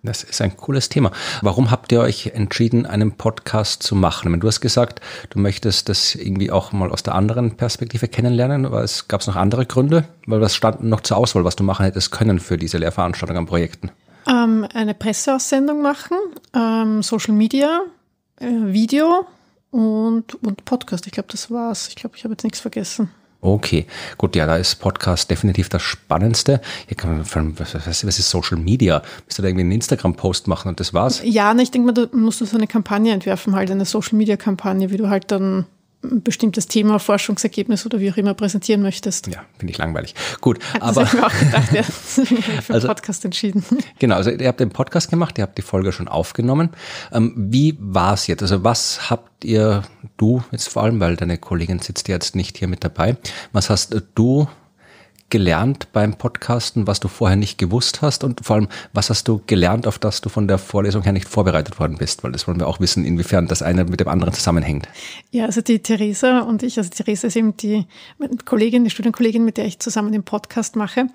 Das ist ein cooles Thema. Warum habt ihr euch entschieden, einen Podcast zu machen? du hast gesagt, du möchtest das irgendwie auch mal aus der anderen Perspektive kennenlernen, aber es gab noch andere Gründe, weil was stand noch zur Auswahl, was du machen hättest können für diese Lehrveranstaltung an Projekten? Ähm, eine Presseaussendung machen, ähm, Social Media, äh, Video und, und Podcast. Ich glaube, das war's. Ich glaube, ich habe jetzt nichts vergessen. Okay, gut, ja, da ist Podcast definitiv das Spannendste. Hier kann man was, was ist Social Media? Müsst du da irgendwie einen Instagram-Post machen und das war's? Ja, ne, ich denke mal, da musst du so eine Kampagne entwerfen, halt eine Social Media-Kampagne, wie du halt dann ein bestimmtes Thema, Forschungsergebnis oder wie auch immer präsentieren möchtest. Ja, finde ich langweilig. Gut, ja, aber. Das habe ich mir auch gedacht, ja. für also, Podcast entschieden. Genau, also ihr habt den Podcast gemacht, ihr habt die Folge schon aufgenommen. Ähm, wie war es jetzt? Also, was habt ihr, du jetzt vor allem, weil deine Kollegin sitzt jetzt nicht hier mit dabei, was hast du gelernt beim Podcasten, was du vorher nicht gewusst hast? Und vor allem, was hast du gelernt, auf das du von der Vorlesung her nicht vorbereitet worden bist? Weil das wollen wir auch wissen, inwiefern das eine mit dem anderen zusammenhängt. Ja, also die Theresa und ich, also Theresa ist eben die Kollegin, die Studienkollegin, mit der ich zusammen den Podcast mache.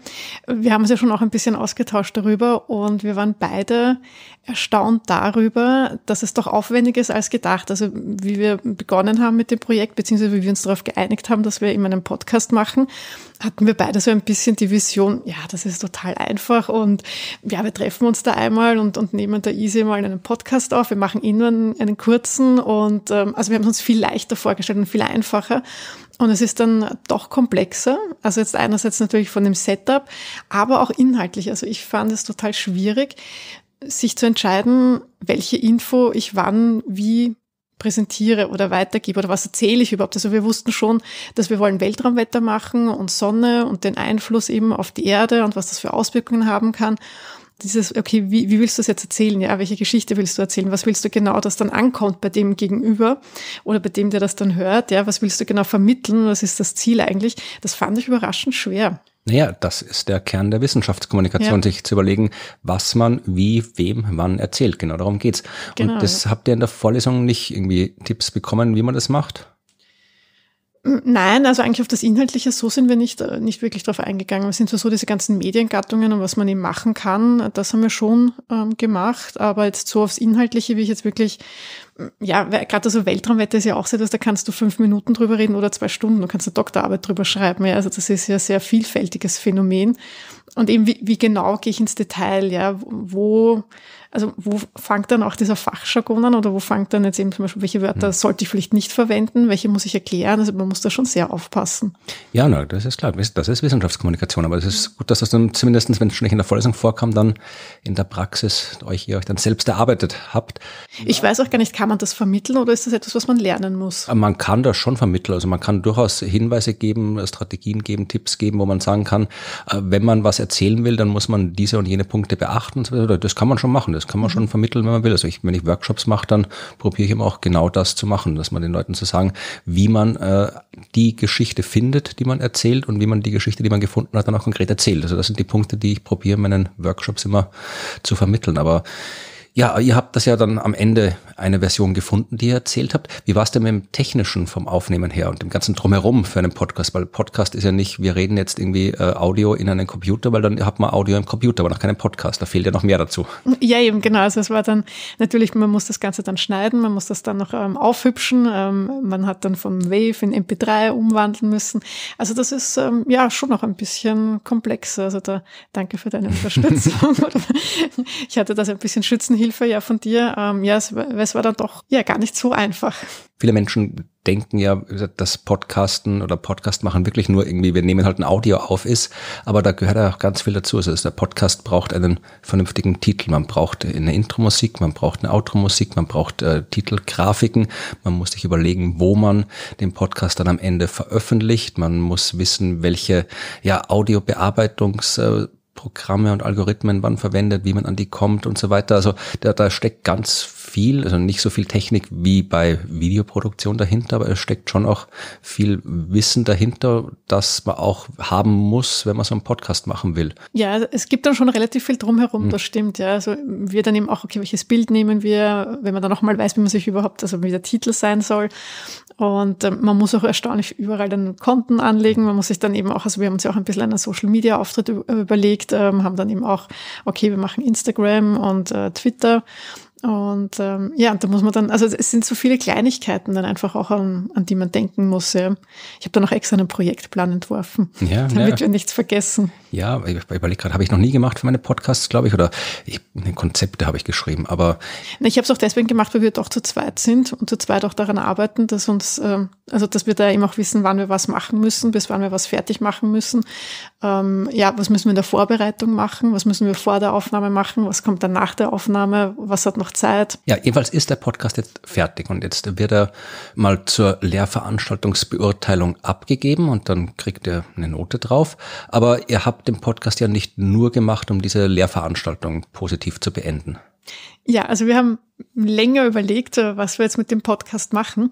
Wir haben uns ja schon auch ein bisschen ausgetauscht darüber und wir waren beide erstaunt darüber, dass es doch aufwendig ist als gedacht. Also wie wir begonnen haben mit dem Projekt, beziehungsweise wie wir uns darauf geeinigt haben, dass wir immer einen Podcast machen, hatten wir beide so ein bisschen die Vision, ja, das ist total einfach und ja, wir treffen uns da einmal und, und nehmen da easy mal einen Podcast auf. Wir machen immer einen, einen kurzen und ähm, also wir haben es uns viel leichter vorgestellt und viel einfacher. Und es ist dann doch komplexer. Also jetzt einerseits natürlich von dem Setup, aber auch inhaltlich. Also ich fand es total schwierig, sich zu entscheiden, welche Info ich wann wie präsentiere oder weitergebe oder was erzähle ich überhaupt. Also wir wussten schon, dass wir wollen Weltraumwetter machen und Sonne und den Einfluss eben auf die Erde und was das für Auswirkungen haben kann. Dieses, okay, wie, wie willst du es jetzt erzählen? Ja, welche Geschichte willst du erzählen? Was willst du genau, dass dann ankommt bei dem Gegenüber oder bei dem, der das dann hört? Ja, was willst du genau vermitteln? Was ist das Ziel eigentlich? Das fand ich überraschend schwer. Naja, das ist der Kern der Wissenschaftskommunikation, ja. sich zu überlegen, was man wie, wem, wann erzählt. Genau darum geht's. Genau. Und das habt ihr in der Vorlesung nicht irgendwie Tipps bekommen, wie man das macht? Nein, also eigentlich auf das Inhaltliche, so sind wir nicht, äh, nicht wirklich drauf eingegangen. Wir sind zwar so diese ganzen Mediengattungen und was man eben machen kann, äh, das haben wir schon ähm, gemacht. Aber jetzt so aufs Inhaltliche, wie ich jetzt wirklich, mm, ja, gerade so also Weltraumwetter ist ja auch so etwas, da kannst du fünf Minuten drüber reden oder zwei Stunden, du kannst eine Doktorarbeit drüber schreiben. Ja, also das ist ja sehr vielfältiges Phänomen. Und eben, wie, wie genau gehe ich ins Detail, ja, wo, also wo fängt dann auch dieser Fachjargon an oder wo fängt dann jetzt eben zum Beispiel, welche Wörter hm. sollte ich vielleicht nicht verwenden, welche muss ich erklären? Also man muss da schon sehr aufpassen. Ja, na, das ist klar. Das ist Wissenschaftskommunikation, aber es ist gut, dass das dann zumindest, wenn es schon nicht in der Vorlesung vorkam, dann in der Praxis euch, ihr euch dann selbst erarbeitet habt. Ich weiß auch gar nicht, kann man das vermitteln oder ist das etwas, was man lernen muss? Äh, man kann das schon vermitteln. Also man kann durchaus Hinweise geben, äh, Strategien geben, Tipps geben, wo man sagen kann, äh, wenn man was erzählen will, dann muss man diese und jene Punkte beachten. Das kann man schon machen. Das das kann man schon vermitteln, wenn man will. Also ich, wenn ich Workshops mache, dann probiere ich immer auch genau das zu machen, dass man den Leuten zu sagen, wie man äh, die Geschichte findet, die man erzählt und wie man die Geschichte, die man gefunden hat, dann auch konkret erzählt. Also das sind die Punkte, die ich probiere, meinen Workshops immer zu vermitteln. Aber ja, ihr habt das ja dann am Ende eine Version gefunden, die ihr erzählt habt. Wie war es denn mit dem Technischen vom Aufnehmen her und dem ganzen Drumherum für einen Podcast? Weil Podcast ist ja nicht, wir reden jetzt irgendwie äh, Audio in einen Computer, weil dann hat man Audio im Computer, aber noch keinen Podcast. Da fehlt ja noch mehr dazu. Ja, eben, genau. Also es war dann natürlich, man muss das Ganze dann schneiden, man muss das dann noch ähm, aufhübschen. Ähm, man hat dann vom Wave in MP3 umwandeln müssen. Also das ist ähm, ja schon noch ein bisschen komplexer. Also da danke für deine Unterstützung. ich hatte das ein bisschen schützen hier. Hilfe ja von dir. Ähm, ja, es, es war dann doch ja gar nicht so einfach. Viele Menschen denken ja, dass Podcasten oder Podcast machen wirklich nur irgendwie, wir nehmen halt ein Audio auf ist, aber da gehört ja auch ganz viel dazu. Also der Podcast braucht einen vernünftigen Titel. Man braucht eine Intro-Musik, man braucht eine Outro-Musik, man braucht äh, Titelgrafiken, man muss sich überlegen, wo man den Podcast dann am Ende veröffentlicht, man muss wissen, welche ja, Audiobearbeitungs- äh, Programme und Algorithmen wann verwendet, wie man an die kommt und so weiter. Also da, da steckt ganz viel, also nicht so viel Technik wie bei Videoproduktion dahinter, aber es steckt schon auch viel Wissen dahinter, das man auch haben muss, wenn man so einen Podcast machen will. Ja, es gibt dann schon relativ viel drumherum, mhm. das stimmt. Ja, also wir dann eben auch, okay, welches Bild nehmen wir, wenn man dann nochmal weiß, wie man sich überhaupt, also wie der Titel sein soll. Und ähm, man muss auch erstaunlich überall dann Konten anlegen. Man muss sich dann eben auch, also wir haben uns ja auch ein bisschen einen Social-Media-Auftritt äh, überlegt, ähm, haben dann eben auch, okay, wir machen Instagram und äh, Twitter und ähm, ja, da muss man dann, also es sind so viele Kleinigkeiten dann einfach auch, an, an die man denken muss. Ja. Ich habe da noch extra einen Projektplan entworfen, ja, damit ja. wir nichts vergessen. Ja, ich überlege gerade, habe ich noch nie gemacht für meine Podcasts, glaube ich, oder ich, Konzepte habe ich geschrieben, aber. Ich habe es auch deswegen gemacht, weil wir doch zu zweit sind und zu zweit auch daran arbeiten, dass uns, ähm, also dass wir da eben auch wissen, wann wir was machen müssen, bis wann wir was fertig machen müssen. Ähm, ja, was müssen wir in der Vorbereitung machen, was müssen wir vor der Aufnahme machen, was kommt dann nach der Aufnahme, was hat noch Weihnachtszeit. Ja, jedenfalls ist der Podcast jetzt fertig und jetzt wird er mal zur Lehrveranstaltungsbeurteilung abgegeben und dann kriegt ihr eine Note drauf. Aber ihr habt den Podcast ja nicht nur gemacht, um diese Lehrveranstaltung positiv zu beenden. Ja, also wir haben länger überlegt, äh, was wir jetzt mit dem Podcast machen.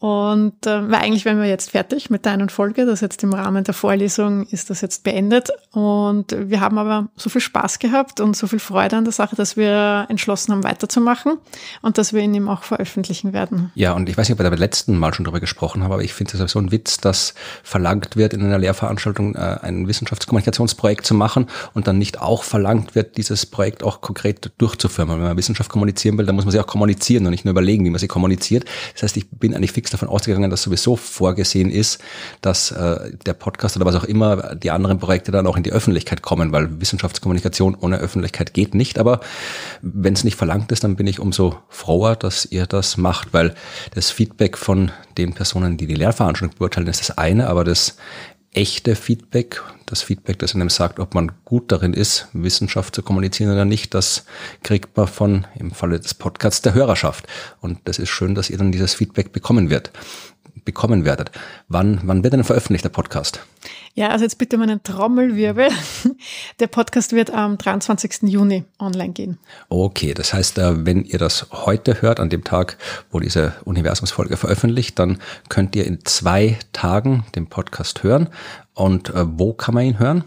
Und äh, weil eigentlich wären wir jetzt fertig mit der einen Folge, das jetzt im Rahmen der Vorlesung ist das jetzt beendet. Und wir haben aber so viel Spaß gehabt und so viel Freude an der Sache, dass wir entschlossen haben, weiterzumachen und dass wir ihn eben auch veröffentlichen werden. Ja, und ich weiß nicht, ob wir da beim letzten Mal schon darüber gesprochen haben, aber ich finde es sowieso ein Witz, dass verlangt wird, in einer Lehrveranstaltung äh, ein Wissenschaftskommunikationsprojekt zu machen und dann nicht auch verlangt wird, dieses Projekt auch konkret durchzuführen. Wenn man Wissenschaft kommunizieren will, dann muss man sie auch kommunizieren und nicht nur überlegen, wie man sie kommuniziert. Das heißt, ich bin eigentlich fix davon ausgegangen, dass sowieso vorgesehen ist, dass äh, der Podcast oder was auch immer, die anderen Projekte dann auch in die Öffentlichkeit kommen, weil Wissenschaftskommunikation ohne Öffentlichkeit geht nicht. Aber wenn es nicht verlangt ist, dann bin ich umso froher, dass ihr das macht, weil das Feedback von den Personen, die die Lehrveranstaltung beurteilen, ist das eine, aber das echte Feedback, das Feedback, das einem sagt, ob man gut darin ist, Wissenschaft zu kommunizieren oder nicht, das kriegt man von, im Falle des Podcasts, der Hörerschaft. Und das ist schön, dass ihr dann dieses Feedback bekommen wird bekommen werdet. Wann, wann wird denn veröffentlicht der Podcast? Ja, also jetzt bitte meinen Trommelwirbel. Der Podcast wird am 23. Juni online gehen. Okay, das heißt, äh, wenn ihr das heute hört, an dem Tag, wo diese Universumsfolge veröffentlicht, dann könnt ihr in zwei Tagen den Podcast hören. Und äh, wo kann man ihn hören?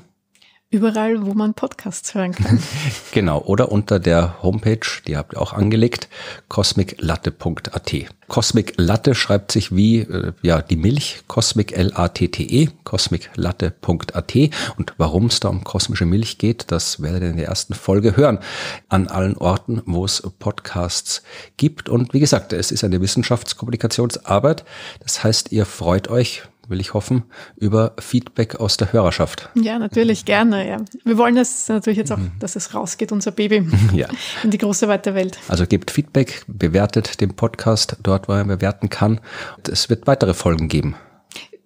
überall, wo man Podcasts hören kann. genau, oder unter der Homepage, die habt ihr auch angelegt, cosmiclatte.at. Cosmic Latte schreibt sich wie äh, ja die Milch, Cosmic L-A-T-T-E, cosmiclatte.at. Und warum es da um kosmische Milch geht, das werdet ihr in der ersten Folge hören. An allen Orten, wo es Podcasts gibt. Und wie gesagt, es ist eine Wissenschaftskommunikationsarbeit. Das heißt, ihr freut euch, will ich hoffen, über Feedback aus der Hörerschaft. Ja, natürlich, gerne. Ja. Wir wollen das natürlich jetzt auch, mhm. dass es rausgeht, unser Baby ja. in die große weite Welt. Also gebt Feedback, bewertet den Podcast dort, wo er bewerten kann. Es wird weitere Folgen geben.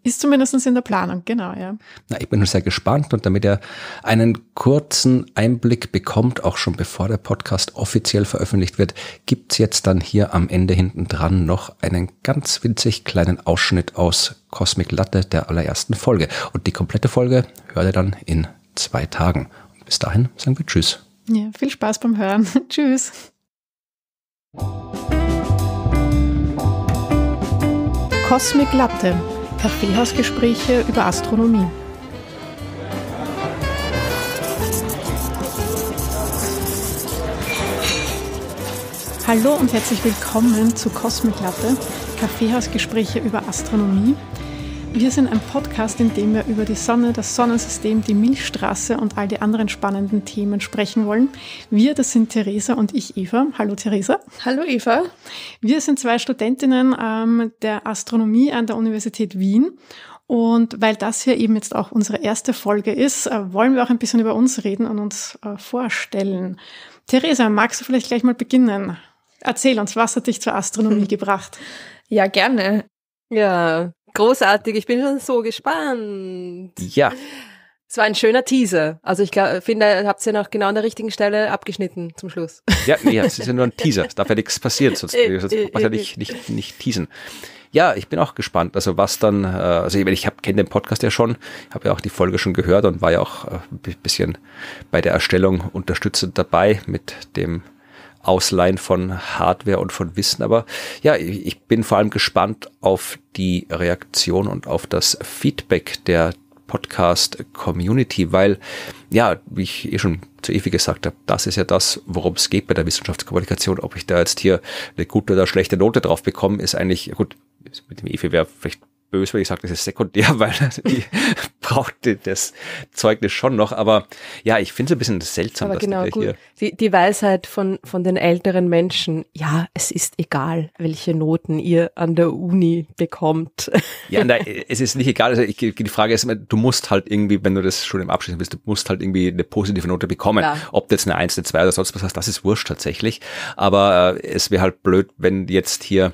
Ist zumindest in der Planung, genau, ja. Na, ich bin nur sehr gespannt und damit ihr einen kurzen Einblick bekommt, auch schon bevor der Podcast offiziell veröffentlicht wird, gibt es jetzt dann hier am Ende hinten dran noch einen ganz winzig kleinen Ausschnitt aus Cosmic Latte der allerersten Folge. Und die komplette Folge hört ihr dann in zwei Tagen. bis dahin sagen wir Tschüss. Ja, viel Spaß beim Hören. tschüss. Cosmic Latte Kaffeehausgespräche über Astronomie. Hallo und herzlich willkommen zu Kosmiklappe, Kaffeehausgespräche über Astronomie. Wir sind ein Podcast, in dem wir über die Sonne, das Sonnensystem, die Milchstraße und all die anderen spannenden Themen sprechen wollen. Wir, das sind Theresa und ich, Eva. Hallo Theresa. Hallo Eva. Wir sind zwei Studentinnen ähm, der Astronomie an der Universität Wien. Und weil das hier eben jetzt auch unsere erste Folge ist, äh, wollen wir auch ein bisschen über uns reden und uns äh, vorstellen. Theresa, magst du vielleicht gleich mal beginnen? Erzähl uns, was hat dich zur Astronomie gebracht? Ja, gerne. Ja, Großartig, ich bin schon so gespannt. Ja. Es war ein schöner Teaser. Also ich glaub, finde, ihr habt es ja noch genau an der richtigen Stelle abgeschnitten zum Schluss. Ja, ja, es ist ja nur ein Teaser. Es darf ja nichts passieren, sonst muss ja nicht, nicht, nicht teasen. Ja, ich bin auch gespannt. Also was dann, äh, also ich, ich kenne den Podcast ja schon, habe ja auch die Folge schon gehört und war ja auch ein äh, bisschen bei der Erstellung unterstützend dabei mit dem Ausleihen von Hardware und von Wissen. Aber ja, ich bin vor allem gespannt auf die Reaktion und auf das Feedback der Podcast-Community, weil, ja, wie ich eh schon zu Evi gesagt habe, das ist ja das, worum es geht bei der Wissenschaftskommunikation. Ob ich da jetzt hier eine gute oder schlechte Note drauf bekomme, ist eigentlich, gut, mit dem Evi wäre vielleicht böse, weil ich sage, das ist sekundär, weil die brauchte das Zeugnis schon noch. Aber ja, ich finde es ein bisschen seltsam, aber dass genau, gut. hier. Die, die Weisheit von, von den älteren Menschen, ja, es ist egal, welche Noten ihr an der Uni bekommt. Ja, na, es ist nicht egal. Also ich, die Frage ist, immer, du musst halt irgendwie, wenn du das schon im Abschluss bist, du musst halt irgendwie eine positive Note bekommen. Ja. Ob du jetzt eine 1, eine 2 oder sonst was hast, das ist wurscht tatsächlich. Aber äh, es wäre halt blöd, wenn jetzt hier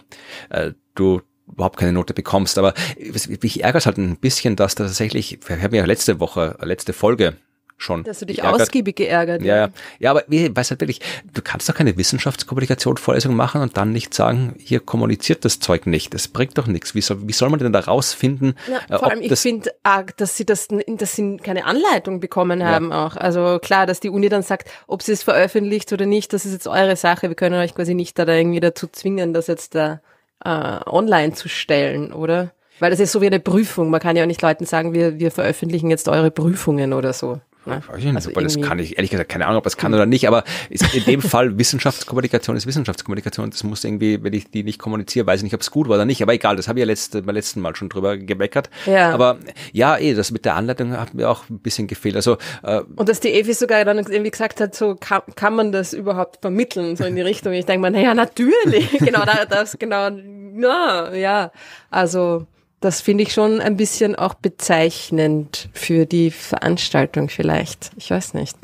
äh, du überhaupt keine Note bekommst. Aber mich ärgert halt ein bisschen, dass da tatsächlich, wir haben ja letzte Woche, letzte Folge schon. Dass du dich geärgert. ausgiebig geärgert. Ja, ja. ja aber wie, weiß halt wirklich, du kannst doch keine Wissenschaftskommunikation Vorlesung machen und dann nicht sagen, hier kommuniziert das Zeug nicht. Das bringt doch nichts. Wie soll, wie soll man denn da rausfinden? Na, äh, vor allem, ich finde arg, dass sie das, dass sie keine Anleitung bekommen haben ja. auch. Also klar, dass die Uni dann sagt, ob sie es veröffentlicht oder nicht, das ist jetzt eure Sache. Wir können euch quasi nicht da, irgendwie dazu zwingen, dass jetzt da äh, online zu stellen, oder? Weil das ist so wie eine Prüfung. Man kann ja auch nicht Leuten sagen, wir, wir veröffentlichen jetzt eure Prüfungen oder so. Ne? Weiß ich nicht, also das kann ich ehrlich gesagt keine Ahnung, ob das kann oder nicht, aber in dem Fall Wissenschaftskommunikation ist Wissenschaftskommunikation. Das muss irgendwie, wenn ich die nicht kommuniziere, weiß ich nicht, ob es gut war oder nicht. Aber egal, das habe ich ja letzte, beim letzten Mal schon drüber gemeckert. Ja. Aber ja, eh, das mit der Anleitung hat mir auch ein bisschen gefehlt. Also äh, und dass die Evi sogar dann irgendwie gesagt hat, so kann, kann man das überhaupt vermitteln so in die Richtung. Ich denke mir, naja, natürlich, genau das, genau, na, ja, also das finde ich schon ein bisschen auch bezeichnend für die Veranstaltung vielleicht. Ich weiß nicht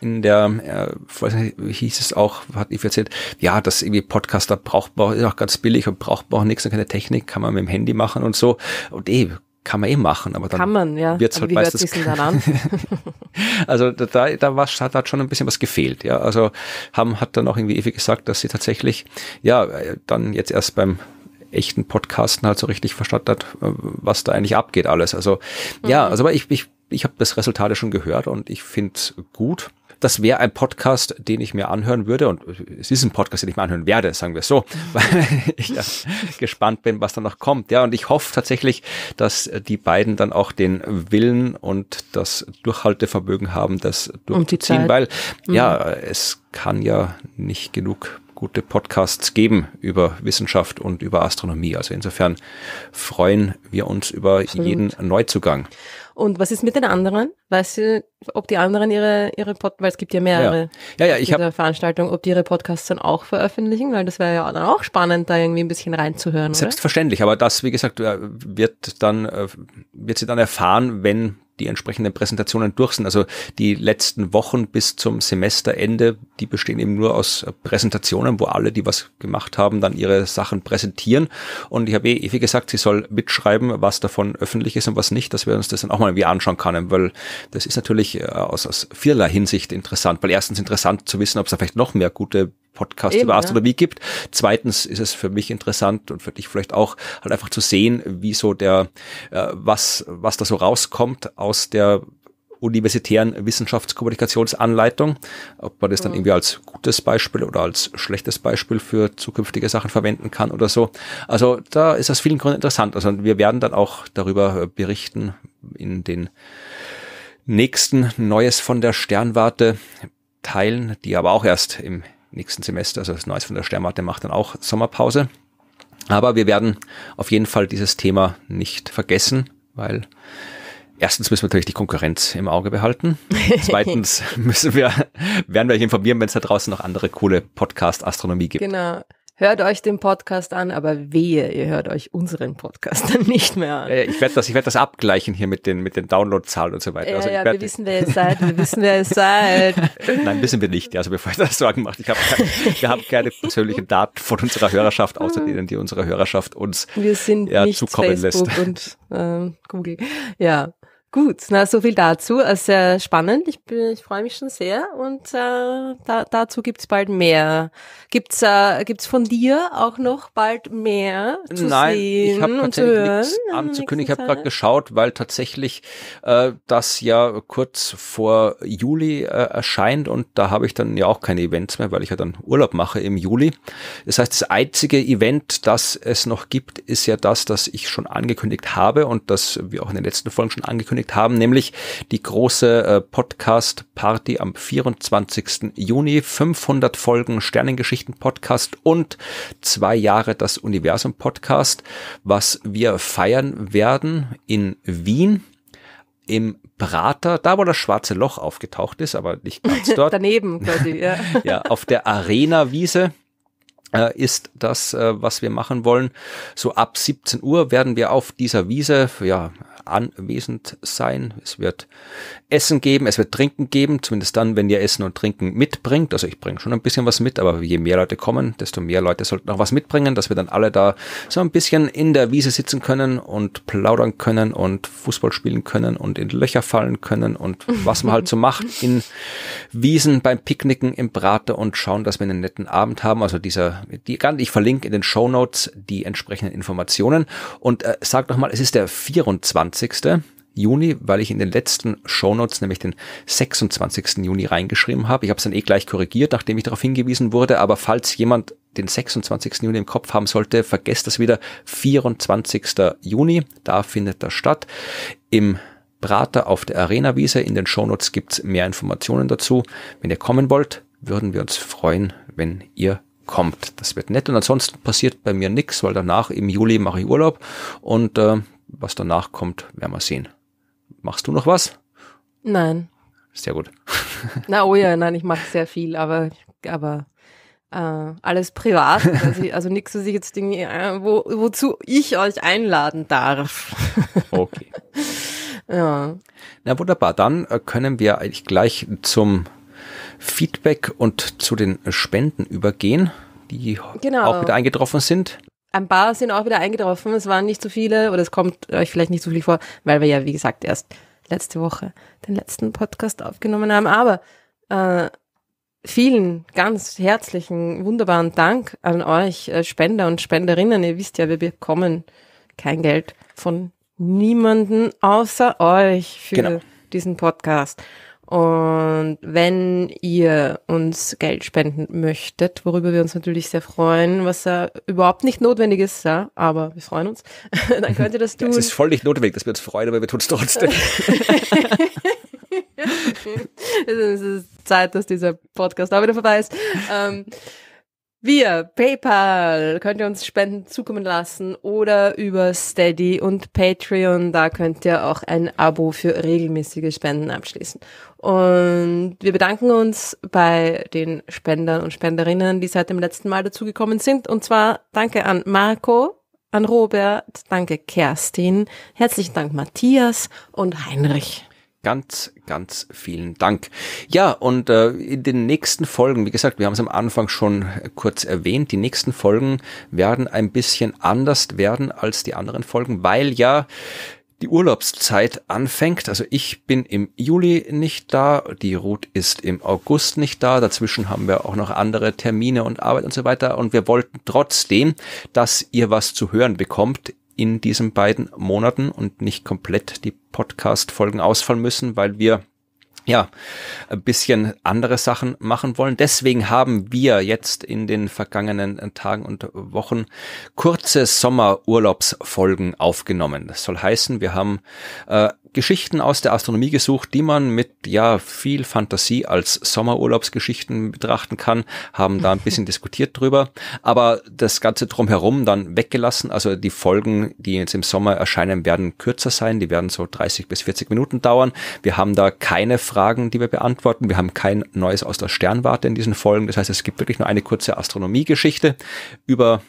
in der, äh, hieß es auch, hat Yves erzählt, ja, das irgendwie Podcaster braucht man, ist auch ganz billig und braucht man auch nichts und keine Technik, kann man mit dem Handy machen und so. Und eh, kann man eh machen, aber dann kann man, ja. wird's aber halt meistens. also da, da, da war, hat, hat schon ein bisschen was gefehlt, ja. Also haben hat dann auch irgendwie ewig gesagt, dass sie tatsächlich, ja, äh, dann jetzt erst beim echten Podcasten halt so richtig verstanden hat, äh, was da eigentlich abgeht alles. Also mhm. ja, also aber ich, ich, ich habe das Resultat schon gehört und ich finde es gut. Das wäre ein Podcast, den ich mir anhören würde und äh, es ist ein Podcast, den ich mir anhören werde, sagen wir es so, mhm. weil ich ja gespannt bin, was da noch kommt. Ja, und ich hoffe tatsächlich, dass die beiden dann auch den Willen und das Durchhaltevermögen haben, das durchzuziehen, um weil mhm. ja, es kann ja nicht genug gute Podcasts geben über Wissenschaft und über Astronomie. Also insofern freuen wir uns über Absolut. jeden Neuzugang. Und was ist mit den anderen? Weißt du, ob die anderen ihre, ihre Pod weil es gibt ja mehrere ja. Ja, ja, ich hab, Veranstaltungen, ob die ihre Podcasts dann auch veröffentlichen, weil das wäre ja dann auch spannend, da irgendwie ein bisschen reinzuhören. Selbstverständlich, oder? aber das, wie gesagt, äh, wird dann, äh, wird sie dann erfahren, wenn die entsprechenden Präsentationen durch sind. Also die letzten Wochen bis zum Semesterende, die bestehen eben nur aus Präsentationen, wo alle, die was gemacht haben, dann ihre Sachen präsentieren. Und ich habe eh Evi gesagt, sie soll mitschreiben, was davon öffentlich ist und was nicht, dass wir uns das dann auch mal irgendwie anschauen können, weil das ist natürlich äh, aus, aus vieler Hinsicht interessant, weil erstens interessant zu wissen, ob es da vielleicht noch mehr gute Podcast Eben, über Astronomie ja. gibt. Zweitens ist es für mich interessant und für dich vielleicht auch halt einfach zu sehen, wie so der, äh, was, was da so rauskommt aus der universitären Wissenschaftskommunikationsanleitung, ob man das dann mhm. irgendwie als gutes Beispiel oder als schlechtes Beispiel für zukünftige Sachen verwenden kann oder so. Also da ist aus vielen Gründen interessant. Also wir werden dann auch darüber äh, berichten in den nächsten Neues von der Sternwarte Teilen, die aber auch erst im nächsten Semester, also das Neues von der Sternwarte macht dann auch Sommerpause. Aber wir werden auf jeden Fall dieses Thema nicht vergessen, weil erstens müssen wir natürlich die Konkurrenz im Auge behalten. Zweitens müssen wir, werden wir euch informieren, wenn es da draußen noch andere coole Podcast-Astronomie gibt. Genau hört euch den Podcast an, aber wehe, ihr hört euch unseren Podcast dann nicht mehr an. Ja, ich werde das, ich werde das abgleichen hier mit den, mit den Downloadzahlen und so weiter. Ja, also ja, wir wissen, wer ihr seid, wir wissen, wer ihr seid. Nein, wissen wir nicht. Also bevor ich das Sorgen macht, ich hab kein, wir haben keine persönlichen Daten von unserer Hörerschaft, außer denen, die unsere Hörerschaft uns wir sind ja, nicht zukommen Facebook lässt. und äh, Google. Ja, Gut, na so viel dazu. Also sehr spannend. Ich, bin, ich freue mich schon sehr. Und äh, da, dazu gibt's bald mehr. Gibt's äh, gibt's von dir auch noch bald mehr zu Nein, sehen ich habe tatsächlich nichts anzukündigen. Ich habe gerade geschaut, weil tatsächlich äh, das ja kurz vor Juli äh, erscheint und da habe ich dann ja auch keine Events mehr, weil ich ja dann Urlaub mache im Juli. Das heißt, das einzige Event, das es noch gibt, ist ja das, das ich schon angekündigt habe und das wir auch in den letzten Folgen schon angekündigt angekündigt haben, nämlich die große äh, Podcast-Party am 24. Juni, 500 Folgen Sternengeschichten-Podcast und zwei Jahre das Universum-Podcast, was wir feiern werden in Wien im Prater, da wo das schwarze Loch aufgetaucht ist, aber nicht ganz dort. Daneben quasi, ja. ja, auf der Arena-Wiese äh, ist das, äh, was wir machen wollen. So ab 17 Uhr werden wir auf dieser Wiese, ja, anwesend sein. Es wird Essen geben, es wird Trinken geben, zumindest dann, wenn ihr Essen und Trinken mitbringt. Also ich bringe schon ein bisschen was mit, aber je mehr Leute kommen, desto mehr Leute sollten auch was mitbringen, dass wir dann alle da so ein bisschen in der Wiese sitzen können und plaudern können und Fußball spielen können und in Löcher fallen können und was man halt so macht in Wiesen beim Picknicken im Brater und schauen, dass wir einen netten Abend haben. Also dieser, die, ich verlinke in den Show Notes die entsprechenden Informationen und äh, sag nochmal, es ist der 24. 26. Juni, weil ich in den letzten Shownotes nämlich den 26. Juni reingeschrieben habe. Ich habe es dann eh gleich korrigiert, nachdem ich darauf hingewiesen wurde, aber falls jemand den 26. Juni im Kopf haben sollte, vergesst das wieder. 24. Juni, da findet das statt. Im Prater auf der Arena-Wiese. In den Shownotes gibt es mehr Informationen dazu. Wenn ihr kommen wollt, würden wir uns freuen, wenn ihr kommt. Das wird nett. Und ansonsten passiert bei mir nichts, weil danach im Juli mache ich Urlaub und äh, was danach kommt, werden wir sehen. Machst du noch was? Nein. Sehr gut. Na oh ja, nein, ich mache sehr viel, aber, aber äh, alles privat. Also, also nichts, was ich jetzt irgendwie, äh, wo, wozu ich euch einladen darf. okay. Ja. Na wunderbar, dann äh, können wir eigentlich gleich zum Feedback und zu den Spenden übergehen, die genau. auch wieder eingetroffen sind ein paar sind auch wieder eingetroffen. Es waren nicht so viele oder es kommt euch vielleicht nicht so viel vor, weil wir ja, wie gesagt, erst letzte Woche den letzten Podcast aufgenommen haben. Aber äh, vielen ganz herzlichen, wunderbaren Dank an euch äh, Spender und Spenderinnen. Ihr wisst ja, wir bekommen kein Geld von niemanden außer euch für genau. diesen Podcast. Und wenn ihr uns Geld spenden möchtet, worüber wir uns natürlich sehr freuen, was ja überhaupt nicht notwendig ist, ja, aber wir freuen uns, dann könnt ihr das tun. Es ist voll nicht notwendig, dass wir uns freuen, aber wir tun es trotzdem. es ist Zeit, dass dieser Podcast auch wieder vorbei ist. Ähm, wir, PayPal, könnt ihr uns Spenden zukommen lassen oder über Steady und Patreon, da könnt ihr auch ein Abo für regelmäßige Spenden abschließen. Und wir bedanken uns bei den Spendern und Spenderinnen, die seit dem letzten Mal dazugekommen sind. Und zwar danke an Marco, an Robert, danke Kerstin, herzlichen Dank Matthias und Heinrich. Ganz, ganz vielen Dank. Ja, und äh, in den nächsten Folgen, wie gesagt, wir haben es am Anfang schon kurz erwähnt, die nächsten Folgen werden ein bisschen anders werden als die anderen Folgen, weil ja die Urlaubszeit anfängt. Also ich bin im Juli nicht da, die Ruth ist im August nicht da. Dazwischen haben wir auch noch andere Termine und Arbeit und so weiter. Und wir wollten trotzdem, dass ihr was zu hören bekommt in diesen beiden Monaten und nicht komplett die Podcast-Folgen ausfallen müssen, weil wir ja, ein bisschen andere Sachen machen wollen. Deswegen haben wir jetzt in den vergangenen äh, Tagen und Wochen kurze Sommerurlaubsfolgen aufgenommen. Das soll heißen, wir haben äh, Geschichten aus der Astronomie gesucht, die man mit ja viel Fantasie als Sommerurlaubsgeschichten betrachten kann, haben da ein bisschen diskutiert drüber, aber das ganze drumherum dann weggelassen. Also die Folgen, die jetzt im Sommer erscheinen, werden kürzer sein, die werden so 30 bis 40 Minuten dauern. Wir haben da keine Fragen, die wir beantworten. Wir haben kein Neues aus der Sternwarte in diesen Folgen. Das heißt, es gibt wirklich nur eine kurze Astronomiegeschichte über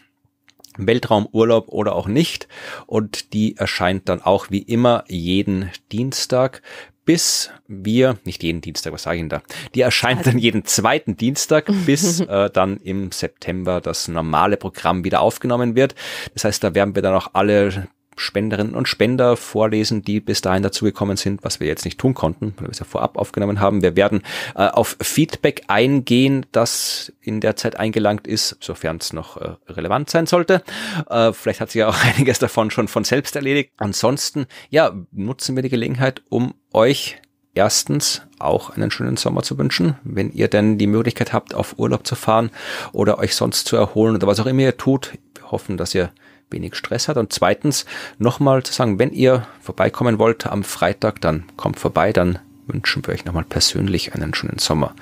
Weltraumurlaub oder auch nicht. Und die erscheint dann auch wie immer jeden Dienstag bis wir, nicht jeden Dienstag, was sage ich denn da? Die erscheint also. dann jeden zweiten Dienstag, bis äh, dann im September das normale Programm wieder aufgenommen wird. Das heißt, da werden wir dann auch alle Spenderinnen und Spender vorlesen, die bis dahin dazugekommen sind, was wir jetzt nicht tun konnten, weil wir es ja vorab aufgenommen haben. Wir werden äh, auf Feedback eingehen, das in der Zeit eingelangt ist, sofern es noch äh, relevant sein sollte. Äh, vielleicht hat sich ja auch einiges davon schon von selbst erledigt. Ansonsten, ja, nutzen wir die Gelegenheit, um euch erstens auch einen schönen Sommer zu wünschen, wenn ihr denn die Möglichkeit habt, auf Urlaub zu fahren oder euch sonst zu erholen oder was auch immer ihr tut. Wir hoffen, dass ihr wenig Stress hat. Und zweitens nochmal zu sagen, wenn ihr vorbeikommen wollt am Freitag, dann kommt vorbei, dann wünschen wir euch nochmal persönlich einen schönen Sommer.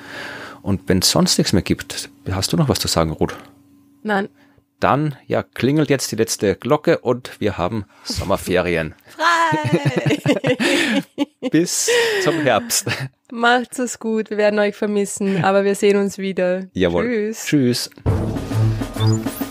Und wenn es sonst nichts mehr gibt, hast du noch was zu sagen, Ruth? Nein. Dann ja, klingelt jetzt die letzte Glocke und wir haben Sommerferien. Frei! Bis zum Herbst. Macht's es gut, wir werden euch vermissen, aber wir sehen uns wieder. Jawohl. Tschüss. Tschüss.